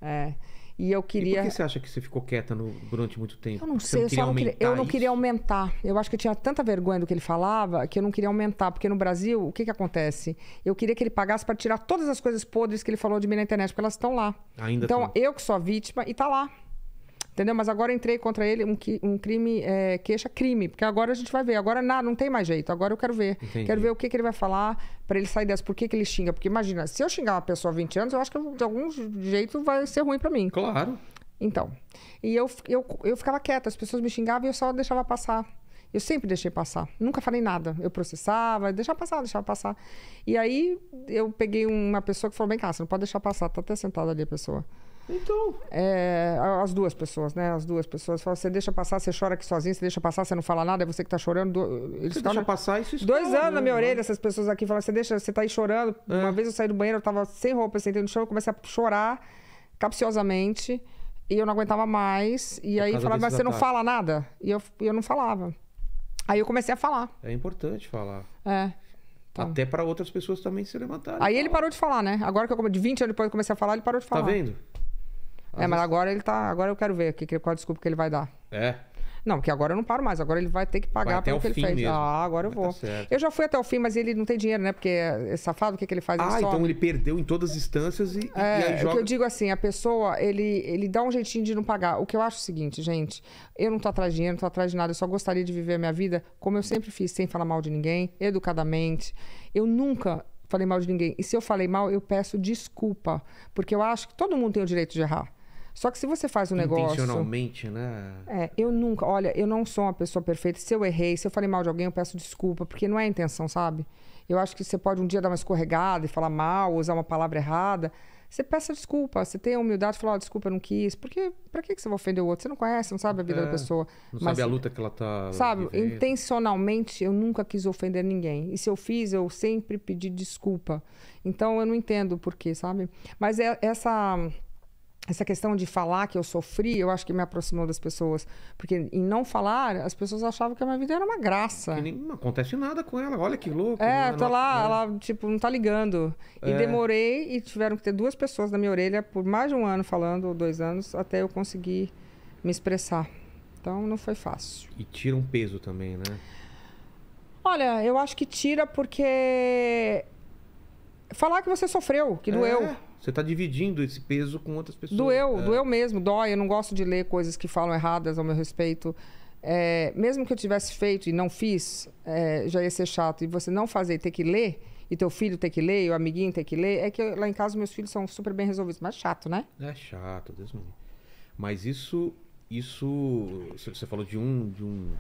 É? É. E eu queria. E por que você acha que você ficou quieta no... durante muito tempo? Eu não sei, não eu, não queria... eu não queria aumentar. Eu acho que eu tinha tanta vergonha do que ele falava que eu não queria aumentar. Porque no Brasil, o que, que acontece? Eu queria que ele pagasse para tirar todas as coisas podres que ele falou de mim na internet, porque elas estão lá. Ainda então, eu que sou a vítima e tá lá. Entendeu? Mas agora entrei contra ele um, um crime, é, queixa crime, porque agora a gente vai ver. Agora não, não tem mais jeito, agora eu quero ver. Entendi. Quero ver o que, que ele vai falar para ele sair dessa, por que, que ele xinga. Porque imagina, se eu xingar uma pessoa há 20 anos, eu acho que de algum jeito vai ser ruim para mim. Claro. Então, e eu, eu, eu ficava quieta, as pessoas me xingavam e eu só deixava passar. Eu sempre deixei passar, nunca falei nada. Eu processava, deixava passar, deixava passar. E aí eu peguei uma pessoa que falou: vem cá, você não pode deixar passar, tá até sentada ali a pessoa. Então. É, as duas pessoas, né? As duas pessoas. Falam, você deixa passar, você chora aqui sozinho, você deixa passar, você não fala nada, é você que tá chorando. Eles você deixa né? passar, isso Dois anos na minha né, orelha, essas pessoas aqui falam, você deixa, você tá aí chorando. É. Uma vez eu saí do banheiro, eu tava sem roupa, sentei no chão, eu comecei a chorar capciosamente. E eu não aguentava mais. E Por aí falava, mas você não fala nada? E eu, eu não falava. Aí eu comecei a falar. É importante falar. É. Então. Até para outras pessoas também se levantarem. Aí ele parou de falar, né? Agora que eu de 20 anos depois eu comecei a falar, ele parou de tá falar. Tá vendo? é, mas agora ele tá. Agora eu quero ver que, qual a desculpa que ele vai dar. É. Não, porque agora eu não paro mais. Agora ele vai ter que pagar pelo que ele fez. Mesmo. Ah, agora eu tá vou. Tá eu já fui até o fim, mas ele não tem dinheiro, né? Porque é safado, o que, que ele faz? Ele ah, some. então ele perdeu em todas as instâncias e, é, e aí joga... O que eu digo assim, a pessoa, ele, ele dá um jeitinho de não pagar. O que eu acho é o seguinte, gente. Eu não tô atrás de dinheiro, não tô atrás de nada. Eu só gostaria de viver a minha vida como eu sempre fiz, sem falar mal de ninguém, educadamente. Eu nunca falei mal de ninguém. E se eu falei mal, eu peço desculpa. Porque eu acho que todo mundo tem o direito de errar. Só que se você faz um negócio. Intencionalmente, né? É, eu nunca. Olha, eu não sou uma pessoa perfeita. Se eu errei, se eu falei mal de alguém, eu peço desculpa, porque não é a intenção, sabe? Eu acho que você pode um dia dar uma escorregada e falar mal, usar uma palavra errada. Você peça desculpa, você tem a humildade de falar, oh, desculpa, eu não quis. Porque pra que você vai ofender o outro? Você não conhece, não sabe a vida é, da pessoa. Não Mas, sabe a luta que ela tá. Sabe, vivendo. intencionalmente eu nunca quis ofender ninguém. E se eu fiz, eu sempre pedi desculpa. Então eu não entendo por quê, sabe? Mas é, essa essa questão de falar que eu sofri, eu acho que me aproximou das pessoas. Porque em não falar, as pessoas achavam que a minha vida era uma graça. Que nem, não acontece nada com ela, olha que louco. É, né? tô lá, ela... É. ela, tipo, não tá ligando. É. E demorei e tiveram que ter duas pessoas na minha orelha por mais de um ano falando, ou dois anos, até eu conseguir me expressar. Então não foi fácil. E tira um peso também, né? Olha, eu acho que tira porque. Falar que você sofreu, que doeu. É. Você está dividindo esse peso com outras pessoas. Doeu, é. doeu mesmo, dói. Eu não gosto de ler coisas que falam erradas ao meu respeito. É, mesmo que eu tivesse feito e não fiz, é, já ia ser chato. E você não fazer e ter que ler, e teu filho ter que ler, e o amiguinho ter que ler, é que eu, lá em casa meus filhos são super bem resolvidos. Mas chato, né? É chato, Deus me Mas isso, isso, você falou de um, de um,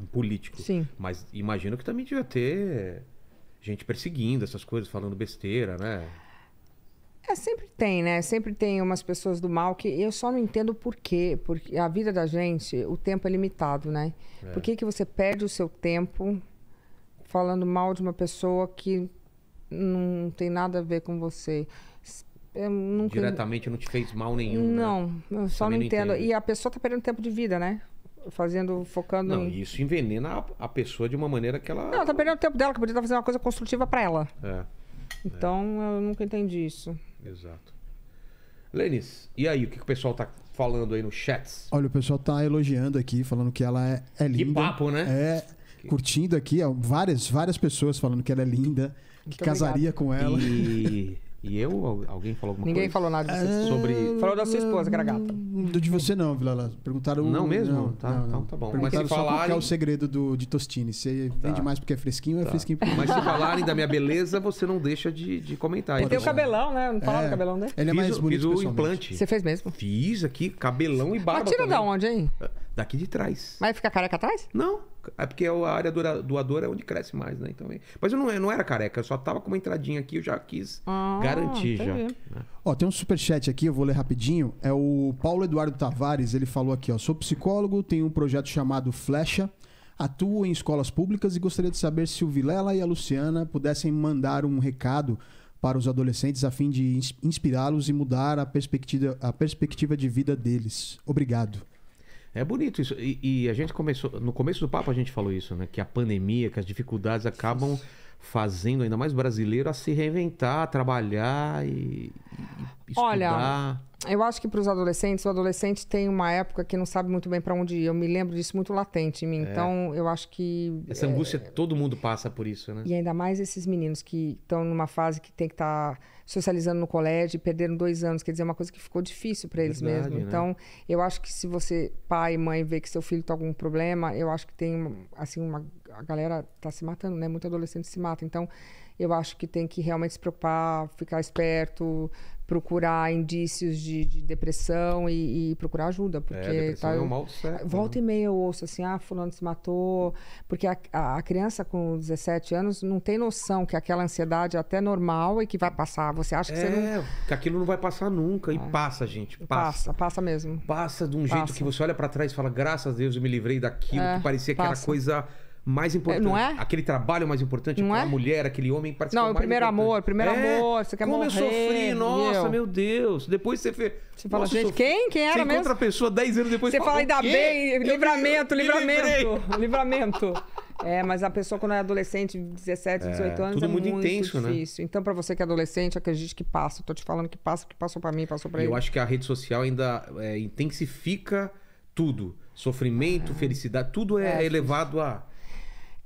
um político. Sim. Mas imagino que também devia ter gente perseguindo essas coisas, falando besteira, né? É, sempre tem, né? Sempre tem umas pessoas do mal que eu só não entendo por quê. Porque a vida da gente, o tempo é limitado, né? É. Por que, que você perde o seu tempo falando mal de uma pessoa que não tem nada a ver com você? É, nunca... Diretamente não te fez mal nenhum. Né? Não, né? eu só não entendo. entendo. E a pessoa tá perdendo tempo de vida, né? fazendo, focando Não, em... isso envenena a, pessoa de uma maneira que ela... Não, tá perdendo o tempo dela, que podia estar fazendo uma coisa construtiva para ela. É. Então, é. eu nunca entendi isso. Exato. Lenis, e aí, o que, que o pessoal tá falando aí no chats? Olha, o pessoal tá elogiando aqui, falando que ela é, é linda. Que papo, né? É, que... curtindo aqui, ó, várias, várias pessoas falando que ela é linda, que Muito casaria obrigado. com ela. E e eu? Alguém falou alguma Ninguém coisa? Ninguém falou nada ah, sobre. Falou da sua esposa, que era gata. De você não, Vilela. Perguntaram. Não mesmo? Não, tá, não, então não. Então tá bom. Perguntaram Mas se falarem... qual é o segredo do, de Tostini. você tá. vende mais porque é fresquinho ou é tá. fresquinho porque... Mas se falarem da minha beleza, você não deixa de, de comentar. Ele tem o então. cabelão, né? Não falaram é. do cabelão dele? Ele é mais fiz, bonito. Fiz o implante. Você fez mesmo? Fiz aqui, cabelão e barba. Mas tira também. da onde, hein? Ah, daqui de trás. Mas fica careca atrás? Não. É porque a área doadora é onde cresce mais, né? Então, Mas eu não, eu não era careca, eu só tava com uma entradinha aqui, eu já quis ah, garantir já. Né. Ó, tem um superchat aqui, eu vou ler rapidinho. É o Paulo Eduardo Tavares, ele falou aqui, ó. Sou psicólogo, tenho um projeto chamado Flecha. Atuo em escolas públicas e gostaria de saber se o Vilela e a Luciana pudessem mandar um recado para os adolescentes a fim de inspirá-los e mudar a perspectiva, a perspectiva de vida deles. Obrigado. É bonito isso. E, e, a gente começou. No começo do papo a gente falou isso, né? Que a pandemia, que as dificuldades acabam fazendo ainda mais brasileiro a se reinventar, a trabalhar e, estudar? Olha, eu acho que para os adolescentes, o adolescente tem uma época que não sabe muito bem para onde ir. Eu me lembro disso muito latente em mim. É. Então, eu acho que. Essa é... angústia, eh, todo mundo passa por isso, né? E ainda mais esses meninos que estão numa fase que tem que estar tá socializando no colégio, perderam dois anos. Quer dizer, é uma coisa que ficou difícil para eles Verdade, mesmo. Né? Então, eu acho que se você, pai e mãe, vê que seu filho está com algum problema, eu acho que tem, assim, uma. A galera está se matando, né? Muito adolescente se mata. Então eu acho que tem que realmente se preocupar, ficar esperto, procurar indícios de, de depressão e, e, procurar ajuda. É, porque é, tá, é um mal certo, né? Volta né? e meia eu ouço assim, ah, fulano se matou. Porque a, a, criança com 17 anos não tem noção que aquela ansiedade é até normal e que vai passar. Você acha que é, você não... É, que aquilo não vai passar nunca. É. E passa, gente. Passa. Passa, passa mesmo. Passa de um passa. jeito que você olha para trás e fala, graças a Deus eu me livrei daquilo, que é, parecia passa. que era coisa mais é, importante. Não é? Aquele trabalho mais importante, não aquela é? mulher, aquele homem participou Não, o primeiro importante. amor, primeiro é, amor, você quer como morrer. Como eu sofri, nossa, meu, meu Deus. Depois você fez... Você fala, nossa, gente, sofri. quem? Quem era você mesmo? Você encontra a pessoa 10 anos depois... Você fala, ainda bem, livramento, eu livramento, livramento. É, mas a pessoa quando é adolescente, 17, 18 é, anos, tudo é muito, muito intenso, né? difícil. Né? Então, para você que é adolescente, acredite que passa. estou tô te falando que passa, que passou para mim, passou para ele. Eu acho que a rede social ainda é, intensifica tudo. Sofrimento, é. felicidade, tudo é, é elevado a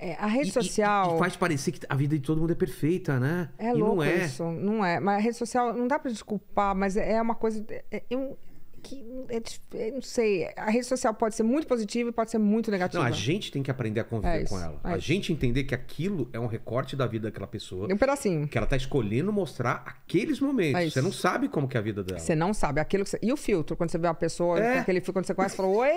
é, a rede e, social. E, e faz parecer que a vida de todo mundo é perfeita, né? É e louco não é. isso, não é. Mas a rede social não dá para desculpar, mas é uma coisa. É, é que é, é, não sei, a rede social pode ser muito positiva e pode ser muito negativa. Não, a gente tem que aprender a conviver é com ela. É a gente entender que aquilo é um recorte da vida daquela pessoa. Um pedacinho. Que ela tá escolhendo mostrar aqueles momentos. É você não sabe como que é a vida dela. Você não sabe aquilo você... E o filtro, quando você vê uma pessoa, é. aquele filtro, quando você conhece, fala, oi!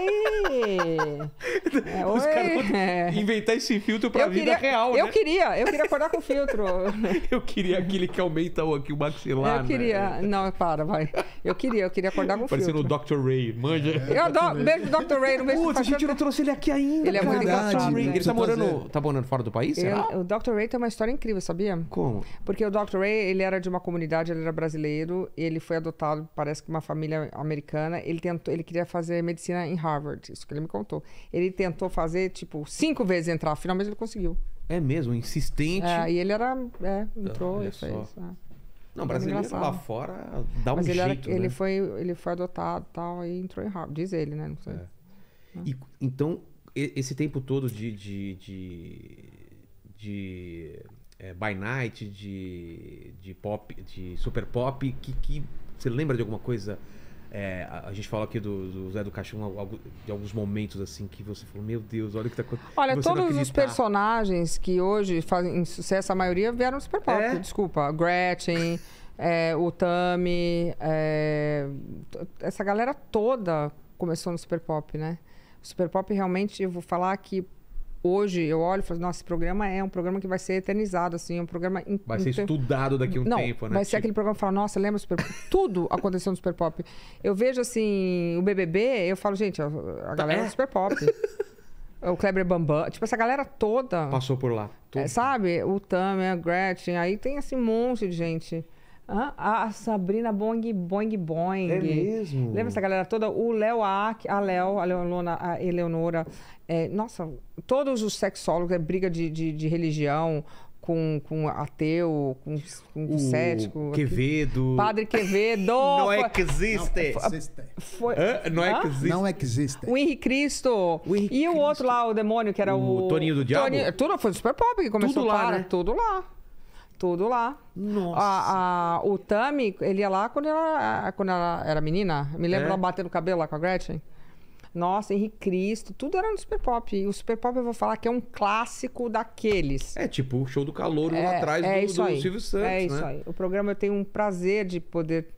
Os caras inventar esse filtro pra eu vida queria, real. Eu né? queria, eu queria acordar com filtro. eu queria aquele que aumenta aqui o maxilar. Eu queria. Né? Não, para, vai. Eu queria, eu queria acordar com o filtro no Dr. Ray, manja. É, eu dou beijo pro Dr. Ray, não beijo Putz, a gente não trouxe ele aqui ainda. Ele é muito engraçado. Né? Ele tá morando, tá morando fora do país, será? o Dr. Ray tem uma história incrível, sabia? Como? Porque o Dr. Ray, ele era de uma comunidade, ele era brasileiro, ele foi adotado, parece que uma família americana. Ele tentou, ele queria fazer medicina em Harvard, isso que ele me contou. Ele tentou fazer, tipo, cinco vezes entrar, finalmente ele conseguiu. É mesmo, insistente. É, e ele era, é, então, entrou isso e fez. É. Não, brasileiro lá fora dá um Mas ele jeito, era, né? ele foi ele foi adotado tal e entrou em Harvard, diz ele, né? Não sei. É. é. E, então esse tempo todo de de, de, de é, by night, de, de pop, de super pop, que, que você lembra de alguma coisa? É, a, a, gente fala aqui do, do Zé do Caixão de alguns momentos assim que você falou, meu Deus, olha o que tá acontecendo. Olha, todos os personagens que hoje fazem sucesso, a maioria vieram do Super Pop, é? desculpa. Gretchen, é, o Tami, é, essa galera toda começou no Super Pop, né? O Super Pop realmente, eu vou falar que hoje eu olho e falo, nossa, esse programa é um programa que vai ser eternizado, assim, é um programa... In, vai ser estudado daqui a um Não, tempo, né? vai ser tipo... aquele programa que fala, nossa, lembra Super Tudo aconteceu no Super Pop. Eu vejo, assim, o BBB, eu falo, gente, a galera é? do Super Pop... o Kleber Bambam, tipo, essa galera toda... Passou por lá. É, sabe? O Tamer, a Gretchen, aí tem, assim, um monte de gente... Ah, a Sabrina Boing Boing Boing. É mesmo? Lembra essa galera toda? O Léo Ack, a Léo, a Leonona, a Eleonora. É, nossa, todos os sexólogos, é briga de, de, de religião, com, com ateu, com, com o cético. Quevedo. Padre Quevedo. É não é que existe. Não, Foi... É não, É que existe. não existe. O Henrique Cristo. O Henrique e Cristo. o outro lá, o demônio, que era o. o Toninho do Diabo. Toninho... Tudo foi super pop que começou tudo lá, para, né? tudo lá. Tudo lá. Nossa. A, a, o Tami, ele ia lá quando ela, quando ela era menina. Me lembro é? ela batendo o cabelo lá com a Gretchen. Nossa, Henrique Cristo, tudo era no Super Pop. E o Super Pop, eu vou falar que é um clássico daqueles. É, tipo o show do calor é, lá atrás é do, isso do aí. Silvio Santos. É né? isso né? aí. O programa eu tenho um prazer de poder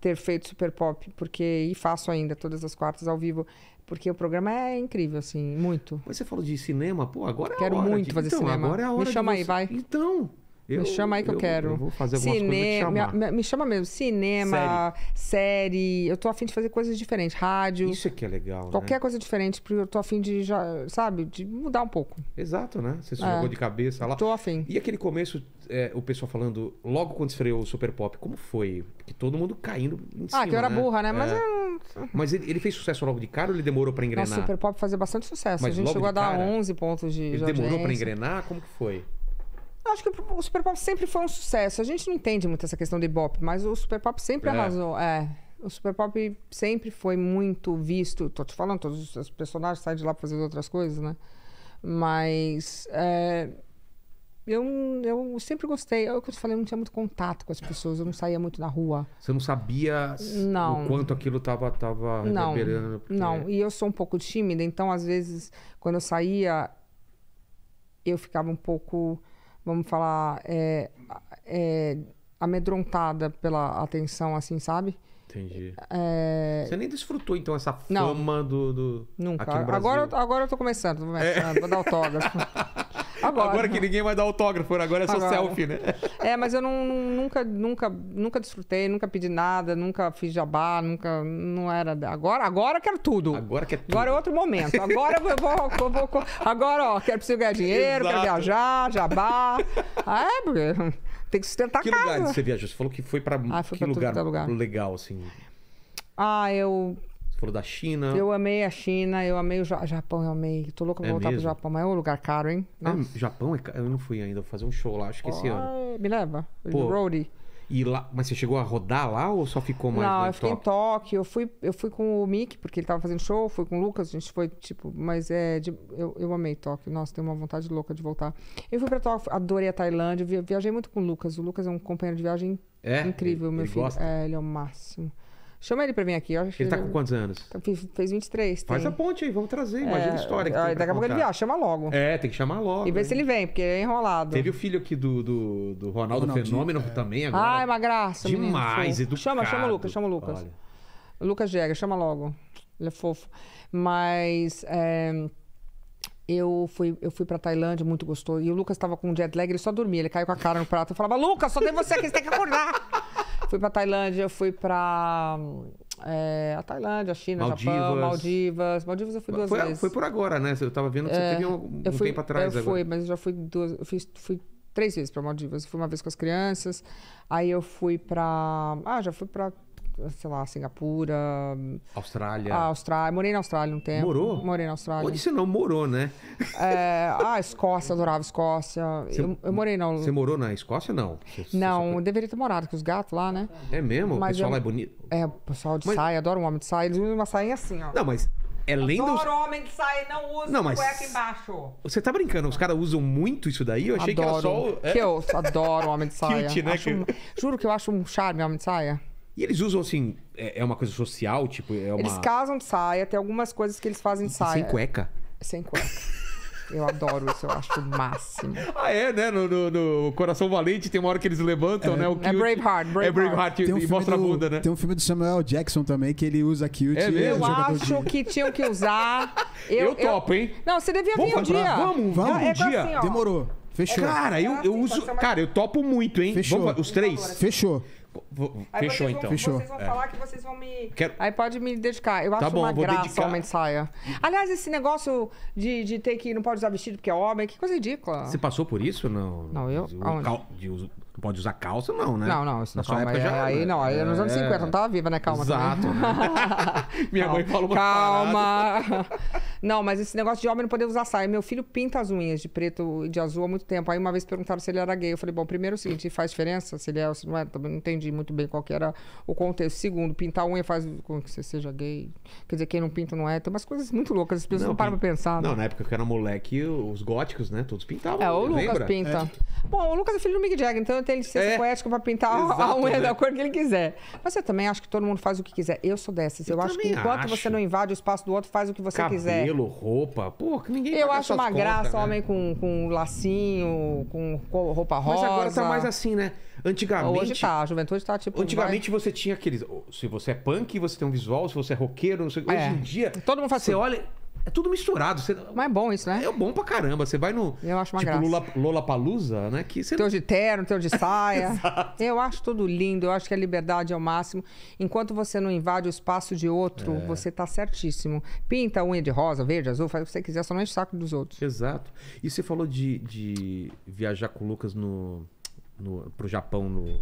ter feito Super Pop, porque. E faço ainda todas as quartas ao vivo. Porque o programa é incrível, assim, muito. Mas você falou de cinema, pô, agora é Quero a hora. Quero muito de... fazer então, cinema. Agora é a hora Me chama você... aí, vai. Então. Eu, me chama aí que eu, eu quero. Eu vou fazer algumas Cinema, coisas me, me, me, chama mesmo. Cinema, série. série. Eu tô afim de fazer coisas diferentes. Rádio. Isso aqui é, é legal, né? Qualquer né? coisa diferente, porque eu tô afim de, já, sabe, de mudar um pouco. Exato, né? Você se é. jogou de cabeça lá. Tô afim. E aquele começo, é, o pessoal falando, logo quando estreou o Super Pop, como foi? Porque todo mundo caindo em ah, cima, Ah, que eu era né? burra, né? É. Mas, Mas ele, ele, fez sucesso logo de cara ou ele demorou pra engrenar? O Super Pop fazia bastante sucesso. Mas a gente chegou a dar cara, 11 pontos de Ele de demorou pra engrenar? Como que foi? Eu acho que o Super Pop sempre foi um sucesso. A gente não entende muito essa questão do Ibope, mas o Super Pop sempre é. arrasou. É. O Super Pop sempre foi muito visto. Tô te falando, todos os personagens saem de lá pra fazer outras coisas, né? Mas. É, eu, eu sempre gostei. Eu, é como eu te falei, eu não tinha muito contato com as pessoas, eu não saía muito na rua. Você não sabia não. o quanto aquilo tava, tava não, reverberando? Porque... Não, e eu sou um pouco tímida, então às vezes, quando eu saía, eu ficava um pouco vamos falar, é, é, amedrontada pela atenção, assim, sabe? Entendi. É... Você nem desfrutou, então, essa fama Não, do, do. Nunca. Agora, agora eu tô começando, tô começando, é. vou dar autógrafo. Agora, agora que ninguém vai dar autógrafo, né? agora é só agora. selfie, né? É, mas eu não, nunca, nunca, nunca desfrutei, nunca pedi nada, nunca fiz jabá, nunca. Não era. Agora, agora quero tudo. Agora quer é tudo. Agora é outro momento. Agora eu vou. vou, vou agora, ó, quero preciso ganhar dinheiro, Exato. quero viajar, jabá. Ah, é, porque tem que sustentar que a casa. Que lugar você viajou? Você falou que foi para ah, que pra lugar, é lugar legal, assim? Ah, eu falou da China. Eu amei a China, eu amei o ja Japão, eu amei. Tô louco pra é voltar mesmo? pro Japão, mas é um lugar caro, hein? É, Japão é caro. Eu não fui ainda, vou fazer um show lá, acho que oh, esse ano. É, me leva. Pô, roadie. E lá, mas você chegou a rodar lá ou só ficou mais Não, né, eu fiquei em Tóquio. Eu fui, eu fui com o Mick, porque ele tava fazendo show, fui com o Lucas, a gente foi, tipo, mas é. De, eu, eu amei Tóquio. Nossa, tenho uma vontade louca de voltar. Eu fui pra Tóquio, adorei a Tailândia, viajei muito com o Lucas. O Lucas é um companheiro de viagem é? incrível, ele, meu ele filho. Gosta. É, ele é o máximo. Chama ele pra vir aqui. Eu acho ele tá ele... com quantos anos? Tá, fez 23. Tem. Faz a ponte aí, vamos trazer. É, imagina é, a história. Que ó, daqui a pouco ele viaja, chama logo. É, tem que chamar logo. E ver se ele vem, porque é enrolado. Teve o filho aqui do, do, do Ronaldo Fenômeno é. também agora. Ah, é uma graça. Demais, educado. Chama, chama o Lucas, chama o Lucas. Olha. Lucas Jäger, chama logo. Ele é fofo. Mas. É... Eu fui, eu fui pra Tailândia, muito gostoso. E o Lucas tava com jet lag, ele só dormia, ele caiu com a cara no prato. Eu falava, Lucas, só tem você aqui, você tem que acordar. Fui para Tailândia, fui para é, eh, a Tailândia, a China, Maldivas. Japão, Maldivas. Maldivas eu fui duas foi, vezes. Foi por agora, né? Eu tava vendo que você é, teve um, um fui, tempo atrás. Eu agora. fui, mas eu já fui duas. Eu fiz, fui três vezes para Maldivas. Eu fui uma vez com as crianças, aí eu fui para. Ah, já fui para sei lá, Singapura. Austrália. Ah, Austrália. Morei na Austrália um tempo. Morou? Morei na Austrália. Onde você não morou, né? É, ah, Escócia, adorava Escócia. eu, eu, morei na. Você morou na Escócia, não? não, Eu deveria ter morado, com os gatos lá, né? É mesmo? Mas o pessoal eu... lá é bonito. É, o pessoal de mas... saia, adoro um homem de saia. Eles usam uma saia assim, ó. Não, mas é lendo. Adoro homem de saia, não usa não, mas... cueca embaixo. Você tá brincando, os caras usam muito isso daí? Eu achei adoro. que era só. É. Que eu adoro homem de saia. Cute, né? Acho... Juro que eu acho um charme homem de saia. E eles usam assim, é, é uma coisa social, tipo, é uma... Eles casam de saia, tem algumas coisas que eles fazem de saia. Sem cueca? Sem cueca. Eu adoro isso, eu acho o máximo. Ah, é, né? No, no, no Coração Valente tem uma hora que eles levantam, é, né? O é cute, é Braveheart, Braveheart. É Braveheart um e mostra do, a bunda, né? Tem um filme do Samuel Jackson também que ele usa cute. É, é mesmo? Eu acho de... que tinham que usar. Eu, eu topo, eu... hein? Não, você devia vamos vir um dia. Vamos, vamos um é, dia. Assim, Demorou. É Fechou. Cara, eu, eu assim, uso. Cara, eu topo muito, hein? Fechou. Vamos, os três? Fechou. Aí Fechou, vão, então. Fechou. Vocês vão É. falar que vocês vão me. Quero... Aí pode me dedicar. Eu tá acho bom, uma vou graça dedicar. homem de saia. Aliás, esse negócio de, de ter que não pode usar vestido porque é homem, que coisa ridícula. Você passou por isso? Não, Não, eu- cal- de uso- pode usar calça, não, né? Não, não, isso não, calma. Época, é já, aí não, aí é... nos anos 50, é. não tava viva, né? Calma. Exato. Minha mãe falou uma Calma. não, mas esse negócio de homem não poder usar saia. Meu filho pinta as unhas de preto e de azul há muito tempo. Aí uma vez perguntaram se ele era gay. Eu falei, bom, primeiro é o seguinte, faz diferença se ele é ou se não é? Também não entendi muito bem qual que era o contexto. Segundo, pintar a unha faz com que você seja gay. Quer dizer, quem não pinta não é. Tem umas coisas muito loucas, as pessoas não, não param pra pensar. Não, né? na época que eu era moleque, os góticos, né? Todos pintavam. É, o Lucas lembra? pinta. É. Bom, o Lucas é filho do Mick Jagger, então ele licença é, poética para pintar exato, a unha né? da cor que ele quiser. Mas eu também acho que todo mundo faz o que quiser. Eu sou dessas. Eu, eu acho que enquanto acho. você não invade o espaço do outro, faz o que você Cabelo, quiser. Cabelo, roupa, pô, que ninguém Eu acho uma contas, graça né? homem com, com lacinho, com roupa rosa. Mas agora tá mais assim, né? Antigamente. Hoje tá, a juventude tá tipo. Antigamente vai... você tinha aqueles. Se você é punk, você tem um visual, se você é roqueiro, não sei. É. Hoje em dia. Todo mundo faz Você olha. É tudo misturado. Você... Mas é bom isso, né? É bom pra caramba. Você vai no. Eu acho uma tipo, graça. Lula, Lola Palusa, né? Que você teu de terno, teu de saia. eu acho tudo lindo. Eu acho que a liberdade é o máximo. Enquanto você não invade o espaço de outro, é. você tá certíssimo. Pinta a unha de rosa, verde, azul, faz o que você quiser, só não enche o saco dos outros. Exato. E você falou de, de viajar com o Lucas no, no, pro Japão no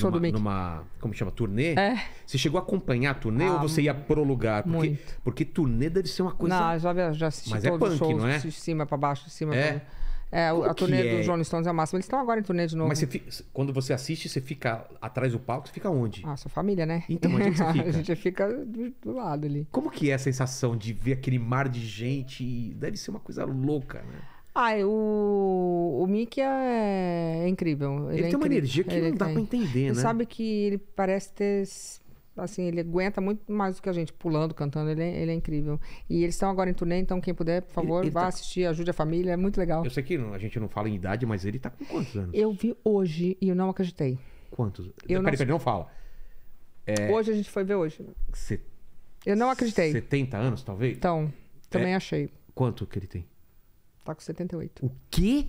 Show numa, do Mickey. numa, como chama, turnê, é. você chegou a acompanhar a turnê ah, ou você ia lugar? Porque, muito. porque turnê deve ser uma coisa... Não, já, já assisti mas é todos é punk, shows, não é? de cima pra baixo, de cima é. pra baixo. É, como a turnê é? dos Rolling Stones é a máxima. Eles estão agora em turnê de novo. Mas você fica, quando você assiste, você fica atrás do palco, você fica onde? Ah, sua família, né? Então, onde é que você fica? a gente fica do, do, lado ali. Como que é a sensação de ver aquele mar de gente? Deve ser uma coisa louca, né? Ah, é, o, o Mickey é, é incrível. Ele, ele é tem incrível. uma energia que ele não dá tem. pra entender, ele né? sabe que ele parece ter. Assim, ele aguenta muito mais do que a gente, pulando, cantando. Ele, é, ele é incrível. E eles estão agora em turnê, então quem puder, por favor, vá tá... assistir, ajude a família, é muito legal. Eu sei que a gente não fala em idade, mas ele tá com quantos anos? Eu vi hoje e eu não acreditei. Quantos? Eu peraí, não... peraí, não fala. É... Hoje a gente foi ver hoje. Set... Eu não acreditei. 70 anos, talvez? Então, também é... achei. Quanto que ele tem? Tá com 78. O quê?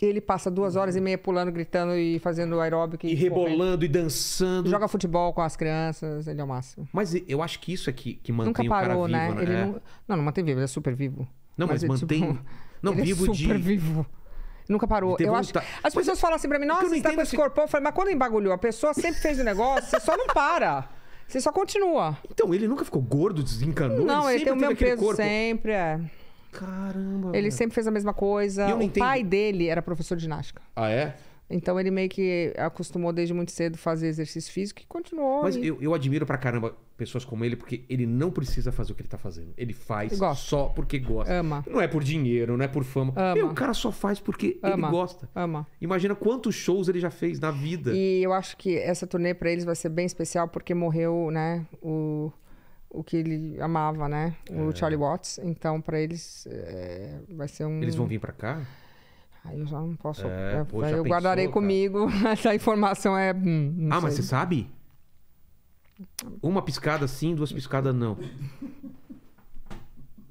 Ele passa duas horas e meia pulando, gritando e fazendo aeróbico. E, e rebolando e dançando. Joga futebol com as crianças, ele é o máximo. Mas eu acho que isso é que, que mantém Nunca parou, o cara vivo, né? Ele é. não... não, não mantém vivo, ele é super vivo. Não, mas, mas é mantém... Tipo... Não, ele é vivo é super de... vivo. Nunca parou. Eu acho... As pessoas é falam assim pra mim, nossa, você tá com esse corpão. Eu falei, mas quando embagulhou? A pessoa sempre fez o negócio, você só não para. Você só continua. Então, ele nunca ficou gordo, desencanou? Não, ele, ele tem o mesmo peso corpo. sempre, é... Caramba. Ele sempre fez a mesma coisa. E o entendi. pai dele era professor de ginástica. Ah, é? Então ele meio que acostumou desde muito cedo fazer exercício físico e continuou. Mas e... eu, eu admiro pra caramba pessoas como ele, porque ele não precisa fazer o que ele tá fazendo. Ele faz gosta. só porque gosta. Ama. Não é por dinheiro, não é por fama. Ama. Meu, o cara só faz porque Ama. ele gosta. Ama. Imagina quantos shows ele já fez na vida. E eu acho que essa turnê para eles vai ser bem especial porque morreu, né, o o que ele amava, né? O é. Charlie Watts. Então, para eles, é, vai ser um. Eles vão vir para cá? Aí eu já não posso. É, é pô, eu guardarei comigo. Essa informação é. Hum, ah, sei. mas você sabe? Uma piscada sim, duas piscadas não.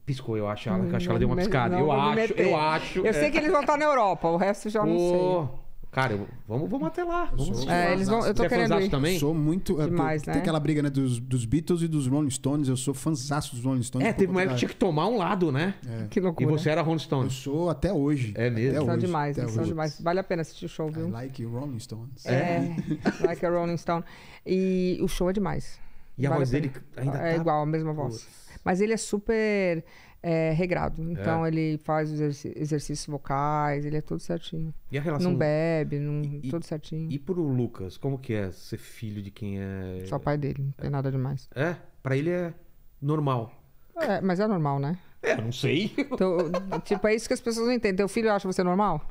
Piscou, eu acho. Ela, acho que ela deu uma hum, piscada. Não, eu acho, eu acho. Eu sei é. que eles vão estar na Europa, o resto já pô. não sei. Cara, eu, vamos, vamos até lá. Vamos é, eles vão, eu tô Você é querendo é ir. também? Sou muito. É, demais, né? Tem aquela briga né, dos, dos Beatles e dos Rolling Stones. Eu sou fanzaço dos Rolling Stones. É, teve uma época que tinha que tomar um lado, né? É. Que loucura. E você era Rolling Stones Eu sou até hoje. É mesmo. Até são hoje, demais, até né? são hoje. demais. Vale a pena assistir o show, viu? I like Rolling Stones. É? é, like a Rolling Stone. E o show é demais. E vale a voz a dele ainda É tá... igual, a mesma voz. Putz. Mas ele é super é, regrado. Então é. ele faz os exercícios vocais, ele é tudo certinho. E a relação? Não bebe, não, e, tudo certinho. E pro Lucas, como que é ser filho de quem é. Só pai dele, não é. tem nada demais. É? Pra ele é normal. É, mas é normal, né? É, não sei. Então, tipo, é isso que as pessoas não entendem. Teu filho acha você normal?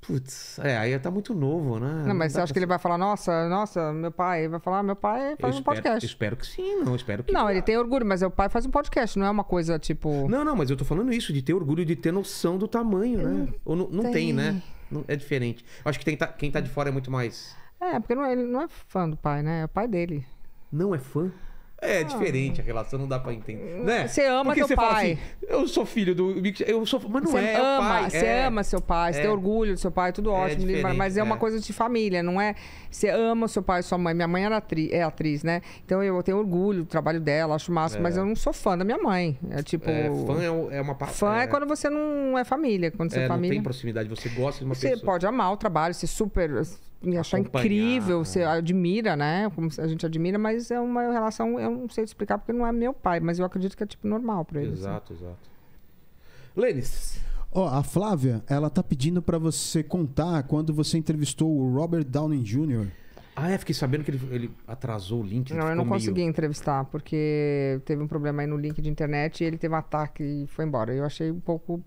Putz, é, aí tá muito novo, né? Não, mas você acha que ele vai falar, nossa, nossa, meu pai? vai falar, meu pai faz eu um espero, podcast. Espero que sim, não, espero que. Não, vá. ele tem orgulho, mas o pai faz um podcast, não é uma coisa tipo. Não, não, mas eu tô falando isso, de ter orgulho, de ter noção do tamanho, né? Hum, Ou não, não tem. tem, né? é diferente. Acho que tem, tá, quem tá de fora é muito mais. É, porque não, é, ele não é fã do pai, né? É o pai dele. Não é fã? É ah. diferente a relação, não dá pra entender. Né? Você ama Porque teu você pai. Fala assim, eu sou filho do. Eu sou... Mas não você é. é ama, Você é. ama seu pai, você é. tem orgulho do seu pai, tudo é ótimo. É mas é uma é. coisa de família, não é? Você ama seu pai e sua mãe. Minha mãe era atriz, é atriz, né? Então eu tenho orgulho do trabalho dela, acho massa, mas eu não sou fã da minha mãe. É tipo. fã é, uma parte. Fã é... quando você não é família. Quando você é, família. Não tem proximidade, você gosta de uma você pessoa. Você pode amar o trabalho, ser super achar incrível, você é. admira, né? Como a gente admira, mas é uma relação, eu não sei explicar porque não é meu pai, mas eu acredito que é tipo normal para ele. Assim. Exato, assim. exato. Lênis. Ó, oh, a Flávia, ela tá pedindo para você contar quando você entrevistou o Robert Downey Jr. Ah, é, fiquei sabendo que ele, ele atrasou o link. Não, eu não meio... consegui entrevistar, porque teve um problema aí no link de internet e ele teve um ataque e foi embora. Eu achei um pouco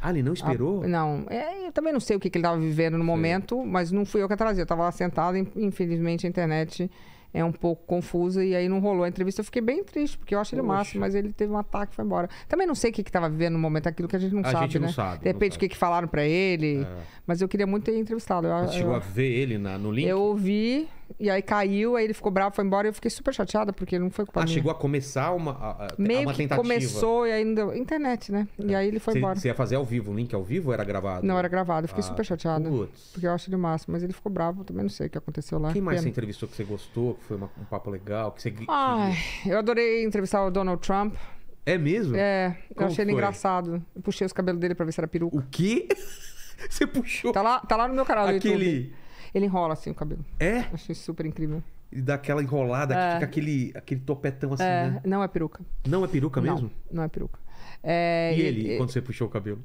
ah, ele não esperou? Ah, a, não. É, eu também não sei o que, que ele estava vivendo no momento, mas não fui eu que atrasei. Eu estava lá sentado, infelizmente a internet é um pouco confusa e aí não rolou a entrevista. Eu fiquei bem triste, porque eu acho ele o máximo, mas ele teve um ataque e foi embora. Também não sei o que estava vivendo no momento, aquilo que a gente não a sabe, gente não né? Sabe, de repente, o que, que falaram para ele. É. Mas eu queria muito ter entrevistado. Eu, Você eu, chegou eu, a ver ele na, no link? Eu ouvi. E aí caiu, aí ele ficou bravo, foi embora. E eu fiquei super chateada, porque não foi culpa ah, minha. chegou a começar uma, a, a, Meio uma tentativa. começou e ainda... Internet, né? É. E aí ele foi embora. Você ia fazer ao vivo, o link ao vivo ou era gravado? Não, era gravado. Eu fiquei ah, super chateada. Putz. Porque eu acho ele máximo. Mas ele ficou bravo, também não sei o que aconteceu lá. Quem mais Pena. você entrevistou que você gostou, que foi uma, um papo legal, que você... Ai, eu adorei entrevistar o Donald Trump. É mesmo? É, Como eu achei ele foi? engraçado. Eu puxei os cabelos dele pra ver se era peruca. O quê? Você puxou? Tá lá, tá lá no meu canal Aquele... YouTube. Ele enrola assim o cabelo. É? Achei super incrível. E dá aquela enrolada é. que fica aquele, aquele topetão assim, é, né? Não é peruca. Não é peruca mesmo? Não, não é peruca. É, e ele, quando você puxou o cabelo?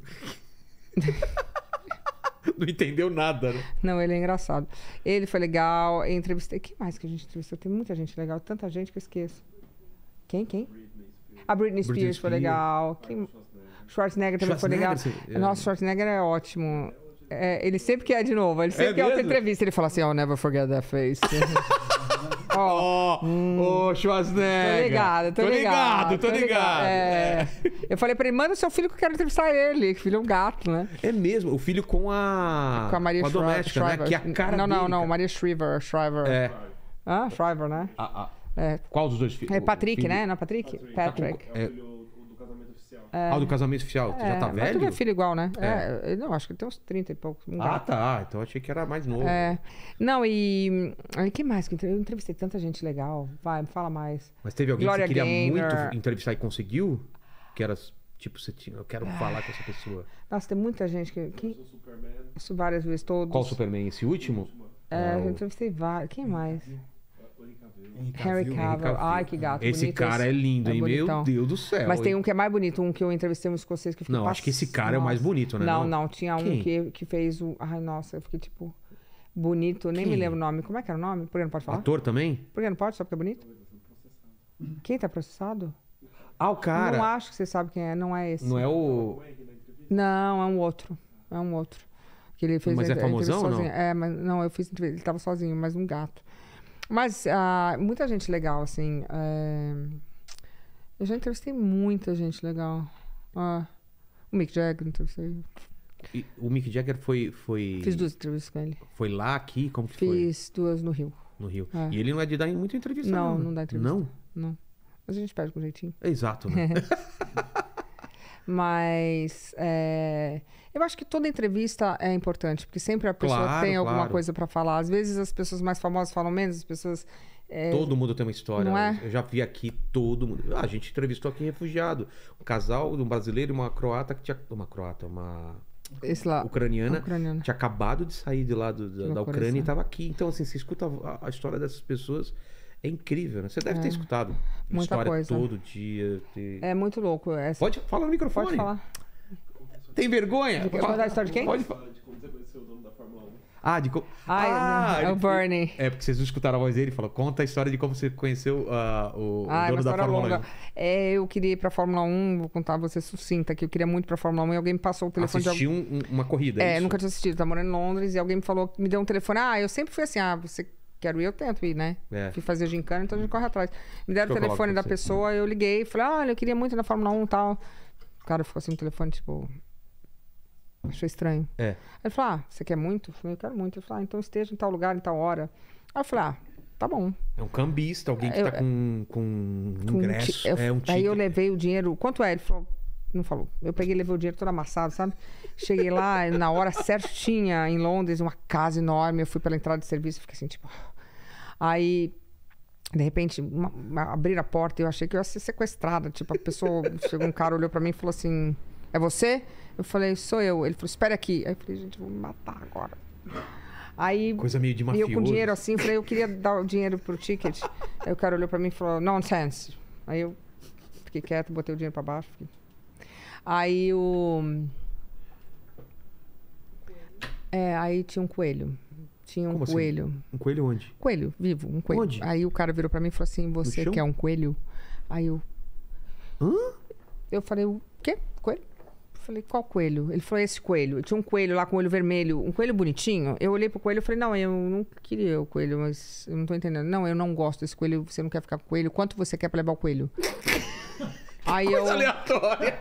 não entendeu nada, né? Não, ele é engraçado. Ele foi legal. Entrevistei. Que mais que a gente entrevistou? Tem muita gente legal, tanta gente que eu esqueço. Quem? Quem? a Britney Spears, Britney Spears foi legal. Quem... Schwarzenegger também Schwarzenegger, foi legal. Você... É. Nossa, Schwarzenegger é ótimo. É, ele sempre quer de novo, ele é sempre é quer outra entrevista. Ele fala assim: I'll oh, never forget that face. Ó, oh, hum, oh, Schwarzenegger. Tô ligado, tô, tô ligado, ligado. Tô, ligado. É. É. Eu falei pra ele, manda o seu filho que eu quero entrevistar ele. O filho é um gato, né? É mesmo, o filho com a. Com a Maria com a né? Shriver, doméstica, Shriver. né? Que é a cara Não, não, dele, não, Maria Shriver. Shriver. É. Ah, Shriver, né? Ah, ah. É. Qual dos dois filhos? É Patrick, filho? né? Não é Patrick? Patrick. Patrick. é. É. Ah, do casamento oficial. É, já tá é velho? Mas é filho igual, né? É. é. não, acho que tem uns 30 e poucos. Um ah, tá. Então achei que era mais novo. É. Não, e. O que mais? Eu entrevistei tanta gente legal. Vai, me fala mais. Mas teve alguém Gloria que você queria muito entrevistar e conseguiu? Que era. Tipo, você tinha, eu quero falar com essa pessoa. Nossa, tem muita gente que. que... Isso várias vezes todos. Qual Superman? Esse último? É, é eu entrevistei vários. Quem mais? Então, Harry Cavill. Ai, que gato. Esse bonito cara esse. é, é lindo, é hein? Bonitão. Meu Deus do céu. Mas tem um que é mais bonito, um que eu entrevistei um escocês que eu Não, pass... acho que esse cara nossa. é o mais bonito, né? Não, não, tinha um que, que fez o. Ai, nossa, eu fiquei tipo. Bonito, nem Quem? me lembro o nome. Como é que era o nome? Por que não pode falar? Ator também? Por que não pode? Só porque é bonito? Quem tá processado? Ah, o cara. Não acho que você sabe quem é, não é esse. Não é o. Não, é um outro. É um outro. Que ele fez mas é famosão, não? É, mas não, eu fiz ele tava sozinho, mas um gato. Mas ah, muita gente legal, assim. É... Eu já entrevistei muita gente legal. Ah, o Mick Jagger entrevistei. o Mick Jagger foi, foi. Fiz duas entrevistas com ele. Foi lá, aqui? Como que Fiz foi? Fiz duas no Rio. No Rio. É. E ele não é de dar muita entrevista, não? Não, não dá entrevista. Não? Não. Mas a gente perde com jeitinho. Exato, né? Mas. É... Eu acho que toda entrevista é importante, porque sempre a pessoa claro, tem alguma claro. coisa para falar. Às vezes as pessoas mais famosas falam menos, as pessoas. É... Todo mundo tem uma história. É? Eu já vi aqui todo mundo. Ah, a gente entrevistou aqui refugiado. Um casal um brasileiro e uma croata que tinha. Uma croata, uma. Isla... Ucraniana, ucraniana, tinha acabado de sair de lá do, da, da, Ucrânia e estava aqui. Então, assim, você escuta a, a história dessas pessoas. É incrível, né? Você deve é. ter escutado Muita história coisa. todo dia. Ter... É muito louco. Essa... Pode falar no microfone. Pode falar. Tem vergonha? Quer contar a história de quem? Pode falar. Ah, de como. Ah, ah, é o Bernie. É porque vocês não escutaram a voz dele. Falou, conta a história de como você conheceu uh, o, ah, é dono da Fórmula longa. 1. É, eu queria ir pra Fórmula 1, vou contar você sucinta, que eu queria muito pra Fórmula 1 e alguém me passou o telefone Assisti de algum... um, uma corrida. É, é, isso? nunca tinha assistido. Tá morando em Londres e alguém me falou, me deu um telefone. Ah, eu sempre fui assim, ah, você quer ir, eu tento ir, né? É. Fui fazer gincana, então a gente corre atrás. Me deram o telefone da você. pessoa, eu liguei, falei, olha, eu queria muito ir na Fórmula 1 e tal. O cara ficou assim no telefone, tipo, Achou estranho. É. Aí ele falou: ah, você quer muito? Eu falei, eu quero muito. Ele falou: ah, então esteja em tal lugar, em tal hora. Aí eu falei, ah, tá bom. É um cambista, alguém que eu, tá com, com, com ingresso. eu, é um aí eu levei o dinheiro. Quanto é? Ele falou, não falou. Eu peguei levei o dinheiro todo amassado, sabe? Cheguei lá na hora certinha, em Londres, uma casa enorme. Eu fui pela entrada de serviço, fiquei assim, tipo. Aí de repente, uma, uma, abrir a porta e eu achei que eu ia ser sequestrada. Tipo, a pessoa, chegou um cara, olhou para mim e falou assim: É você? Eu falei, sou eu. Ele falou, espera aqui. Aí eu falei, gente, vou me matar agora. Aí, Coisa meio de mafioso. E eu com dinheiro assim, falei, eu queria dar o dinheiro pro ticket. Aí o cara olhou pra mim e falou, nonsense. Aí eu fiquei quieto, botei o dinheiro pra baixo. Fiquei... Aí o... É, aí tinha um coelho. Tinha um Como assim? coelho. Assim? Um coelho onde? Coelho, vivo, um coelho. Onde? Aí o cara virou pra mim e falou assim, você quer um coelho? Aí eu... Hã? Eu falei, o quê? Coelho? falei, qual coelho? Ele falou, esse coelho. Eu tinha um coelho lá com olho vermelho, um coelho bonitinho. Eu olhei pro coelho e falei, não, eu não queria o coelho, mas eu não tô entendendo. Não, eu não gosto desse coelho, você não quer ficar com o coelho. Quanto você quer pra levar o coelho? Aí coisa eu... aleatória.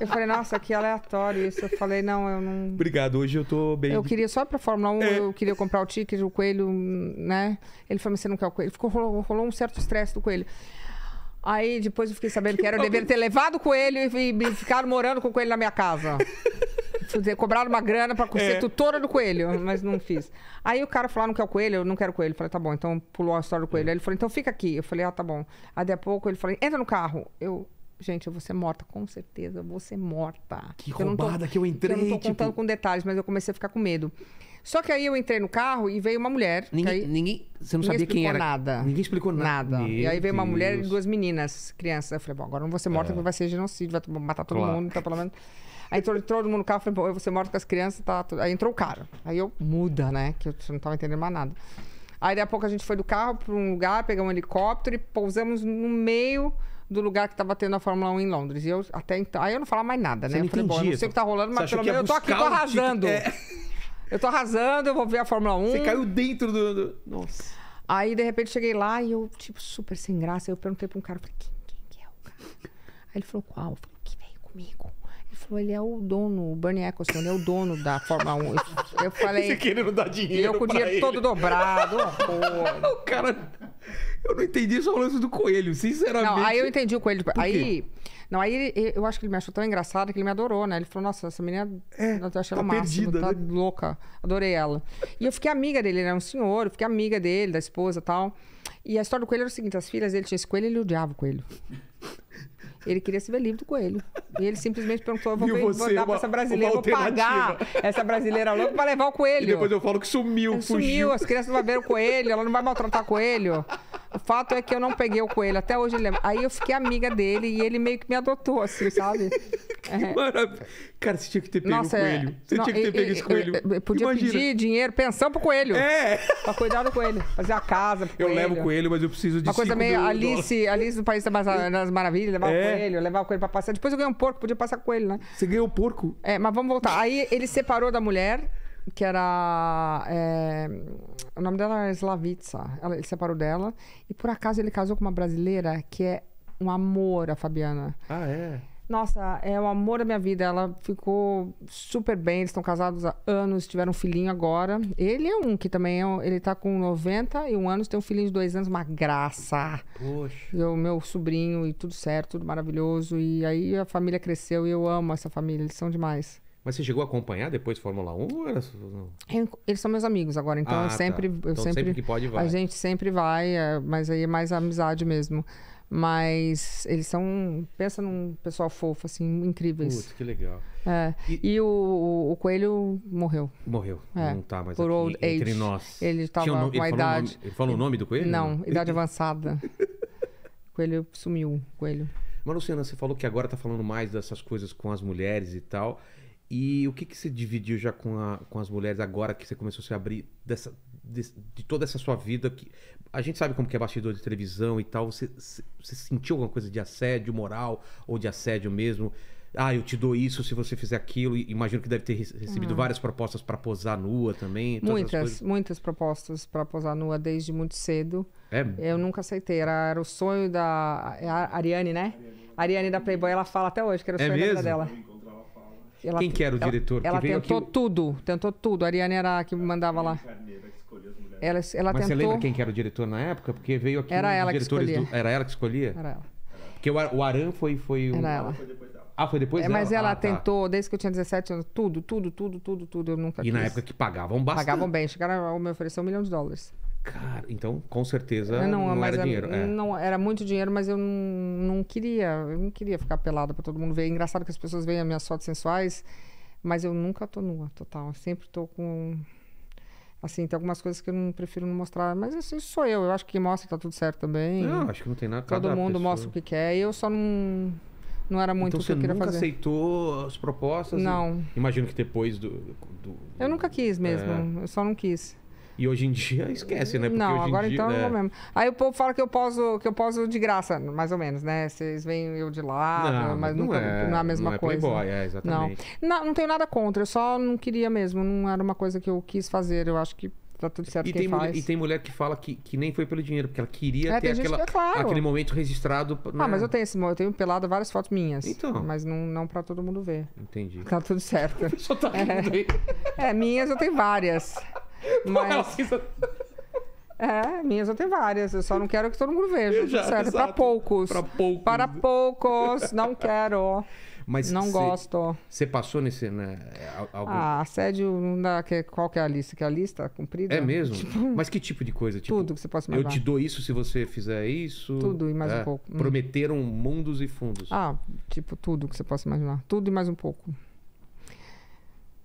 Eu falei, nossa, que aleatório isso. Eu falei, não, eu não. Obrigado, hoje eu tô bem. Eu queria só pra Fórmula 1, é. eu queria comprar o ticket, o coelho, né? Ele falou, mas você não quer o coelho? Ficou, rolou, rolou um certo estresse do coelho. Aí depois eu fiquei sabendo que, que era deveria ter levado o coelho e, e ficar morando com o coelho na minha casa. cobrar cobraram uma grana pra ser é. tutora do coelho, mas não fiz. Aí o cara falou: ah, não quer o coelho, eu não quero o coelho. Eu falei, tá bom, então pulou a história do coelho. Aí é. ele falou, então fica aqui. Eu falei, ah, tá bom. Aí daí a pouco ele falou, entra no carro. Eu, gente, eu vou ser morta, com certeza, eu vou ser morta. Que eu roubada tô, que eu entrei. Eu não tô tipo... contando com detalhes, mas eu comecei a ficar com medo. Só que aí eu entrei no carro e veio uma mulher. Ninguém. Aí, ninguém você não ninguém sabia quem era. nada. Ninguém explicou nada. Meu e aí veio uma Deus. mulher e duas meninas, crianças. Eu falei, bom, agora não vou ser morta é. porque vai ser genocídio, vai matar todo claro. mundo, tá pelo menos. Aí entrou, todo mundo no carro, falei, bom, eu vou ser morta com as crianças, tá. Tudo. Aí entrou o cara. Aí eu muda, né? Que eu não tava entendendo mais nada. Aí daqui a pouco a gente foi do carro para um lugar, pegamos um helicóptero e pousamos no meio do lugar que estava tendo a Fórmula 1 em Londres. E eu até então. Aí eu não falava mais nada, né? Você eu falei, bom, eu não sei o que tá rolando, mas pelo menos eu tô aqui tô arrasando. É... Eu tô arrasando, eu vou ver a Fórmula 1. Você caiu dentro do. do... Nossa. Aí, de repente, cheguei lá e eu, tipo, super sem graça. eu perguntei pra um cara, falei, quem, quem que é o cara? Aí ele falou, qual? Eu falei, que veio comigo. Ele falou, ele é o dono, o Bernie Eccleston, ele é o dono da Fórmula 1. Eu, falei. Você querendo dar dinheiro? E eu com o dinheiro ele. todo dobrado, uma porra. o cara. Eu não entendi só o lance do coelho, sinceramente. Não, aí eu entendi o coelho. De... Aí. Não, aí eu acho que ele me achou tão engraçado que ele me adorou, né? Ele falou, nossa, essa menina é, eu achei tá ela perdida, máximo, tá né? tá louca. Adorei ela. E eu fiquei amiga dele, ele era um senhor, eu fiquei amiga dele, da esposa e tal. E a história do coelho era o seguinte: as filhas dele tinham esse coelho ele odiava o coelho. Ele queria se ver livre do coelho. E ele simplesmente perguntou: vou, ver, vou dar uma, pra essa brasileira, vou pagar essa brasileira louca pra levar o coelho. E depois eu falo que sumiu, ele fugiu. Sumiu, as crianças não vão ver o coelho, ela não vai maltratar o coelho. O fato é que eu não peguei o coelho, até hoje ele lembra. Aí eu fiquei amiga dele e ele meio que me adotou, assim, sabe? É. Maravilha. Cara, você tinha que ter pego Nossa, o é. coelho. Você não, tinha que ter e, pego e, esse coelho. Eu, eu podia Imagina. pedir dinheiro, pensão pro coelho. É. Pra cuidar do coelho. Fazer a casa pro coelho. Eu levo o coelho, mas eu preciso de Uma coisa meio Alice, Alice do País das Maravilhas, levar é. o coelho, levar o coelho pra passear. Depois eu ganhei um porco, podia passar com o coelho, né? Você ganhou um porco? É, mas vamos voltar. Aí ele separou da mulher que era. É, o nome dela era Slavitsa. Ela, ele separou dela. E por acaso ele casou com uma brasileira que é um amor, a Fabiana. Ah, é? Nossa, é o amor da minha vida. Ela ficou super bem. Eles estão casados há anos, tiveram um filhinho agora. Ele é um que também é um, ele tá com 91 anos, tem um filhinho de dois anos, uma graça. Poxa. O meu sobrinho e tudo certo, tudo maravilhoso. E aí a família cresceu e eu amo essa família, eles são demais. Mas você chegou a acompanhar depois Fórmula 1? Ou era... Eles são meus amigos agora, então ah, eu sempre. Tá. Então eu sempre, sempre que pode vai. A gente sempre vai, é, mas aí é mais amizade mesmo. Mas eles são. Pensa num pessoal fofo, assim, incríveis. Putz, que legal. É. E, e o, o, coelho morreu. Morreu. É. Não tá mais Por aqui, old entre age. nós. Ele estava um com a idade. Nome, ele falou o nome do coelho? Não, idade avançada. O coelho sumiu, coelho. Mas, Luciana, você falou que agora tá falando mais dessas coisas com as mulheres e tal. E o que, que você dividiu já com, a, com as mulheres agora que você começou a se abrir dessa, de, de toda essa sua vida? Que, a gente sabe como que é bastidor de televisão e tal. Você, você sentiu alguma coisa de assédio moral ou de assédio mesmo? Ah, eu te dou isso se você fizer aquilo. E imagino que deve ter recebido uhum. várias propostas para posar nua também. Muitas, muitas propostas para posar nua desde muito cedo. É? Eu nunca aceitei. Era, era o sonho da é a Ariane, né? Ariane. Ariane da Playboy, ela fala até hoje que era o é sonho mesmo? da vida dela. Ela, Quem que era o ela, diretor? Ela, que ela tentou aqui... tudo, tentou tudo. A Ariane era a que mandava lá. Ela, ela Mas tentou... você lembra quem que era o diretor na época? Porque veio aqui era um ela que escolhia. Do... Era ela que escolhia? Era ela. Porque o, Aran foi, foi o... Era ela. Ah, foi depois ah, é, Mas ela ah, tá. tentou, desde que eu tinha 17 anos, tudo, tudo, tudo, tudo, tudo. Eu nunca E quis. na época que pagavam bastante. Pagavam bem. Chegaram a me oferecer um milhão de dólares. Cara, então com certeza não, não era dinheiro. É. Não, era muito dinheiro, mas eu não, não queria. Eu não queria ficar pelada para todo mundo ver. É engraçado que as pessoas veem as minhas fotos sensuais, mas eu nunca tô nua, total. Eu sempre tô com. Assim, tem algumas coisas que eu não prefiro não mostrar, mas assim, sou eu. Eu acho que mostra tá tudo certo também. Não, acho que não tem nada. Todo mundo pessoa... mostra o que quer. E eu só não não era muito então, o que eu queria fazer. Então você nunca aceitou as propostas? Não. E... Imagino que depois do, do, Eu nunca quis mesmo, é... eu só não quis. E hoje em dia esquece, né? Porque não, agora dia, então eu é vou é. mesmo. Aí o povo fala que eu posso, que eu poso de graça, mais ou menos, né? Vocês veem eu de lá, mas não, nunca, é, não é a mesma não é coisa. Playboy, né? é, exatamente. Não. não. não, tenho nada contra, eu só não queria mesmo, não era uma coisa que eu quis fazer, eu acho que tá tudo certo e tem faz. Mulher, e tem mulher que fala que, que nem foi pelo dinheiro, porque ela queria é, ter aquela, que é claro. aquele momento registrado. Ah, né? Ah, mas eu tenho esse eu tenho pelado várias fotos minhas. Então. Mas não, não pra todo mundo ver. Entendi. Tá tudo certo. Só tá é, é, minhas eu tenho várias. Mas... É, minhas eu tenho várias. Eu só não quero que todo mundo veja. Já, certo, para poucos. Para poucos. Para poucos. Não quero. Mas não cê, gosto. Você passou nesse. Né, algum... Ah, assédio não dá. Que, qual que é a lista? Que é a lista comprida? É mesmo? Tipo... Mas que tipo de coisa? Tipo, Tudo que você possa imaginar. Eu te dou isso se você fizer isso. Tudo e mais é, um pouco. Prometeram mundos e fundos. Ah, tipo, tudo que você possa imaginar. Tudo e mais um pouco.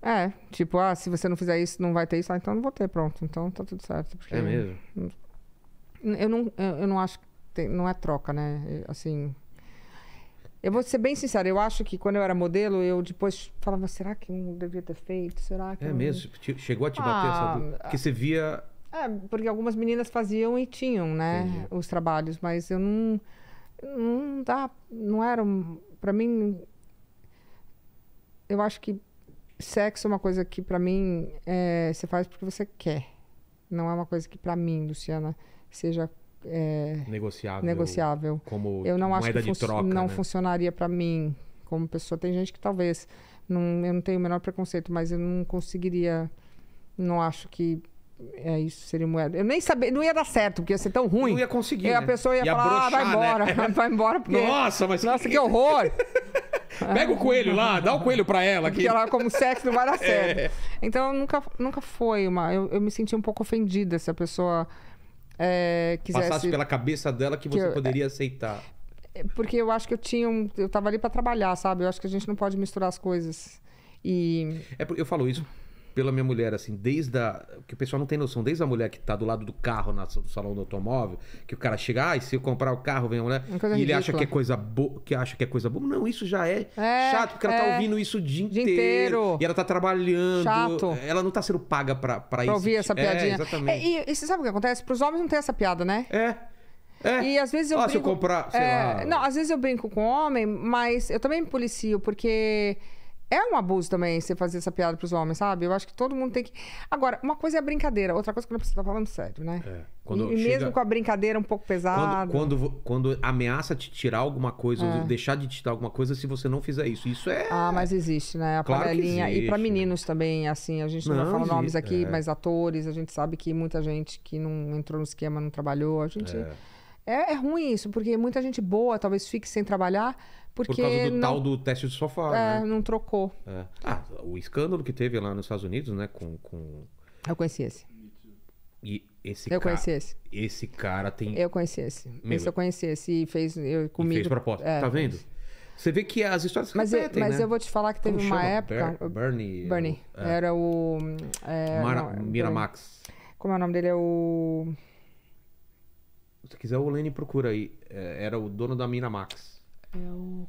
É, tipo, ah, se você não fizer isso, não vai ter isso, ah, então não vou ter, pronto. Então tá tudo certo. É mesmo? Eu não, eu não acho que tem, não é troca, né? Assim. Eu vou ser bem sincera, eu acho que quando eu era modelo, eu depois falava, será que não devia ter feito? Será que. É eu... mesmo? Chegou a te bater ah, essa. Porque você via. É, porque algumas meninas faziam e tinham, né? Entendi. Os trabalhos, mas eu não. Não dá. Não era. Pra mim. Eu acho que sexo é uma coisa que, para mim, é, você faz porque você quer. Não é uma coisa que, para mim, Luciana, seja é, negociável. negociável. Como eu não acho que de troca, não né? funcionaria para mim como pessoa. Tem gente que talvez. Não, eu não tenho o menor preconceito, mas eu não conseguiria. Não acho que é isso seria moeda. Eu nem sabia, não ia dar certo, porque ia ser tão ruim. Não ia conseguir. E né? a pessoa ia, ia falar, broxar, ah, vai né? embora, né? vai embora. Porque... Nossa, mas. Nossa, que horror! Pega o coelho lá, dá o coelho pra ela. Que... Porque ela, é como sexo, não vai dar é. certo. É. Então, nunca, nunca foi uma. Eu, eu me senti um pouco ofendida se a pessoa é, quisesse. Passasse pela cabeça dela que, que você eu, é, poderia aceitar. Porque eu acho que eu tinha um. Eu tava ali pra trabalhar, sabe? Eu acho que a gente não pode misturar as coisas. E. É, eu falo isso pela minha mulher, assim, desde a. que o pessoal não tem noção, desde a mulher que tá do lado do carro na, salão do automóvel, que o cara chega, ah, e se eu comprar o carro, vem a mulher. E ele acha que é coisa boa, que acha que é coisa boa. Não, isso já é, é chato, porque ela tá é. ouvindo isso o dia, dia inteiro, inteiro, E ela tá trabalhando. Chato. Ela não tá sendo paga pra, pra, pra isso. ouvir essa é, piadinha. É, exatamente. E, e, você sabe o que acontece? Pros homens não tem essa piada, né? É. É. E às vezes eu ah, brinco... se eu comprar, sei é, lá. Não, às vezes eu brinco com homem, mas eu também me policio, porque é um abuso também você fazer essa piada pros homens, sabe? Eu acho que todo mundo tem que. Agora, uma coisa é brincadeira, outra coisa é quando a pessoa tá falando sério, né? É. Quando e, chega... mesmo com a brincadeira um pouco pesada. Quando, quando, quando ameaça te tirar alguma coisa, é. deixar de te dar alguma coisa se você não fizer isso. Isso é. Ah, mas existe, né? A claro panelinha. E para né? meninos também, assim, a gente não, não vai falar nomes aqui, é. mas atores, a gente sabe que muita gente que não entrou no esquema, não trabalhou, a gente. É. É, é, ruim isso, porque muita gente boa talvez fique sem trabalhar porque Por causa do não, tal do teste de sofá. É, né? não trocou. É. Ah, o escândalo que teve lá nos Estados Unidos, né? Com. com... Eu conheci esse. E esse eu cara, conheci esse. Esse cara tem. Eu conheci esse. Meu, esse eu conheci esse e fez eu, comigo. E fez proposta. É, tá vendo? Você vê que as histórias se mas repetem, eu, Mas né? eu vou te falar que teve Como uma chama? época... Ber Bernie... É Bernie. É. Era o... É, Mara, não, é Miramax. Bernie. Como é o nome dele? É o... Se quiser, o Lenny procura aí. É, era o dono da Miramax. É o.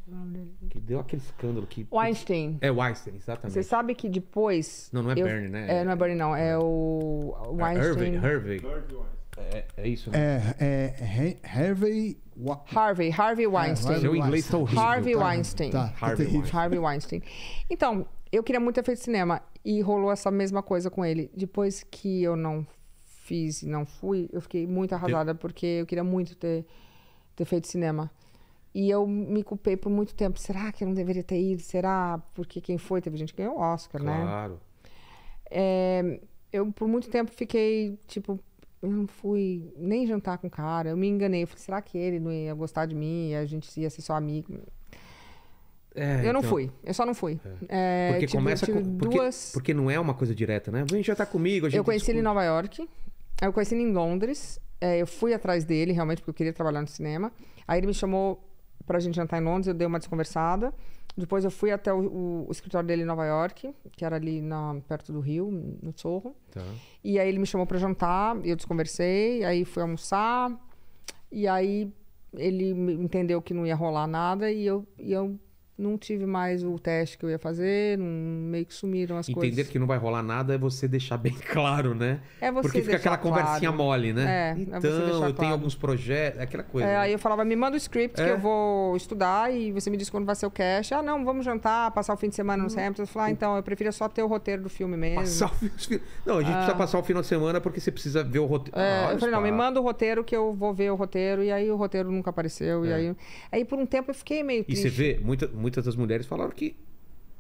É que deu aquele escândalo que. Weinstein. É Weinstein, exatamente. Você sabe que depois. Não, não é eu... Bernie, né? É, não é Bernie, não. É o. Weinstein. É Harvey. Harvey. É, é isso, né? É, é, Harvey... Harvey, Harvey Weinstein. Seu inglês tá horrível. Harvey tá? Weinstein. Tá, tá. Harvey, Weinstein. Harvey Weinstein. Então, eu queria muito ter feito cinema e rolou essa mesma coisa com ele. Depois que eu não fiz e não fui, eu fiquei muito arrasada porque eu queria muito ter, ter feito cinema. E eu me culpei por muito tempo. Será que eu não deveria ter ido? Será? Porque quem foi? Teve gente que ganhou o Oscar, claro. né? Claro. É, eu, por muito tempo, fiquei tipo. Eu não fui nem jantar com o cara. Eu me enganei. Eu falei, será que ele não ia gostar de mim? E a gente ia ser só amigo? É, eu então... não fui, eu só não fui. É. É, porque tipo, começa com, duas. Porque não é uma coisa direta, né? Vem já tá comigo. eu conheci discute. ele em Nova York, eu conheci ele em Londres. É, eu fui atrás dele realmente porque eu queria trabalhar no cinema. Aí ele me chamou pra gente jantar em Londres, eu dei uma desconversada. Depois eu fui até o, o, o escritório dele em Nova York, que era ali na, perto do Rio, no Sorro. Tá. E aí ele me chamou para jantar, eu desconversei, aí fui almoçar. E aí ele entendeu que não ia rolar nada e eu, e eu não tive mais o teste que eu ia fazer, não, meio que sumiram as Entender coisas. Entender que não vai rolar nada é você deixar bem claro, né? É você Porque fica aquela claro. conversinha mole, né? É, então, é você então, eu tenho alguns projetos, aquela coisa. É, né? Aí eu falava, me manda o script é. que eu vou estudar e você me diz quando vai ser o cast. Ah, não, vamos jantar, passar o fim de semana no centro hum. Eu falava, ah, então, eu prefiro só ter o roteiro do filme mesmo. Passar o fim Não, a gente ah. precisa passar o final de semana porque você precisa ver o roteiro. É, ah, eu falei, não, me manda o roteiro que eu vou ver o roteiro. E aí o roteiro nunca apareceu. E é. aí... aí por um tempo eu fiquei meio triste. E você vê, muita muitas das mulheres falaram que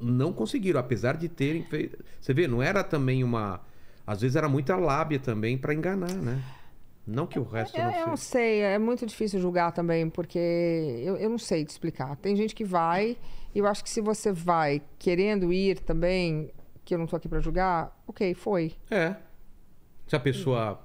não conseguiram, apesar de terem feito. Você vê, não era também uma. Às vezes era muita lábia também para enganar, né? Não que o resto é, é, eu, não Eu não sei, é muito difícil julgar também, porque eu, eu não sei te explicar. Tem gente que vai, e eu acho que se você vai querendo ir também, que eu não tô aqui para julgar, ok, foi. É. Se a pessoa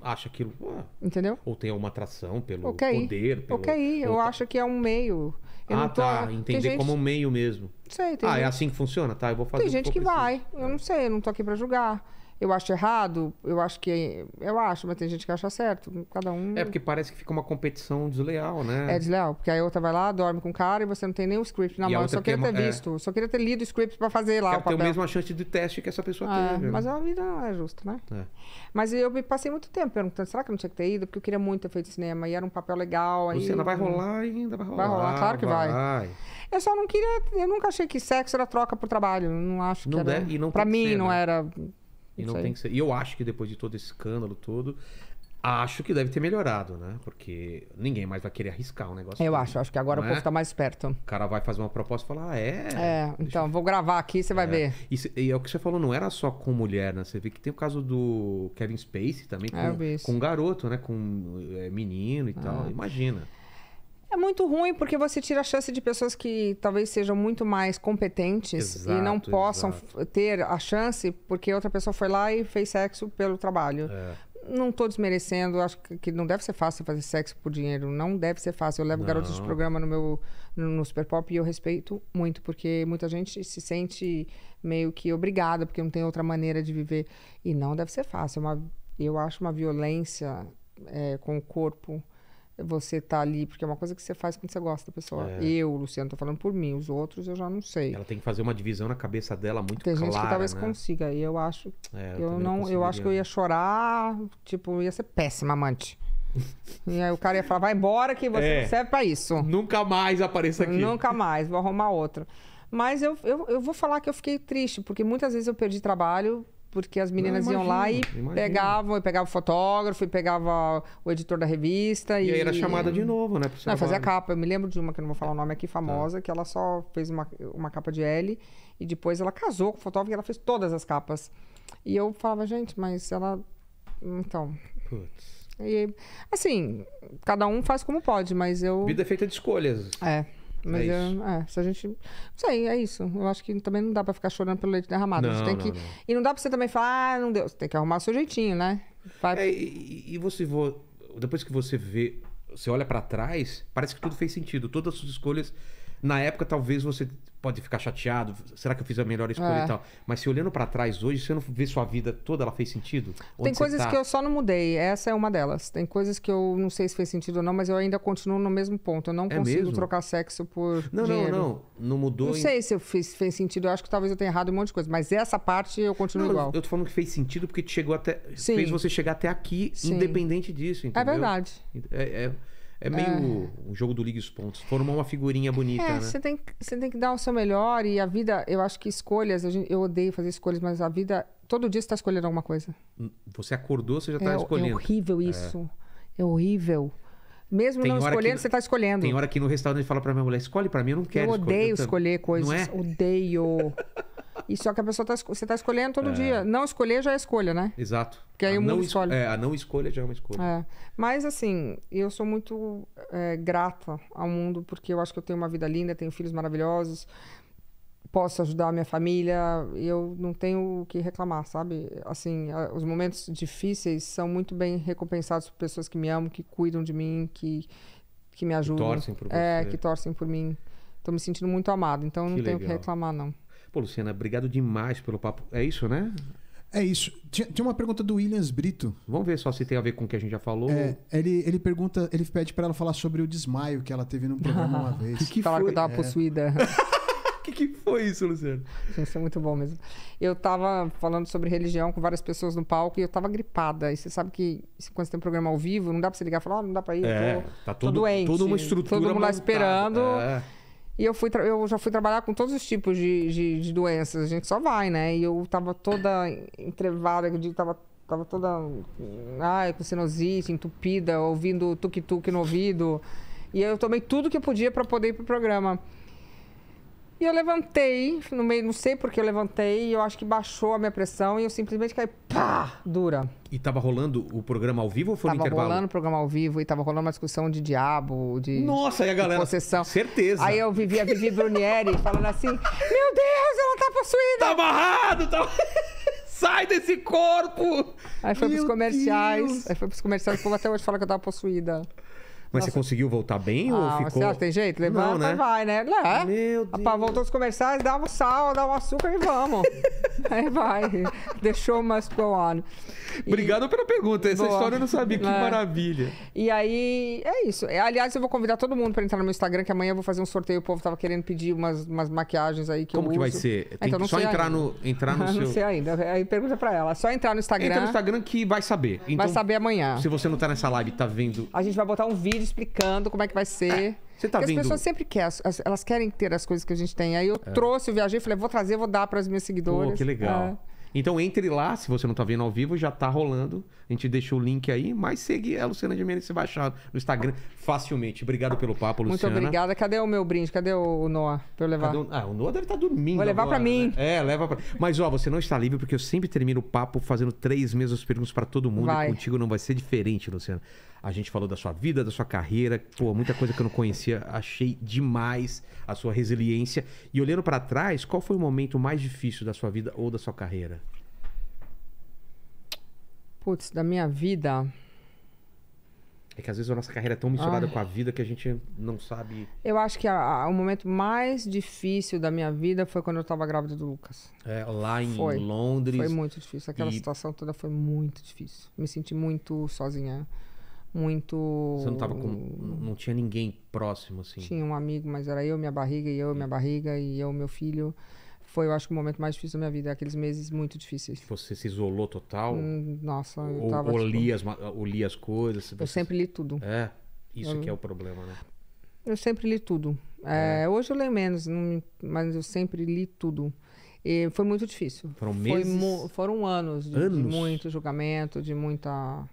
acha aquilo. Ah, Entendeu? Ou tem alguma atração pelo okay. poder. Pelo, ok, eu outra... acho que é um meio. Eu ah, tô... tá. Entender gente... como um meio mesmo. Sei, tem Ah, é gente... é assim que funciona? Tá, eu vou fazer. Tem gente que, que assim. vai. Eu não sei, eu não tô aqui para julgar. Eu acho errado, eu acho que. Eu acho, mas tem gente que acha certo. Cada um. É porque parece que fica uma competição desleal, né? É desleal, porque aí a outra vai lá, dorme com o cara e você não tem nem o script na e mão. Eu só queria ter é... visto, só queria ter lido o script pra fazer lá. É, o papel. tem a mesma chance de teste que essa pessoa ah, teve. Né? Mas a vida não é justa, né? É. Mas eu passei muito tempo perguntando, será que eu não tinha que ter ido? Porque eu queria muito ter feito cinema e era um papel legal. Aí... ainda vai rolar ainda, vai rolar. Vai rolar, claro que vai. vai. Eu só não queria. Eu nunca achei que sexo era troca por trabalho. Não acho que não era. É, e não pra mim ser, não né? era e não tem que ser. E eu acho que depois de todo esse escândalo todo, acho que deve ter melhorado, né? Porque ninguém mais vai querer arriscar um negócio. Eu acho, acho que agora o né? povo é? tá mais esperto. O cara vai fazer uma proposta e falar, ah, é. É, então eu... vou gravar aqui, você vai é. ver. E, e, é o que você falou, não era só com mulher, né? Você vê que tem o caso do Kevin Spacey também, é, com, é, com um garoto, né? Com é, menino e ah. tal. Imagina muito ruim porque você tira a chance de pessoas que talvez sejam muito mais competentes exato, e não possam exato. ter a chance porque outra pessoa foi lá e fez sexo pelo trabalho. É. Não estou desmerecendo, acho que não deve ser fácil fazer sexo por dinheiro, não deve ser fácil. Eu levo não. garotos de programa no meu no Super Pop e eu respeito muito, porque muita gente se sente meio que obrigada, porque não tem outra maneira de viver. E não deve ser fácil. É uma, eu acho uma violência é, com o corpo você tá ali, porque é uma coisa que você faz quando você gosta da pessoa. É. Eu, Luciano, tô falando por mim, os outros eu já não sei. Ela tem que fazer uma divisão na cabeça dela muito tem clara. Tem gente que talvez né? consiga, e eu acho. É, eu, eu não, eu acho que eu né? ia chorar, tipo, ia ser péssima amante. e aí o cara ia falar, vai embora que você é. serve pra isso. Nunca mais apareça aqui. Nunca mais, vou arrumar outra. Mas eu, eu, eu vou falar que eu fiquei triste, porque muitas vezes eu perdi trabalho porque as meninas não, imagina, iam lá e imagina. pegavam, e pegava o fotógrafo, e pegava o editor da revista. E, e aí era chamada de novo, né? Não, fazia capa. Eu me lembro de uma, que não vou falar o nome aqui, tá. famosa, tá. que ela só fez uma, uma capa de L e depois ela casou com o fotógrafo e ela fez todas as capas. E eu falava, gente, mas ela. Então. Putz. E, assim, cada um faz como pode, mas eu. Vida é feita de escolhas. É. Mas é é, se a gente. Não sei, é isso. Eu acho que também não dá pra ficar chorando pelo leite derramado. Não, não, que... não. E não dá pra você também falar, ah, não deu. Você tem que arrumar o seu jeitinho, né? Vai... É, e, e, você. Depois que você vê, você olha para trás, parece que tudo fez sentido. Todas as suas escolhas. Na época, talvez você pode ficar chateado, será que eu fiz a melhor escolha é. e tal? Mas se olhando para trás hoje, você não vê sua vida toda, ela fez sentido? Onde Tem coisas tá? que eu só não mudei, essa é uma delas. Tem coisas que eu não sei se fez sentido ou não, mas eu ainda continuo no mesmo ponto. Eu não é consigo mesmo? trocar sexo por não, dinheiro. Não, não, não, mudou. Não em... sei se eu fiz, fez sentido, eu acho que talvez eu tenha errado um monte de coisa, mas essa parte eu continuo não, igual. Eu tô falando que fez sentido porque chegou até Sim. fez você chegar até aqui Sim. independente disso, é entendeu? É verdade. É, é... É meio é. um jogo do Ligue os Pontos. Formar uma figurinha bonita, é, né? Você tem, você tem que dar o seu melhor e a vida, eu acho que escolhas, eu odeio fazer escolhas, mas a vida, todo dia você está escolhendo alguma coisa. Hum, você acordou, você já está é, é, escolhendo. É horrível isso. É, é horrível. Mesmo tem não escolhendo, que, você está escolhendo. Tem hora que no restaurante fala para minha mulher, escolhe para mim, eu não quero Eu odeio escolher, escolher coisas. Não é? Odeio. Isso é que a pessoa tá, você está escolhendo todo é. dia. Não escolher já é escolha, né? Exato. Porque aí a o mundo escolhe. É, a não escolha já é uma escolha. É. Mas assim, eu sou muito é, grata ao mundo, porque eu acho que eu tenho uma vida linda, tenho filhos maravilhosos, posso ajudar a minha família, eu não tenho o que reclamar, sabe? Assim, os momentos difíceis são muito bem recompensados por pessoas que me amam, que cuidam de mim, que, que me ajudam. Que torcem por é, você. É, que torcem por mim. Estou me sentindo muito amada então que não legal. tenho o que reclamar, não. Pô, Luciana, obrigado demais pelo papo. É isso, né? É isso. Tinha, tinha, uma pergunta do Williams Brito. Vamos ver só se tem a ver com o que a gente já falou. É, ele, ele pergunta, ele pede para ela falar sobre o desmaio que ela teve num programa uma vez. que que Falar que eu tava é. possuída. que, que foi isso, Luciano? isso é muito bom mesmo. Eu tava falando sobre religião com várias pessoas no palco e eu tava gripada. E você sabe que quando você tem um programa ao vivo, não dá pra você ligar e falar, oh, não dá pra ir, é, tô, tá todo, tô doente. Toda uma estrutura Todo mundo montada. lá esperando. É. E eu, fui eu já fui trabalhar com todos os tipos de, de, de doenças. A gente só vai, né? E eu tava toda entrevada, eu tava, tava toda. Ai, com sinusite, entupida, ouvindo tuk-tuk no ouvido. E eu tomei tudo que eu podia para poder ir pro programa. E eu levantei, no meio, não sei porque eu levantei, eu acho que baixou a minha pressão e eu simplesmente caí, pá, dura. E tava rolando o programa ao vivo ou foi tava no intervalo? Tava rolando o programa ao vivo e tava rolando uma discussão de diabo, de Nossa, aí a galera, possessão. certeza. Aí eu vivia Vivi Brunieri falando assim: "Meu Deus, ela tá possuída". Tá amarrado, tá Sai desse corpo! Aí foi Meu pros comerciais. Deus. Aí foi pros comerciais. O povo até hoje fala que eu tava possuída. Mas você conseguiu voltar bem ah, ou ficou? Você acha, tem jeito? Levanta não, né? vai, né? É. Meu Deus. voltou os comerciais, dá um sal, dá um açúcar e vamos. Aí vai. Deixou mais pro ano. Obrigado e... pela pergunta. Essa Boa. história eu não sabia. Que é. maravilha. E aí, é isso. É, aliás, eu vou convidar todo mundo para entrar no meu Instagram, que amanhã eu vou fazer um sorteio. O povo tava querendo pedir umas, umas maquiagens aí que Como eu que uso. vai ser? Então, tem então, que só entrar no, entrar no não seu... Não sei ainda. Aí pergunta para ela. Só entrar no Instagram. Entra no Instagram que vai saber. Então, vai saber amanhã. Se você não tá nessa live tá vendo... A gente vai botar um vídeo vídeo explicando como é que vai ser. É. Você tá Porque as pessoas sempre querem, elas querem ter as coisas que a gente tem. Aí eu é. trouxe, eu viajei, falei, vou trazer, vou dar para as minhas seguidoras. Pô, que legal. É. Então entre lá, se você não está vendo ao vivo, já está rolando. A gente deixa o link aí, mas segue a é, Luciana de Menezes Baixado no Instagram facilmente. Obrigado pelo papo, Luciana. Muito obrigada. Cadê o meu brinde? Cadê o Noah para eu levar? Ah, o... Ah, o Noah deve estar tá dormindo. Vou levar para mim. Né? É, leva para. Mas ó, você não está livre porque eu sempre termino o papo fazendo três mesmas perguntas para todo mundo. Vai. E contigo não vai ser diferente, Luciana. A gente falou da sua vida, da sua carreira, pô, muita coisa que eu não conhecia. Achei demais a sua resiliência. E olhando para trás, qual foi o momento mais difícil da sua vida ou da sua carreira? Putz, da minha vida. É que às vezes a nossa carreira é tão misturada Ai. com a vida que a gente não sabe. Eu acho que a, a, o momento mais difícil da minha vida foi quando eu estava grávida do Lucas. É, lá em foi. Londres. Foi muito difícil. Aquela e... situação toda foi muito difícil. Me senti muito sozinha. Muito. Você não estava com. Não tinha ninguém próximo, assim? Tinha um amigo, mas era eu, minha barriga, e eu, minha barriga, e eu, meu filho foi, eu acho, o momento mais difícil da minha vida. Aqueles meses muito difíceis. Você se isolou total? Hum, nossa, eu ou, tava... Ou, tipo... lia as, ou lia as coisas? Você... Eu sempre li tudo. É? Isso eu... que é o problema, né? Eu sempre li tudo. É. É, hoje eu leio menos, mas eu sempre li tudo. E foi muito difícil. Foram meses? Foi, foram anos anos de, muito julgamento, de muita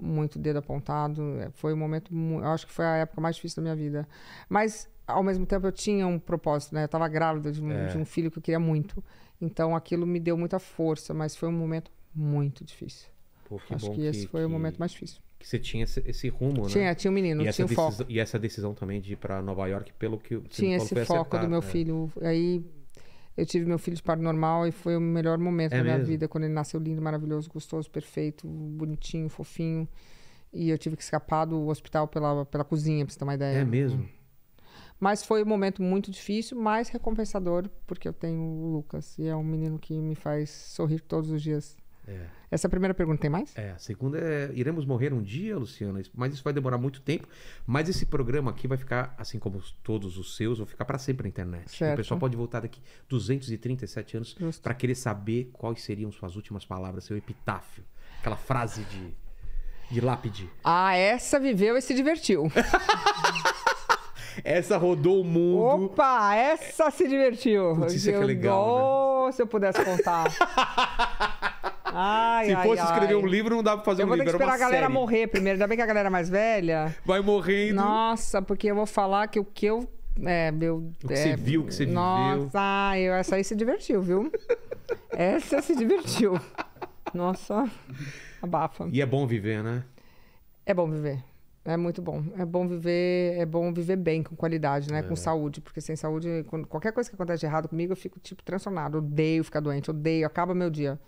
muito dedo apontado. É, foi um momento, eu acho que foi a época mais difícil da minha vida. Mas, ao mesmo tempo, eu tinha um propósito, né? Eu estava grávida de um, é. de um, filho que eu queria muito. Então, aquilo me deu muita força, mas foi um momento muito difícil. Pô, que acho que, que esse foi que... o momento mais difícil. Que você tinha esse, esse rumo, né? Tinha, tinha um menino, e tinha um foco. E essa decisão também de ir para Nova York, pelo que... Tinha esse foco acertar, do meu né? filho. Aí eu tive meu filho de parto normal e foi o melhor momento é da minha vida quando ele nasceu lindo, maravilhoso, gostoso, perfeito, bonitinho, fofinho. E eu tive que escapar do hospital pela, pela cozinha, pra você ter uma ideia. É mesmo? Hum. Mas foi um momento muito difícil, mas recompensador, porque eu tenho o Lucas. E é um menino que me faz sorrir todos os dias. É. Essa é a primeira pergunta, tem mais? É, a segunda é: iremos morrer um dia, Luciana, mas isso vai demorar muito tempo. Mas esse programa aqui vai ficar, assim como todos os seus, vai ficar para sempre na internet. Certo. O pessoal pode voltar daqui 237 anos para querer saber quais seriam suas últimas palavras, seu epitáfio. Aquela frase de, de lápide. Ah, essa viveu e se divertiu. Essa rodou o mundo. Opa, essa se divertiu. Putz, isso é que é legal. Oh, né? se eu pudesse contar. Ai, Se fosse ai. escrever um livro, não dá pra fazer eu um livro. Eu vou ter que esperar a galera série. morrer primeiro. Ainda bem que a galera é mais velha... Vai morrendo. Nossa, porque eu vou falar que o que eu... É, meu... O que é, você viu, o que você nossa, viveu. Nossa, essa aí se divertiu, viu? essa se divertiu. Nossa, abafa. E é bom viver, né? É bom viver. É muito bom. É bom viver, é bom viver bem, com qualidade, né? É. Com saúde. Porque sem saúde, qualquer coisa que acontece de errado comigo, eu fico, tipo, transtornado. Odeio ficar doente, odeio, acaba meu dia.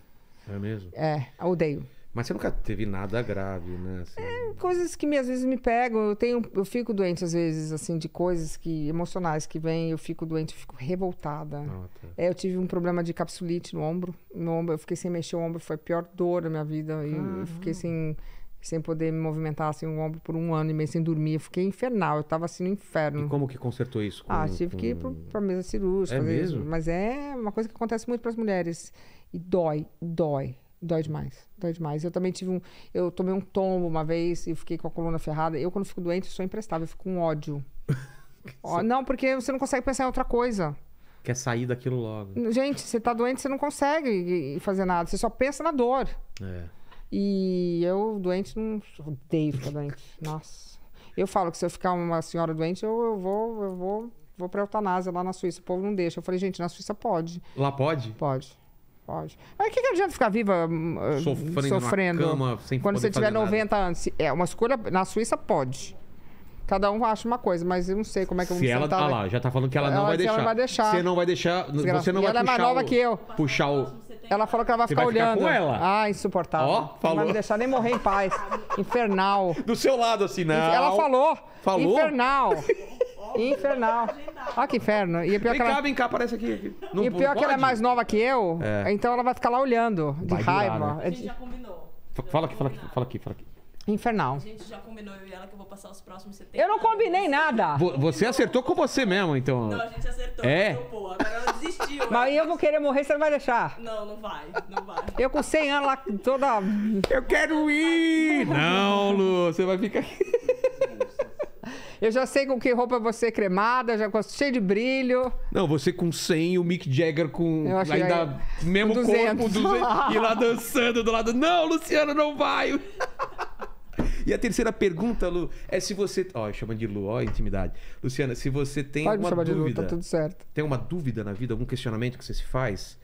É mesmo? É, odeio. Mas você nunca teve nada grave, né? Assim... É, coisas que me, às vezes me pegam. Eu tenho, eu fico doente às vezes, assim, de coisas que emocionais que vêm. Eu fico doente, eu fico revoltada. Ah, tá. é, eu tive um problema de capsulite no ombro, no ombro. Eu fiquei sem mexer o ombro, foi a pior dor da minha vida. E ah, eu fiquei sem, sem poder me movimentar assim o ombro por um ano e meio sem dormir. Eu fiquei infernal. Eu tava assim no inferno. E como que consertou isso? Ah, com, ah, tive com... que ir para mesa cirúrgica. É mesmo? Isso. Mas é uma coisa que acontece muito para as mulheres. E dói, dói, dói demais, dói demais. Eu também tive um. Eu tomei um tombo uma vez e fiquei com a coluna ferrada. Eu, quando fico doente, sou imprestável, eu fico com ódio. Ó, não, porque você não consegue pensar em outra coisa. Quer sair daquilo logo. Gente, você tá doente, você não consegue fazer nada. Você só pensa na dor. É. E eu, doente, não odeio ficar doente. Nossa. Eu falo que se eu ficar uma senhora doente, eu, eu vou, eu vou, vou pra eutanásia lá na Suíça. O povo não deixa. Eu falei, gente, na Suíça pode. Lá pode? Pode. Pode. Mas o que, que adianta ficar viva hum, hum, sofrendo, sofrendo cama, sem quando você tiver 90 nada. anos? É, uma escolha. Na Suíça pode. Cada um acha uma coisa, mas eu não sei como é que eu vou Se ela tá lá, já tá falando que ela, ah, ela não vai deixar. Ela vai deixar. Você não vai deixar. Você não e vai ela é puxar é mais nova o, que eu. Puxar o. Ela falou que ela vai ficar, vai ficar olhando. Com ela. Ah, insuportável. Ó, falou. Não vai me deixar nem morrer em paz. Infernal. Do seu lado, assim, não. Ela falou. Falou. Infernal. Infernal. Ah, que inferno. E pior Vem que ela... cá, vem cá, aparece aqui. aqui. Não, e pior não é que ela é mais nova que eu, É. então ela vai ficar lá olhando, de Vai durar, raiva. né? A é gente já combinou. Fala aqui, fala aqui, fala aqui, fala aqui. Infernal. A gente já combinou, eu e ela, que eu vou passar os próximos 70 Eu não combinei nada. Você acertou com você mesmo, então. Não, a gente acertou. É? ela Topou. Agora ela desistiu. Mas eu vou querer morrer, você não vai deixar. Não, não vai. Não vai. Eu com 100 anos lá, toda... Eu quero ir! Não, Lu, você vai ficar aqui. Eu já sei com que roupa você é cremada, já com cheio de brilho. Não, você com 100, o Mick Jagger com eu ainda que... É mesmo com 200. corpo, 200, e lá dançando do lado. Não, Luciano, não vai. E a terceira pergunta, Lu, é se você. Ó, oh, chama de Lu, ó, oh, intimidade. Luciana, se você tem Pode uma me chamar dúvida. De Lu, tá tudo certo. Tem uma dúvida na vida, algum questionamento que você se faz?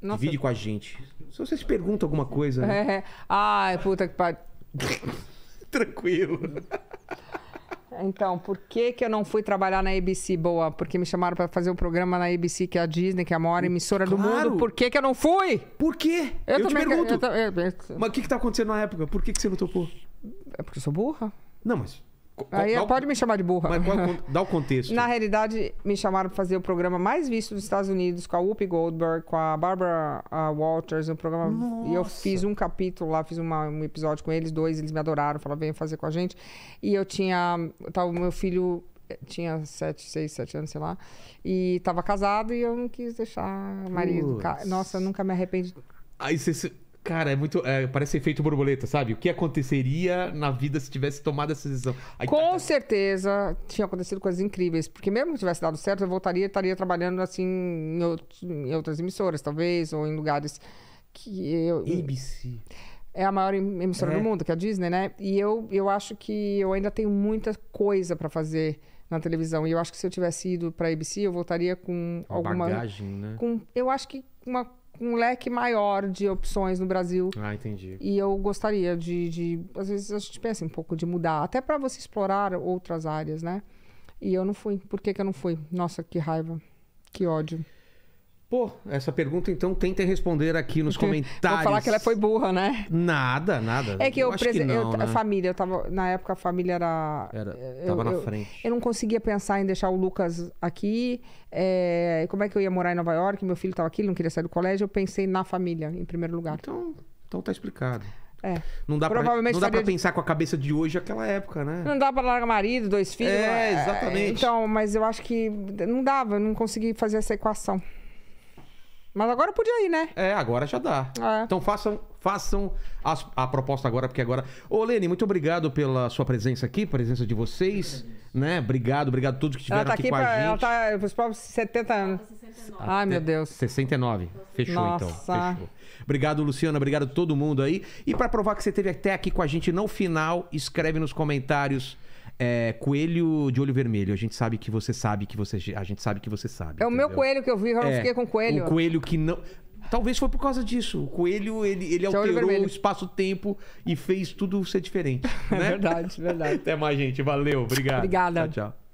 Nossa. Divide com a gente. Se você se pergunta alguma coisa. Né? É, é. Ai, puta que pariu tranquilo. Então, por que, que eu não fui trabalhar na ABC boa? Porque me chamaram para fazer um programa na ABC, que é a Disney, que é a maior hum, emissora claro. do mundo. Por que, que eu não fui? Por quê? Eu, eu te pergunto. Que, eu, eu, Mas o que, que tá acontecendo na época? Por que, que você não topou? É porque eu sou burra. Não, mas Aí pode me chamar de burra. Mas qual, é dá o contexto. Na realidade, me chamaram para fazer o programa mais visto dos Estados Unidos com a Whoopi Goldberg, com a Barbara uh, Walters, um programa. Nossa. E eu fiz um capítulo lá, fiz uma, um episódio com eles, dois, eles me adoraram, falaram, vem fazer com a gente. E eu tinha. Tava, meu filho eh, tinha sete, seis, sete anos, sei lá. E estava casado e eu não quis deixar o marido. Nossa, eu nunca me arrependi. Aí você. Cara, é muito. É, parece efeito borboleta, sabe? O que aconteceria na vida se tivesse tomado essa decisão? Aí, Com tá, tá. certeza tinha acontecido coisas incríveis. Porque mesmo que tivesse dado certo, eu voltaria e estaria trabalhando assim em, em, outras emissoras, talvez, ou em lugares que eu. ABC. É a maior emissora é. do mundo, que é a Disney, né? E eu, eu acho que eu ainda tenho muita coisa para fazer na televisão. E eu acho que se eu tivesse ido para ABC, eu voltaria com uma alguma. Bagagem, né? Com, eu acho que uma um leque maior de opções no Brasil. Ah, entendi. E eu gostaria de, de às vezes a gente pensa um pouco de mudar, até para você explorar outras áreas, né? E eu não fui. Por que, que eu não fui? Nossa, que raiva, que ódio. Pô, essa pergunta então tenta responder aqui nos comentários. Vou falar que ela é, foi burra, né? Nada, nada. É que eu, eu, prese... que não, eu né? a família, eu tava na época a família era, era tava eu, na frente. Eu, não conseguia pensar em deixar o Lucas aqui. É... como é que eu ia morar em Nova York? Meu filho estava aqui, ele não queria sair do colégio. Eu pensei na família em primeiro lugar. Então, então tá explicado. É. Não dá para pra, não dá de... pensar com a cabeça de hoje aquela época, né? Não dá pra largar marido, dois filhos. É, é exatamente. Então, mas eu acho que não dava, eu não consegui fazer essa equação. Mas agora podia ir, né? É, agora já dá. É. Então façam, façam a proposta agora, porque agora. Ô, Lene, muito obrigado pela sua presença aqui, presença de vocês. Né? Obrigado, obrigado a todos que estiveram ela tá aqui, aqui com a gente. Ela tá para os próprios 70 anos. Ai, meu Deus. 69. Fechou, então. Nossa. então. Fechou. Obrigado, Luciana. Obrigado a todo mundo aí. E para provar que você esteve até aqui com a gente no final, escreve nos comentários é, coelho de olho vermelho. A gente sabe que você sabe que você. A gente sabe que você sabe. É o meu coelho que eu vi, eu não é, fiquei com coelho. O coelho que não. Talvez foi por causa disso. O coelho, ele, ele alterou o espaço-tempo e fez tudo ser diferente. É né? É verdade, verdade. Até mais, gente. Valeu. Obrigado. Obrigada. Tchau, tchau.